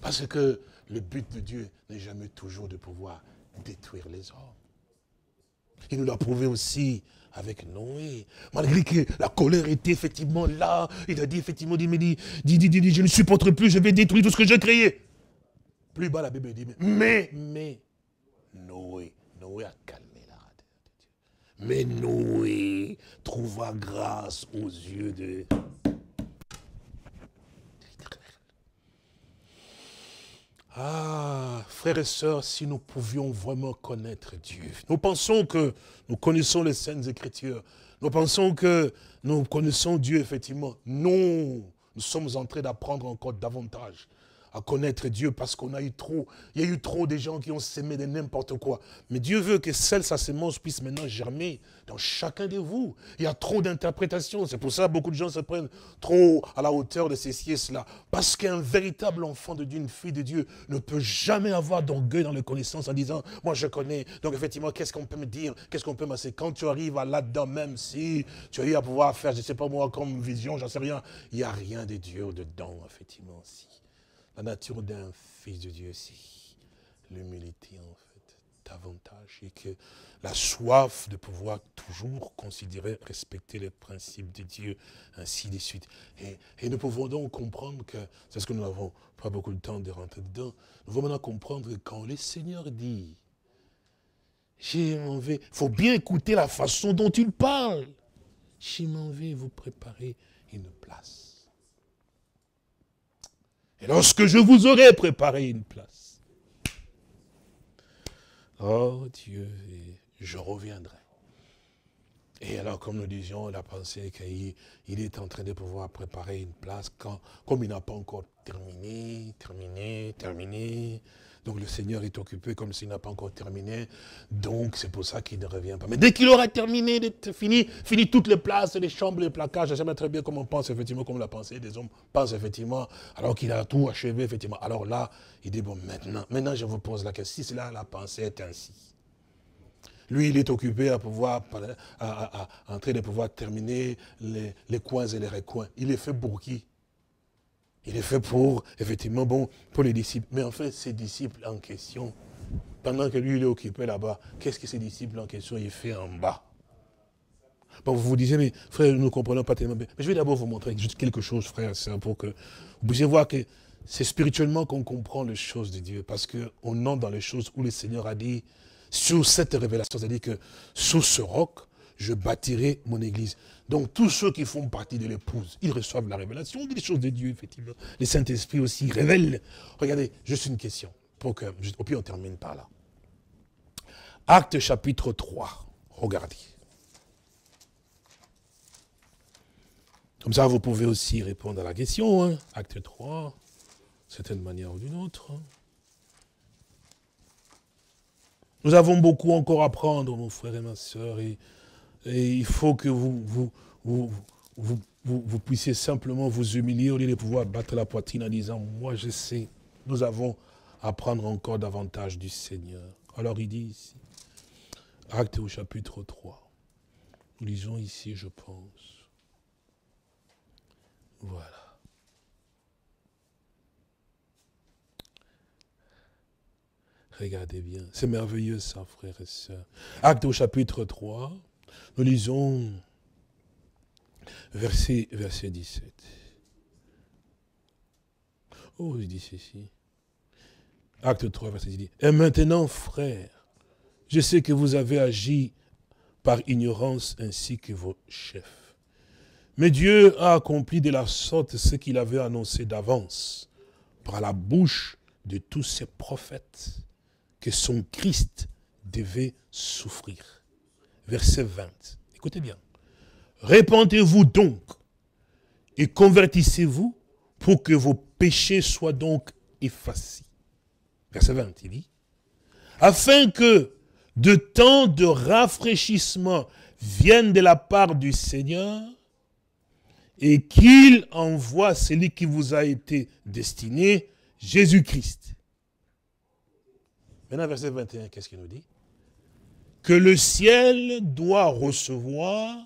Parce que le but de Dieu n'est jamais toujours de pouvoir détruire les hommes. Il nous l'a prouvé aussi avec Noé. Malgré que la colère était effectivement là, il a dit effectivement, dit, mais dit, je ne supporterai plus, je vais détruire tout ce que j'ai créé. Plus bas, la Bible dit, mais, mais, Noé, Noé a calmé la radeur de Dieu. Mais Noé trouva grâce aux yeux de Ah, frères et sœurs, si nous pouvions vraiment connaître Dieu. Nous pensons que nous connaissons les Saintes Écritures. Nous pensons que nous connaissons Dieu, effectivement. Non, nous sommes en train d'apprendre encore davantage à connaître Dieu parce qu'on a eu trop. Il y a eu trop de gens qui ont semé de n'importe quoi. Mais Dieu veut que celle, sa sémence puisse maintenant germer dans chacun de vous. Il y a trop d'interprétations. C'est pour ça que beaucoup de gens se prennent trop à la hauteur de ces siestes-là. Parce qu'un véritable enfant de Dieu, une fille de Dieu, ne peut jamais avoir d'orgueil dans les connaissances en disant, moi je connais, donc effectivement, qu'est-ce qu'on peut me dire, qu'est-ce qu'on peut me dire. Quand tu arrives là-dedans, même si tu as eu à pouvoir faire, je ne sais pas moi, comme vision, j'en sais rien, il n'y a rien de Dieu dedans, effectivement. Si la nature d'un fils de Dieu, c'est l'humilité en fait, davantage. Et que la soif de pouvoir toujours considérer, respecter les principes de Dieu, ainsi de suite. Et, nous pouvons donc comprendre que, c'est ce que nous n'avons pas beaucoup de temps de rentrer dedans, nous pouvons maintenant comprendre que quand le Seigneur dit, j'ai m'en vais, il faut bien écouter la façon dont il parle. j'ai m'en vais vous préparer une place. Et lorsque je vous aurai préparé une place. Oh Dieu, je reviendrai. Et alors, comme nous disions, la pensée qu'il est en train de pouvoir préparer une place, quand, comme il n'a pas encore terminé, terminé, terminé, donc le Seigneur est occupé comme s'il n'a pas encore terminé. Donc c'est pour ça qu'il ne revient pas. Mais dès qu'il aura terminé, fini, fini toutes les places, les chambres, les placards, je ne sais pas très bien comment on pense, effectivement, comme la pensée des hommes pense, effectivement, alors qu'il a tout achevé, effectivement. Alors là, il dit, bon, maintenant, maintenant je vous pose la question, si cela, la pensée est ainsi. Lui, il est occupé à pouvoir, à, à, pouvoir terminer les, les coins et les recoins. Il est fait pour qui il est fait pour, effectivement, bon, pour les disciples. Mais en fait, ces disciples en question, pendant que lui, il est occupé là-bas, qu'est-ce que ces disciples en question, il fait en bas Bon, vous vous disiez, mais frère, nous ne comprenons pas tellement bien. Mais je vais d'abord vous montrer juste quelque chose, frère, pour que vous puissiez voir que c'est spirituellement qu'on comprend les choses de Dieu. Parce qu'on entre dans les choses où le Seigneur a dit, sous cette révélation, c'est-à-dire que sous ce roc, je bâtirai mon église. Donc tous ceux qui font partie de l'épouse, ils reçoivent la révélation des choses de Dieu, effectivement. Les Saint-Esprit aussi révèlent. Regardez, juste une question, pour que, on termine par là. Acte chapitre 3, regardez. Comme ça, vous pouvez aussi répondre à la question, hein. acte 3, certaine manière ou d'une autre. Nous avons beaucoup encore à prendre, mon frère et ma soeur, et et il faut que vous, puissiez simplement vous humilier au lieu de pouvoir battre la poitrine en disant, moi je sais, nous avons à prendre encore davantage du Seigneur. Alors il dit ici, acte au chapitre 3, nous lisons ici, je pense. Voilà. Regardez bien, c'est merveilleux ça, frères et sœurs. Acte au chapitre 3, nous lisons verset, verset 17. Oh, il dit ceci. Acte 3, verset 17. « Et maintenant, frères, je sais que vous avez agi par ignorance ainsi que vos chefs. Mais Dieu a accompli de la sorte ce qu'il avait annoncé d'avance par la bouche de tous ses prophètes que son Christ devait souffrir verset 20. Écoutez bien. Répentez-vous donc et convertissez-vous pour que vos péchés soient donc effacés. Verset 20, il dit. Afin que de temps de rafraîchissement viennent de la part du Seigneur et qu'il envoie celui qui vous a été destiné, Jésus-Christ. Maintenant, verset 21, qu'est-ce qu'il nous dit que le ciel doit recevoir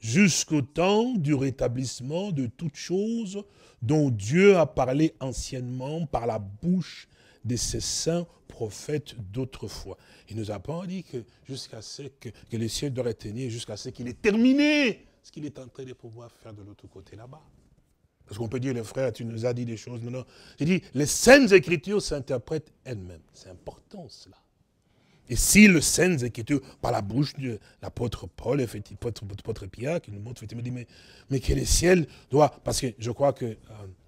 jusqu'au temps du rétablissement de toutes choses dont Dieu a parlé anciennement par la bouche de ses saints prophètes d'autrefois. Il nous a pas dit que jusqu'à ce que, le ciel doit tenir, jusqu'à ce qu'il ait terminé ce qu'il est en train de pouvoir faire de l'autre côté là-bas. Parce qu'on peut dire, le frère, tu nous as dit des choses. Non, non. J'ai dit, les saintes écritures s'interprètent elles-mêmes. C'est important cela. Et si le Saint était par la bouche de l'apôtre Paul, l'apôtre Pierre, qui nous montre, me dit, mais, mais que le ciel doit, parce que je crois que euh,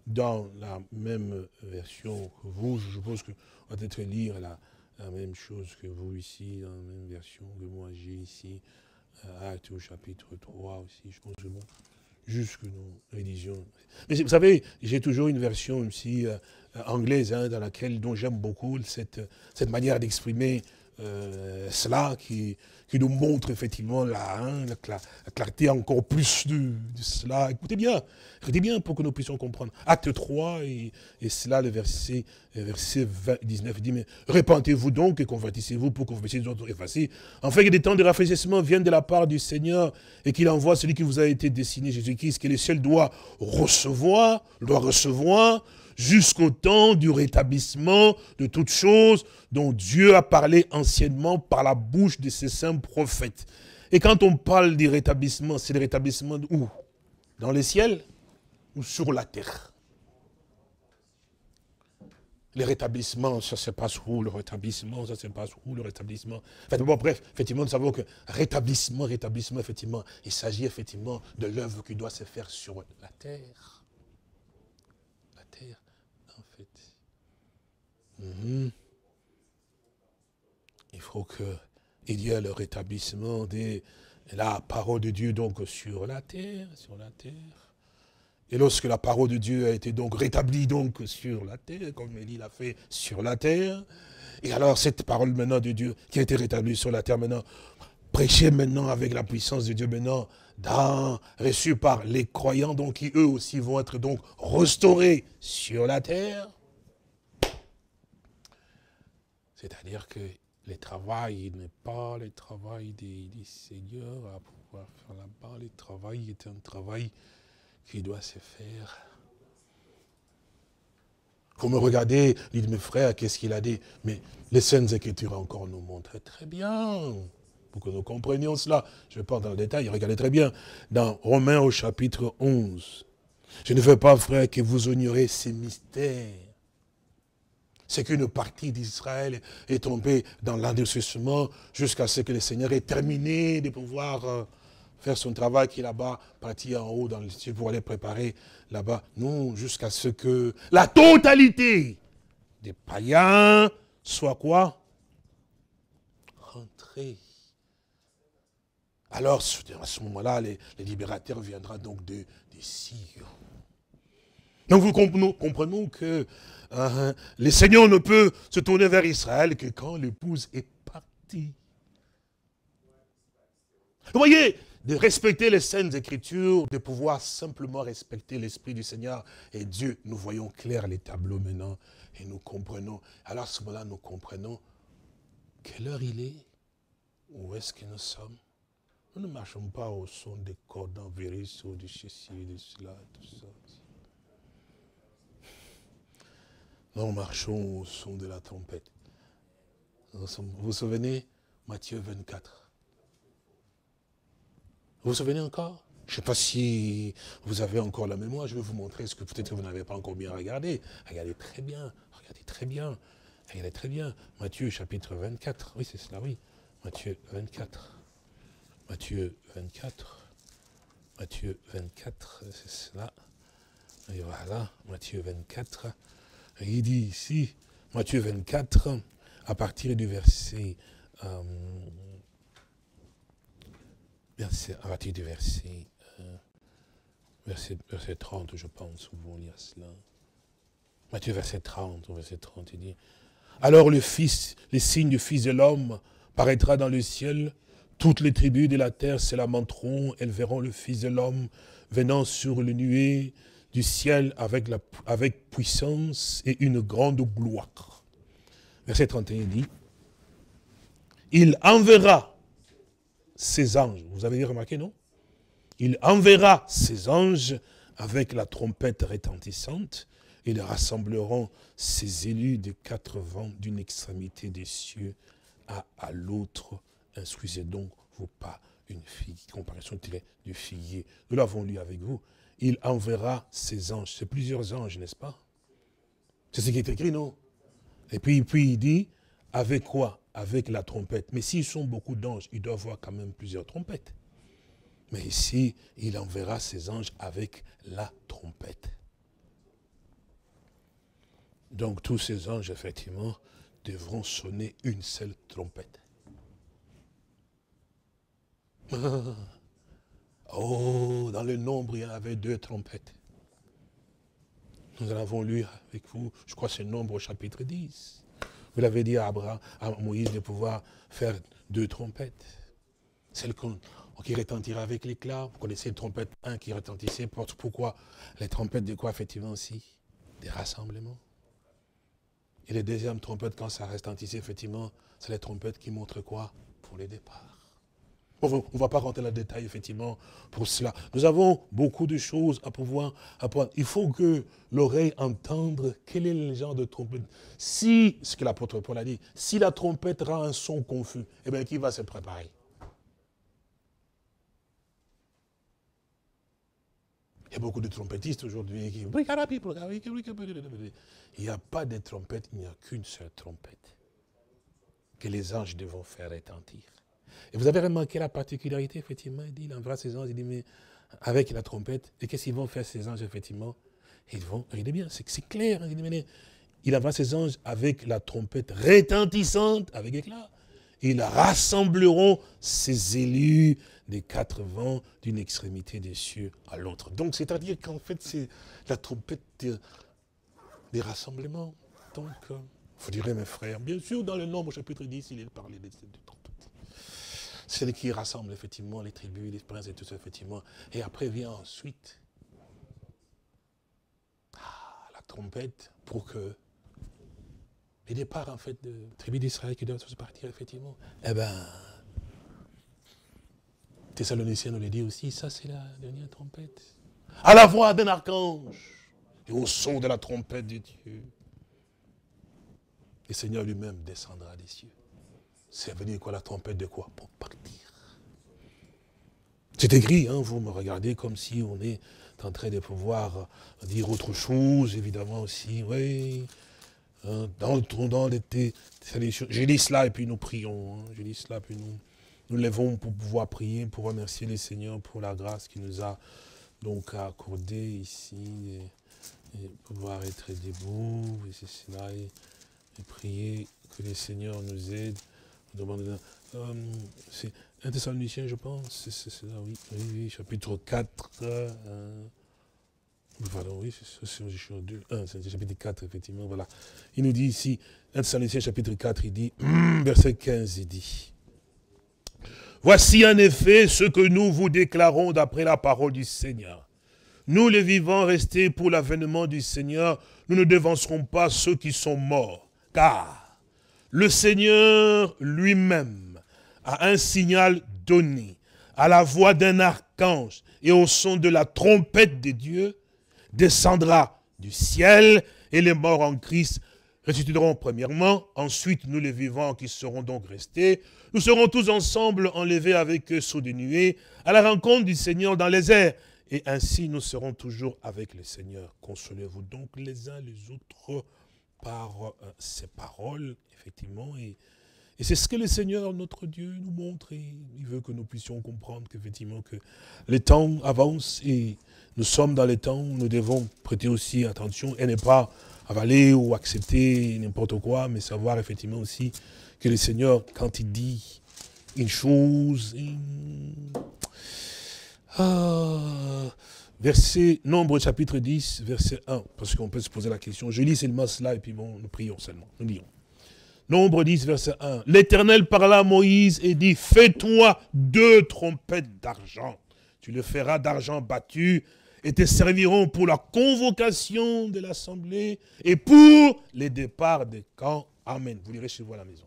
dans la même version que vous, je suppose que va peut-être lire la, même chose que vous ici, dans la même version que moi j'ai ici, euh, acte au chapitre 3 aussi, je pense que bon, jusque nous rédigeons. Mais vous savez, j'ai toujours une version aussi euh, anglaise, hein, dans laquelle, dont j'aime beaucoup cette, cette manière d'exprimer euh, cela qui, nous montre effectivement la, hein, clarté encore plus de, cela. Écoutez bien, écoutez bien pour que nous puissions comprendre. Acte 3, et, cela, le verset, 19, dit, mais répentez-vous donc et convertissez-vous pour que vous puissiez être effacés, Enfin, que des temps de rafraîchissement viennent de la part du Seigneur et qu'il envoie celui qui vous a été destiné, Jésus-Christ, que le ciel doit recevoir, doit recevoir, jusqu'au temps du rétablissement de toutes choses dont Dieu a parlé anciennement par la bouche de ses saints prophètes. Et quand on parle du rétablissement, c'est le rétablissement où Dans les ciels ou sur la terre le rétablissement, ça se passe où Le rétablissement, ça se passe où Le rétablissement. Enfin, bon, bref, effectivement, nous savons que rétablissement, rétablissement, effectivement, il s'agit effectivement de l'œuvre qui doit se faire sur la terre. Mhm. Il faut qu'il y ait le rétablissement de la parole de Dieu donc sur la terre, sur la terre. Et lorsque la parole de Dieu a été donc rétablie donc sur la terre, comme Élie l'a fait sur la terre, et alors cette parole maintenant de Dieu qui a été rétablie sur la terre maintenant, prêchée maintenant avec la puissance de Dieu maintenant, reçue par les croyants donc qui eux aussi vont être donc restaurés sur la terre, c'est-à-dire que le travail n'est pas le travail du, Seigneur à pouvoir faire là-bas. Le travail est un travail qui doit se faire. Vous me regardez, dites mes frères, qu'est-ce qu'il a dit Mais les scènes Écritures encore nous montrent très bien pour que nous comprenions cela. Je ne vais pas dans le détail, regardez très bien. Dans Romains au chapitre 11, je ne veux pas, frère, que vous ignorez ces mystères c'est qu'une partie d'Israël est tombée dans l'endurcissement jusqu'à ce que le Seigneur ait terminé de pouvoir euh, faire son travail qui est là-bas, parti en haut dans le ciel pour aller préparer là-bas. Non, jusqu'à ce que la totalité des païens soit quoi Rentrée. Alors, à ce moment-là, les, libérateurs viendront donc de, de Donc, vous comprenez comprenons que Hein? le Seigneur ne peut se tourner vers Israël que quand l'épouse est partie. Vous voyez, de respecter les scènes Écritures, de pouvoir simplement respecter l'Esprit du Seigneur. Et Dieu, nous voyons clair les tableaux maintenant et nous comprenons. Alors à ce moment-là, nous comprenons quelle heure il est, où est-ce que nous sommes. Nous ne marchons pas au son des cordes virus, ou du ceci, de cela, tout ça. Nous marchons au son de la trompette. vous vous souvenez Matthieu 24. Vous vous souvenez encore Je ne sais pas si vous avez encore la mémoire. Je vais vous montrer ce que peut-être vous n'avez pas encore bien regardé. Regardez très bien. Regardez très bien. Regardez très bien. Matthieu chapitre 24. Oui, c'est cela, oui. Matthieu 24. Matthieu 24. Matthieu 24, c'est cela. Et voilà, Matthieu 24. Il dit ici, Matthieu 24, à partir du verset, euh, du verset, 30, euh, je pense, vous lire cela. Matthieu verset 30, verset 30, il dit, alors le Fils, les signes du Fils de l'homme paraîtra dans le ciel, toutes les tribus de la terre se lamenteront, elles verront le Fils de l'homme venant sur les nuées du ciel avec, la, avec puissance et une grande gloire. Verset 31 dit, il enverra ses anges. Vous avez remarqué, non Il enverra ses anges avec la trompette retentissante et rassembleront ses élus des quatre vents d'une extrémité des cieux à, à l'autre. Instruisez donc vos pas une fille, comparaison tirée du figuier. Nous l'avons lu avec vous il enverra ses anges. C'est plusieurs anges, n'est-ce pas C'est ce qui est écrit, non Et puis, puis il dit, avec quoi Avec la trompette. Mais s'ils sont beaucoup d'anges, il doit avoir quand même plusieurs trompettes. Mais ici, il enverra ses anges avec la trompette. Donc tous ces anges, effectivement, devront sonner une seule trompette. Ah. Oh, dans le nombre, il y en avait deux trompettes. Nous en avons lu avec vous, je crois ce nombre au chapitre 10. Vous l'avez dit à, Abraham, à Moïse de pouvoir faire deux trompettes. Celle qui retentira avec l'éclat. Vous connaissez les trompette 1 qui retentissait. Pourquoi Les trompettes de quoi, effectivement, aussi Des rassemblements. Et les deuxièmes trompettes, quand ça retentissait, effectivement, c'est les trompettes qui montrent quoi Pour les départs. On ne va pas rentrer dans le détail, effectivement, pour cela. Nous avons beaucoup de choses à pouvoir apprendre. Il faut que l'oreille entende quel est le genre de trompette. Si, ce que l'apôtre Paul a dit, si la trompette rend un son confus, eh bien, qui va se préparer Il y a beaucoup de trompettistes aujourd'hui qui... Il n'y a pas de trompette, il n'y a qu'une seule trompette que les anges devront faire retentir. Et vous avez remarqué la particularité, effectivement, il dit, il ses anges, il dit, mais avec la trompette, et qu'est-ce qu'ils vont faire ces anges, effectivement Ils vont, regardez bien, c'est clair, hein. il envoie ses anges avec la trompette rétentissante, avec éclat. Ils rassembleront ses élus des quatre vents d'une extrémité des cieux à l'autre. Donc, c'est-à-dire qu'en fait, c'est la trompette des, rassemblements. Donc, euh, vous direz, mes frères, bien sûr, dans le nombre, chapitre 10, il est parlé de cette trompette. Celle qui rassemble effectivement les tribus, les princes et tout ça, effectivement. Et après vient ensuite ah, la trompette pour que les départs, en fait, de tribus d'Israël qui doivent se partir, effectivement. Eh bien, Thessaloniciens nous le dit aussi, ça c'est la dernière trompette. À la voix d'un archange et au son de la trompette de Dieu, le Seigneur lui-même descendra des cieux. C'est venu quoi la tempête de quoi Pour partir. C'est écrit, hein, vous me regardez comme si on est en train de pouvoir dire autre chose, évidemment aussi, oui, hein, dans le dans d'été. J'ai cela et puis nous prions, hein. J'ai dit cela et puis nous nous levons pour pouvoir prier, pour remercier le Seigneur pour la grâce qu'il nous a donc accordée ici, et, pouvoir être debout, et c'est cela, et, et prier que le Seigneur nous aide euh, c'est 1 Thessaloniciens, je pense, c'est là, oui, oui, oui, chapitre 4. Euh, voilà, oui, c'est 1, c'est chapitre 4, effectivement, voilà. Il nous dit ici, 1 Thessaloniciens, chapitre 4, il dit, verset 15, il dit, Voici en effet ce que nous vous déclarons d'après la parole du Seigneur. Nous les vivants restés pour l'avènement du Seigneur, nous ne devancerons pas ceux qui sont morts, car le Seigneur lui-même, à un signal donné, à la voix d'un archange et au son de la trompette des dieux, descendra du ciel et les morts en Christ ressusciteront premièrement, ensuite nous les vivants qui serons donc restés, nous serons tous ensemble enlevés avec eux sous des nuées à la rencontre du Seigneur dans les airs. Et ainsi nous serons toujours avec le Seigneur. Consolez-vous donc les uns les autres par euh, ses paroles, effectivement. Et, et c'est ce que le Seigneur, notre Dieu, nous montre. il veut que nous puissions comprendre qu'effectivement, que les temps avancent et nous sommes dans les temps où nous devons prêter aussi attention et ne pas avaler ou accepter n'importe quoi, mais savoir effectivement aussi que le Seigneur, quand il dit une chose, ah, Verset, Nombre chapitre 10, verset 1, parce qu'on peut se poser la question. Je lis seulement là et puis bon, nous prions seulement, nous lions. Nombre 10, verset 1. L'Éternel parla à Moïse et dit, fais-toi deux trompettes d'argent. Tu le feras d'argent battu et te serviront pour la convocation de l'assemblée et pour les départs des camps. Amen. Vous lirez chez vous à la maison.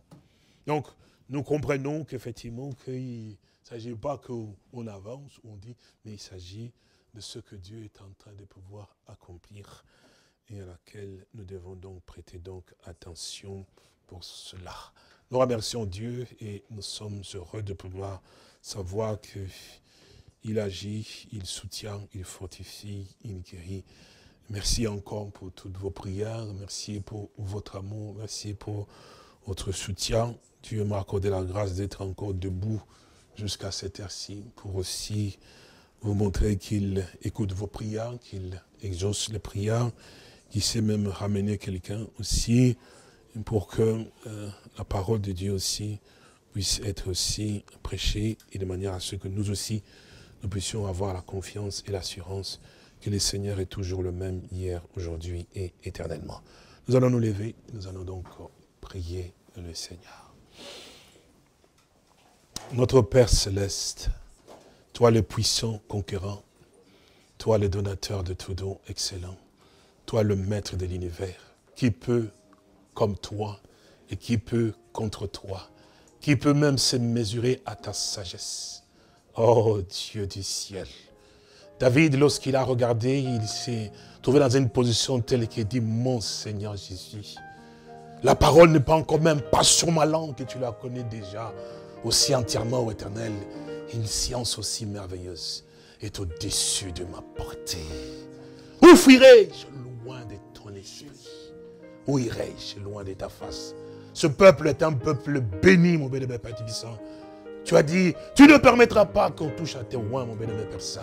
Donc, nous comprenons qu'effectivement, qu'il ne s'agit pas qu'on avance, on dit, mais il s'agit de ce que Dieu est en train de pouvoir accomplir et à laquelle nous devons donc prêter donc attention pour cela. Nous remercions Dieu et nous sommes heureux de pouvoir savoir qu'il agit, il soutient, il fortifie, il guérit. Merci encore pour toutes vos prières, merci pour votre amour, merci pour votre soutien. Dieu m'a accordé la grâce d'être encore debout jusqu'à cette heure-ci pour aussi vous montrer qu'il écoute vos prières, qu'il exauce les prières, qu'il sait même ramener quelqu'un aussi pour que euh, la parole de Dieu aussi puisse être aussi prêchée et de manière à ce que nous aussi, nous puissions avoir la confiance et l'assurance que le Seigneur est toujours le même hier, aujourd'hui et éternellement. Nous allons nous lever, nous allons donc prier le Seigneur. Notre Père céleste, toi le puissant conquérant, toi le donateur de tout don excellent, toi le maître de l'univers, qui peut comme toi et qui peut contre toi, qui peut même se mesurer à ta sagesse. Oh Dieu du ciel. David, lorsqu'il a regardé, il s'est trouvé dans une position telle qu'il dit, mon Seigneur Jésus, la parole n'est pas encore même pas sur ma langue que tu la connais déjà aussi entièrement, au Éternel une science aussi merveilleuse est au-dessus de ma portée. Où fuirai-je loin de ton esprit Où irai-je loin de ta face Ce peuple est un peuple béni, mon bénévole Père Tibissant. Tu as dit, tu ne permettras pas qu'on touche à tes oins, mon bénévole Père Saint.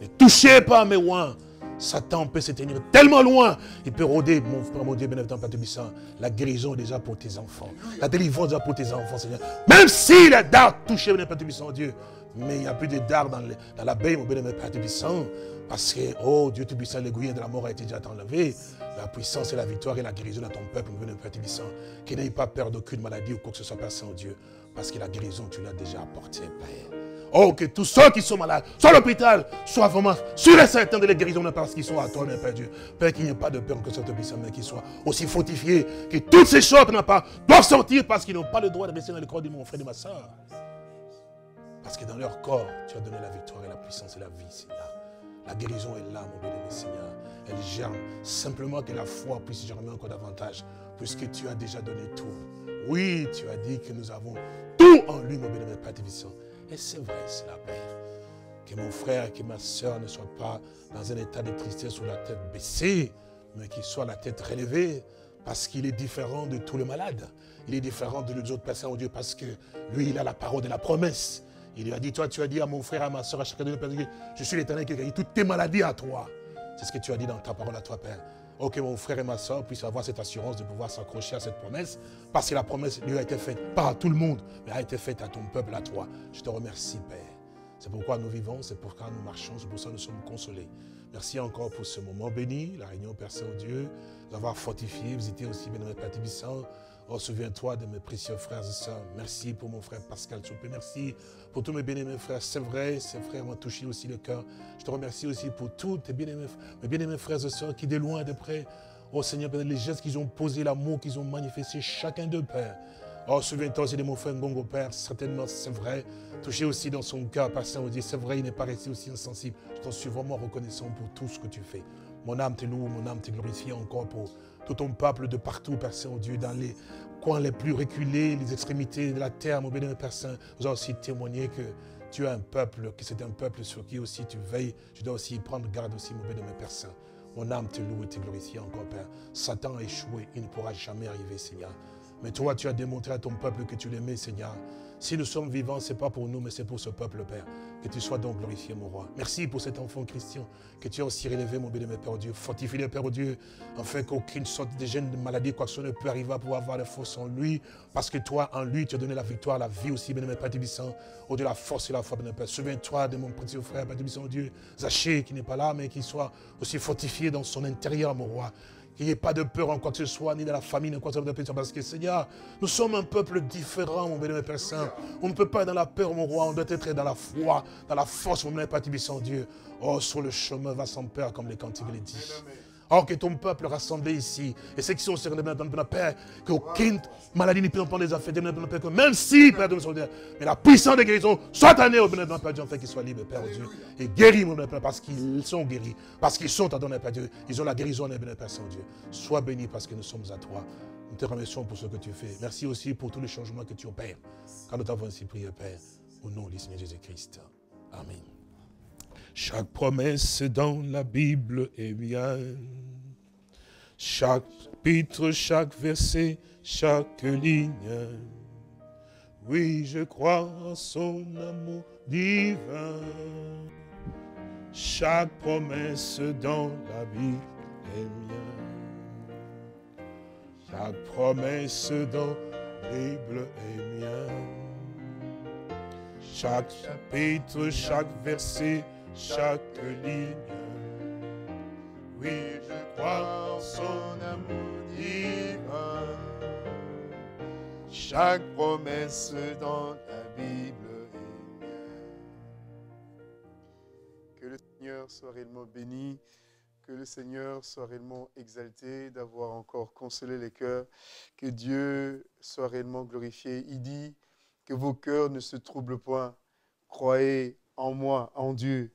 Ne touchez pas à mes oins, Satan peut se tenir tellement loin. Il peut rôder, mon frère, mon Dieu, bénévole, Père la guérison déjà pour tes enfants. La délivrance déjà pour tes enfants, Seigneur. Même si les dards touchaient, mon Père Tubissant, Dieu. Mais il n'y a plus de dards dans, dans l'abeille, mon Père Tubissant. Parce que, oh Dieu Tubissant, l'aiguille de la mort a été déjà enlevée. La puissance et la victoire et la guérison dans ton peuple, mon mon Père Tubissant. Qu'il n'ait pas peur d'aucune maladie ou quoi que ce soit, Père Saint-Dieu. Parce que la guérison, tu l'as déjà apportée, Père. Oh, que tous ceux qui sont malades, soit l'hôpital, soit vraiment sur les certains de les guérison, parce qu'ils sont à toi, Père Dieu. Père, qu'il n'y ait pas de peur que cette puissance, mais qu'ils soient aussi fortifiés, que toutes ces choses n'ont pas, doivent sortir parce qu'ils n'ont pas le droit de baisser dans le corps de mon frère et de ma soeur. Parce que dans leur corps, tu as donné la victoire et la puissance et la vie, Seigneur. La guérison est là, mon béni, Seigneur. Elle germe. Simplement que la foi puisse germer encore davantage, puisque tu as déjà donné tout. Oui, tu as dit que nous avons tout en lui, mon bien Père c'est vrai, c'est la Père. Que mon frère et que ma soeur ne soient pas dans un état de tristesse ou la tête baissée, mais qu'ils soient la tête relevée, parce qu'il est différent de tous les malades. Il est différent de les autres personnes au Dieu, parce que lui, il a la parole de la promesse. Il lui a dit, toi, tu as dit à mon frère, à ma soeur, à chacun de nous, je suis l'éternel qui a toutes tes maladies à toi. C'est ce que tu as dit dans ta parole à toi, Père. Oh, mon frère et ma soeur puissent avoir cette assurance de pouvoir s'accrocher à cette promesse, parce que la promesse lui a été faite, pas à tout le monde, mais a été faite à ton peuple, à toi. Je te remercie, Père. C'est pourquoi nous vivons, c'est pourquoi nous marchons, c'est pour ça que nous sommes consolés. Merci encore pour ce moment béni, la réunion Père Saint-Dieu, d'avoir fortifié. Vous étiez aussi, bien Père Père Oh, souviens-toi de mes précieux frères et sœurs. Merci pour mon frère Pascal Tchoupé, Merci pour tous mes bien-aimés frères. C'est vrai, ces frères m'ont touché aussi le cœur. Je te remercie aussi pour tous tes bien-aimés, mes bien-aimés frères et sœurs qui, de loin et de près, oh Seigneur, les gestes qu'ils ont posés, l'amour qu'ils ont manifesté, chacun d'eux, Père. Oh, souviens-toi aussi de mon frère Ngongo, Père, certainement, c'est vrai. Touché aussi dans son cœur par saint Dieu, c'est vrai, il n'est pas resté aussi insensible. Je t'en suis vraiment reconnaissant pour tout ce que tu fais. Mon âme te loue, mon âme te glorifie encore pour tout ton peuple de partout, Père Saint-Dieu, oh dans les, les plus reculés, les extrémités de la terre, mon béni, mes Saint, nous aussi témoigné que tu as un peuple, que c'est un peuple sur qui aussi tu veilles. Tu dois aussi prendre garde aussi, mon de mes personnes. Mon âme te loue et te glorifie encore, Père. Satan a échoué, il ne pourra jamais arriver, Seigneur. Mais toi, tu as démontré à ton peuple que tu l'aimais, Seigneur. Si nous sommes vivants, ce n'est pas pour nous, mais c'est pour ce peuple, Père. Que tu sois donc glorifié, mon roi. Merci pour cet enfant Christian que tu as aussi rélevé, mon bien mon Père Dieu. Fortifie-le, Père Dieu, afin qu'aucune sorte de gêne, de maladie, quoi que ce soit ne puisse arriver à avoir la force en lui. Parce que toi, en lui, tu as donné la victoire, la vie aussi, bien-aimé Père Tibissant, au de la force et la foi, mon Père. Souviens-toi de mon petit frère, Père Tibissant, Dieu, Zaché, qui n'est pas là, mais qui soit aussi fortifié dans son intérieur, mon roi. Qu'il n'y ait pas de peur en quoi que ce soit, ni dans la famille, ni en quoi que ce soit. Parce que Seigneur, nous sommes un peuple différent, mon béni, Père Saint. On ne peut pas être dans la peur, mon roi. On doit être dans la foi, dans la force, mon béni, Père sans Dieu. Oh, sur le chemin va sans peur, comme les cantiques le disent. Or ah, que ton peuple rassemblé ici, et ceux qui sont père que paix, qu'aucune maladie ne puisse pas les affaires de notre que même si, Père de Dieu, mais la puissance de guérison soit donnée au bénévole, de Père Dieu, afin qu'ils soient libres, Père Dieu, et guéris, mon Père, parce qu'ils sont guéris, parce qu'ils sont notre Père Dieu, ils ont la guérison, mon Père Saint-Dieu. Sois béni parce que nous sommes à toi. Nous te remercions pour ce que tu fais. Merci aussi pour tous les changements que tu opères. Car nous t'avons ainsi prié, Père, au nom du Seigneur Jésus-Christ. Amen. Chaque promesse dans la Bible est bien. Chaque chapitre, chaque verset, chaque ligne. Oui, je crois en son amour divin. Chaque promesse dans la Bible est bien. Chaque promesse dans la Bible est bien. Chaque chapitre, chaque verset, chaque ligne. Oui, je crois en son amour divin. Chaque promesse dans la Bible est Que le Seigneur soit réellement béni. Que le Seigneur soit réellement exalté d'avoir encore consolé les cœurs. Que Dieu soit réellement glorifié. Il dit que vos cœurs ne se troublent point. Croyez en moi, en Dieu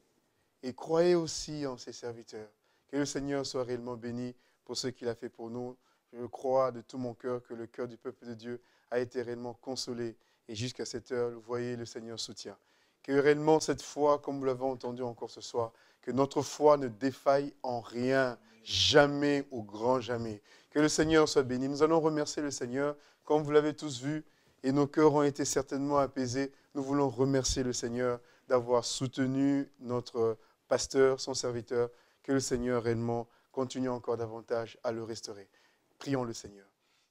et croyez aussi en ses serviteurs. Que le Seigneur soit réellement béni pour ce qu'il a fait pour nous. Je crois de tout mon cœur que le cœur du peuple de Dieu a été réellement consolé. Et jusqu'à cette heure, vous voyez, le Seigneur soutient. Que réellement cette foi, comme vous l'avez entendu encore ce soir, que notre foi ne défaille en rien, jamais au grand jamais. Que le Seigneur soit béni. Nous allons remercier le Seigneur, comme vous l'avez tous vu, et nos cœurs ont été certainement apaisés. Nous voulons remercier le Seigneur d'avoir soutenu notre pasteur, son serviteur, que le Seigneur réellement continue encore davantage à le restaurer. Prions le Seigneur.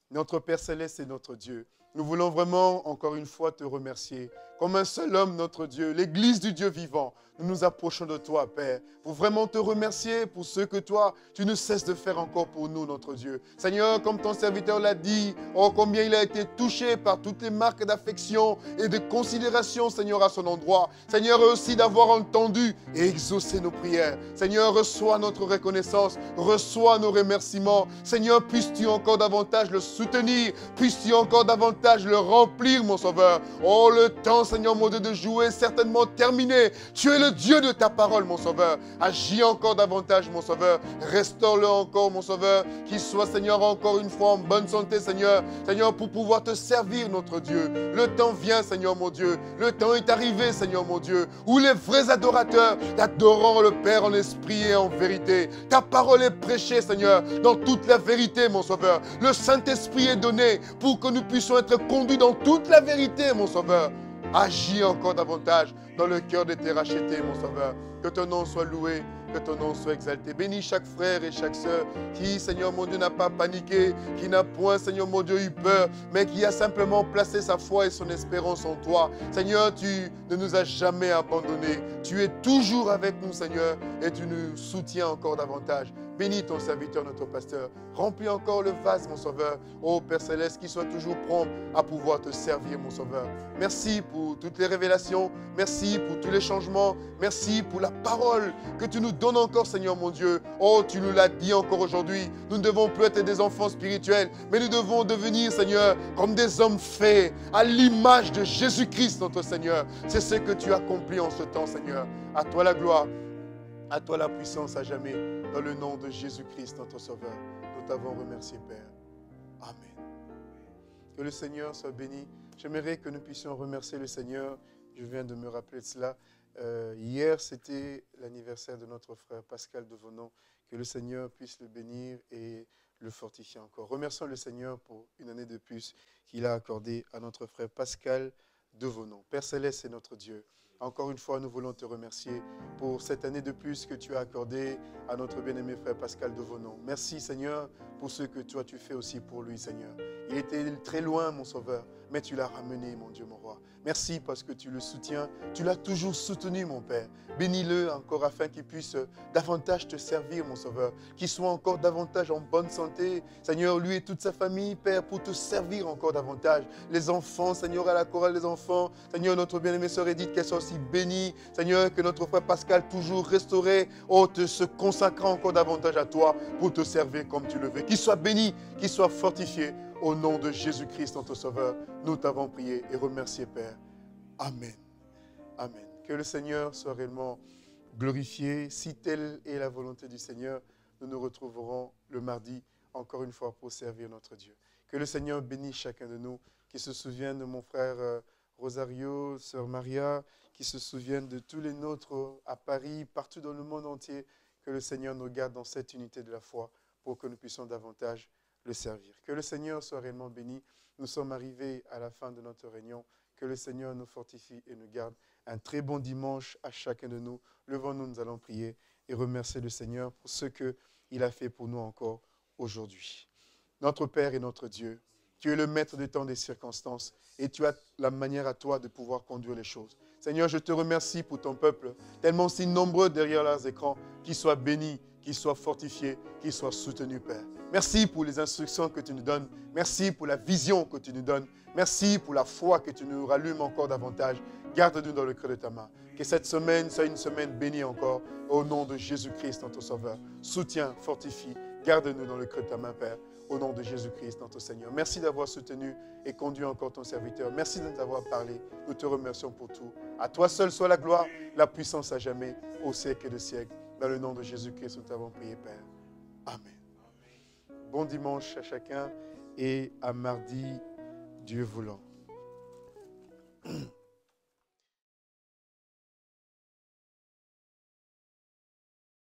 Notre Père céleste et notre Dieu, nous voulons vraiment encore une fois te remercier comme un seul homme, notre Dieu, l'Église du Dieu vivant nous nous approchons de toi, Père, pour vraiment te remercier pour ce que toi, tu ne cesses de faire encore pour nous, notre Dieu. Seigneur, comme ton serviteur l'a dit, oh combien il a été touché par toutes les marques d'affection et de considération, Seigneur, à son endroit. Seigneur, aussi d'avoir entendu et exaucé nos prières. Seigneur, reçois notre reconnaissance, reçois nos remerciements. Seigneur, puisses-tu encore davantage le soutenir, puisses-tu encore davantage le remplir, mon Sauveur. Oh, le temps, Seigneur, mon Dieu, de jouer certainement terminé. Tu es le Dieu de ta parole, mon Sauveur. Agis encore davantage, mon Sauveur. Restaure-le encore, mon Sauveur. Qu'il soit, Seigneur, encore une fois en bonne santé, Seigneur. Seigneur, pour pouvoir te servir, notre Dieu. Le temps vient, Seigneur, mon Dieu. Le temps est arrivé, Seigneur, mon Dieu, où les vrais adorateurs t'adorant le Père en esprit et en vérité. Ta parole est prêchée, Seigneur, dans toute la vérité, mon Sauveur. Le Saint-Esprit est donné pour que nous puissions être conduits dans toute la vérité, mon Sauveur. Agis encore davantage dans le cœur de tes rachetés, mon Sauveur. Que ton nom soit loué, que ton nom soit exalté. Bénis chaque frère et chaque sœur qui, Seigneur mon Dieu, n'a pas paniqué, qui n'a point, Seigneur mon Dieu, eu peur, mais qui a simplement placé sa foi et son espérance en toi. Seigneur, tu ne nous as jamais abandonnés. Tu es toujours avec nous, Seigneur, et tu nous soutiens encore davantage. Bénis ton serviteur, notre pasteur. Remplis encore le vase, mon Sauveur. Ô Père Céleste, qu'il soit toujours prompt à pouvoir te servir, mon Sauveur. Merci pour toutes les révélations. Merci pour tous les changements. Merci pour la parole que tu nous donnes encore, Seigneur mon Dieu. Oh, tu nous l'as dit encore aujourd'hui. Nous ne devons plus être des enfants spirituels, mais nous devons devenir, Seigneur, comme des hommes faits, à l'image de Jésus-Christ, notre Seigneur. C'est ce que tu accomplis en ce temps, Seigneur. À toi la gloire, à toi la puissance à jamais. Dans le nom de Jésus-Christ, notre Sauveur, nous t'avons remercié, Père. Amen. Que le Seigneur soit béni. J'aimerais que nous puissions remercier le Seigneur. Je viens de me rappeler de cela. Euh, hier, c'était l'anniversaire de notre frère Pascal de Devonon. Que le Seigneur puisse le bénir et le fortifier encore. Remercions le Seigneur pour une année de plus qu'il a accordée à notre frère Pascal Devonon. Père Céleste, c'est notre Dieu. Encore une fois, nous voulons te remercier pour cette année de plus que tu as accordée à notre bien-aimé frère Pascal de Devonon. Merci Seigneur pour ce que toi tu fais aussi pour lui, Seigneur. Il était très loin, mon Sauveur, mais tu l'as ramené, mon Dieu, mon roi. Merci parce que tu le soutiens, tu l'as toujours soutenu, mon Père. Bénis-le encore afin qu'il puisse euh, davantage te servir, mon Sauveur, qu'il soit encore davantage en bonne santé. Seigneur, lui et toute sa famille, Père, pour te servir encore davantage. Les enfants, Seigneur, à la chorale des enfants, Seigneur, notre bien-aimée sœur Edith, qu'elle soit aussi bénie. Seigneur, que notre frère Pascal, toujours restauré, oh, te se consacrant encore davantage à toi pour te servir comme tu le veux. Qu'il soit béni, qu'il soit fortifié au nom de Jésus-Christ, notre Sauveur, nous t'avons prié et remercié, Père. Amen. Amen. Que le Seigneur soit réellement glorifié. Si telle est la volonté du Seigneur, nous nous retrouverons le mardi encore une fois pour servir notre Dieu. Que le Seigneur bénisse chacun de nous, qui se souvienne de mon frère euh, Rosario, sœur Maria, qui se souviennent de tous les nôtres à Paris, partout dans le monde entier. Que le Seigneur nous garde dans cette unité de la foi pour que nous puissions davantage le servir. Que le Seigneur soit réellement béni. Nous sommes arrivés à la fin de notre réunion. Que le Seigneur nous fortifie et nous garde. Un très bon dimanche à chacun de nous. Levons-nous, nous allons prier et remercier le Seigneur pour ce qu'il a fait pour nous encore aujourd'hui. Notre Père et notre Dieu, tu es le maître du temps des circonstances et tu as la manière à toi de pouvoir conduire les choses. Seigneur, je te remercie pour ton peuple, tellement si nombreux derrière leurs écrans, qu'ils soient bénis, qu'ils soient fortifiés, qu'ils soient soutenus, Père. Merci pour les instructions que tu nous donnes. Merci pour la vision que tu nous donnes. Merci pour la foi que tu nous rallumes encore davantage. Garde-nous dans le creux de ta main. Que cette semaine soit une semaine bénie encore. Au nom de Jésus-Christ, notre Sauveur. Soutiens, fortifie. Garde-nous dans le creux de ta main, Père. Au nom de Jésus-Christ, notre Seigneur. Merci d'avoir soutenu et conduit encore ton serviteur. Merci de nous avoir parlé. Nous te remercions pour tout. À toi seul soit la gloire, la puissance à jamais, au siècle et des siècle. Dans le nom de Jésus-Christ, nous t'avons prié, Père. Amen. Bon dimanche à chacun et à mardi, Dieu voulant.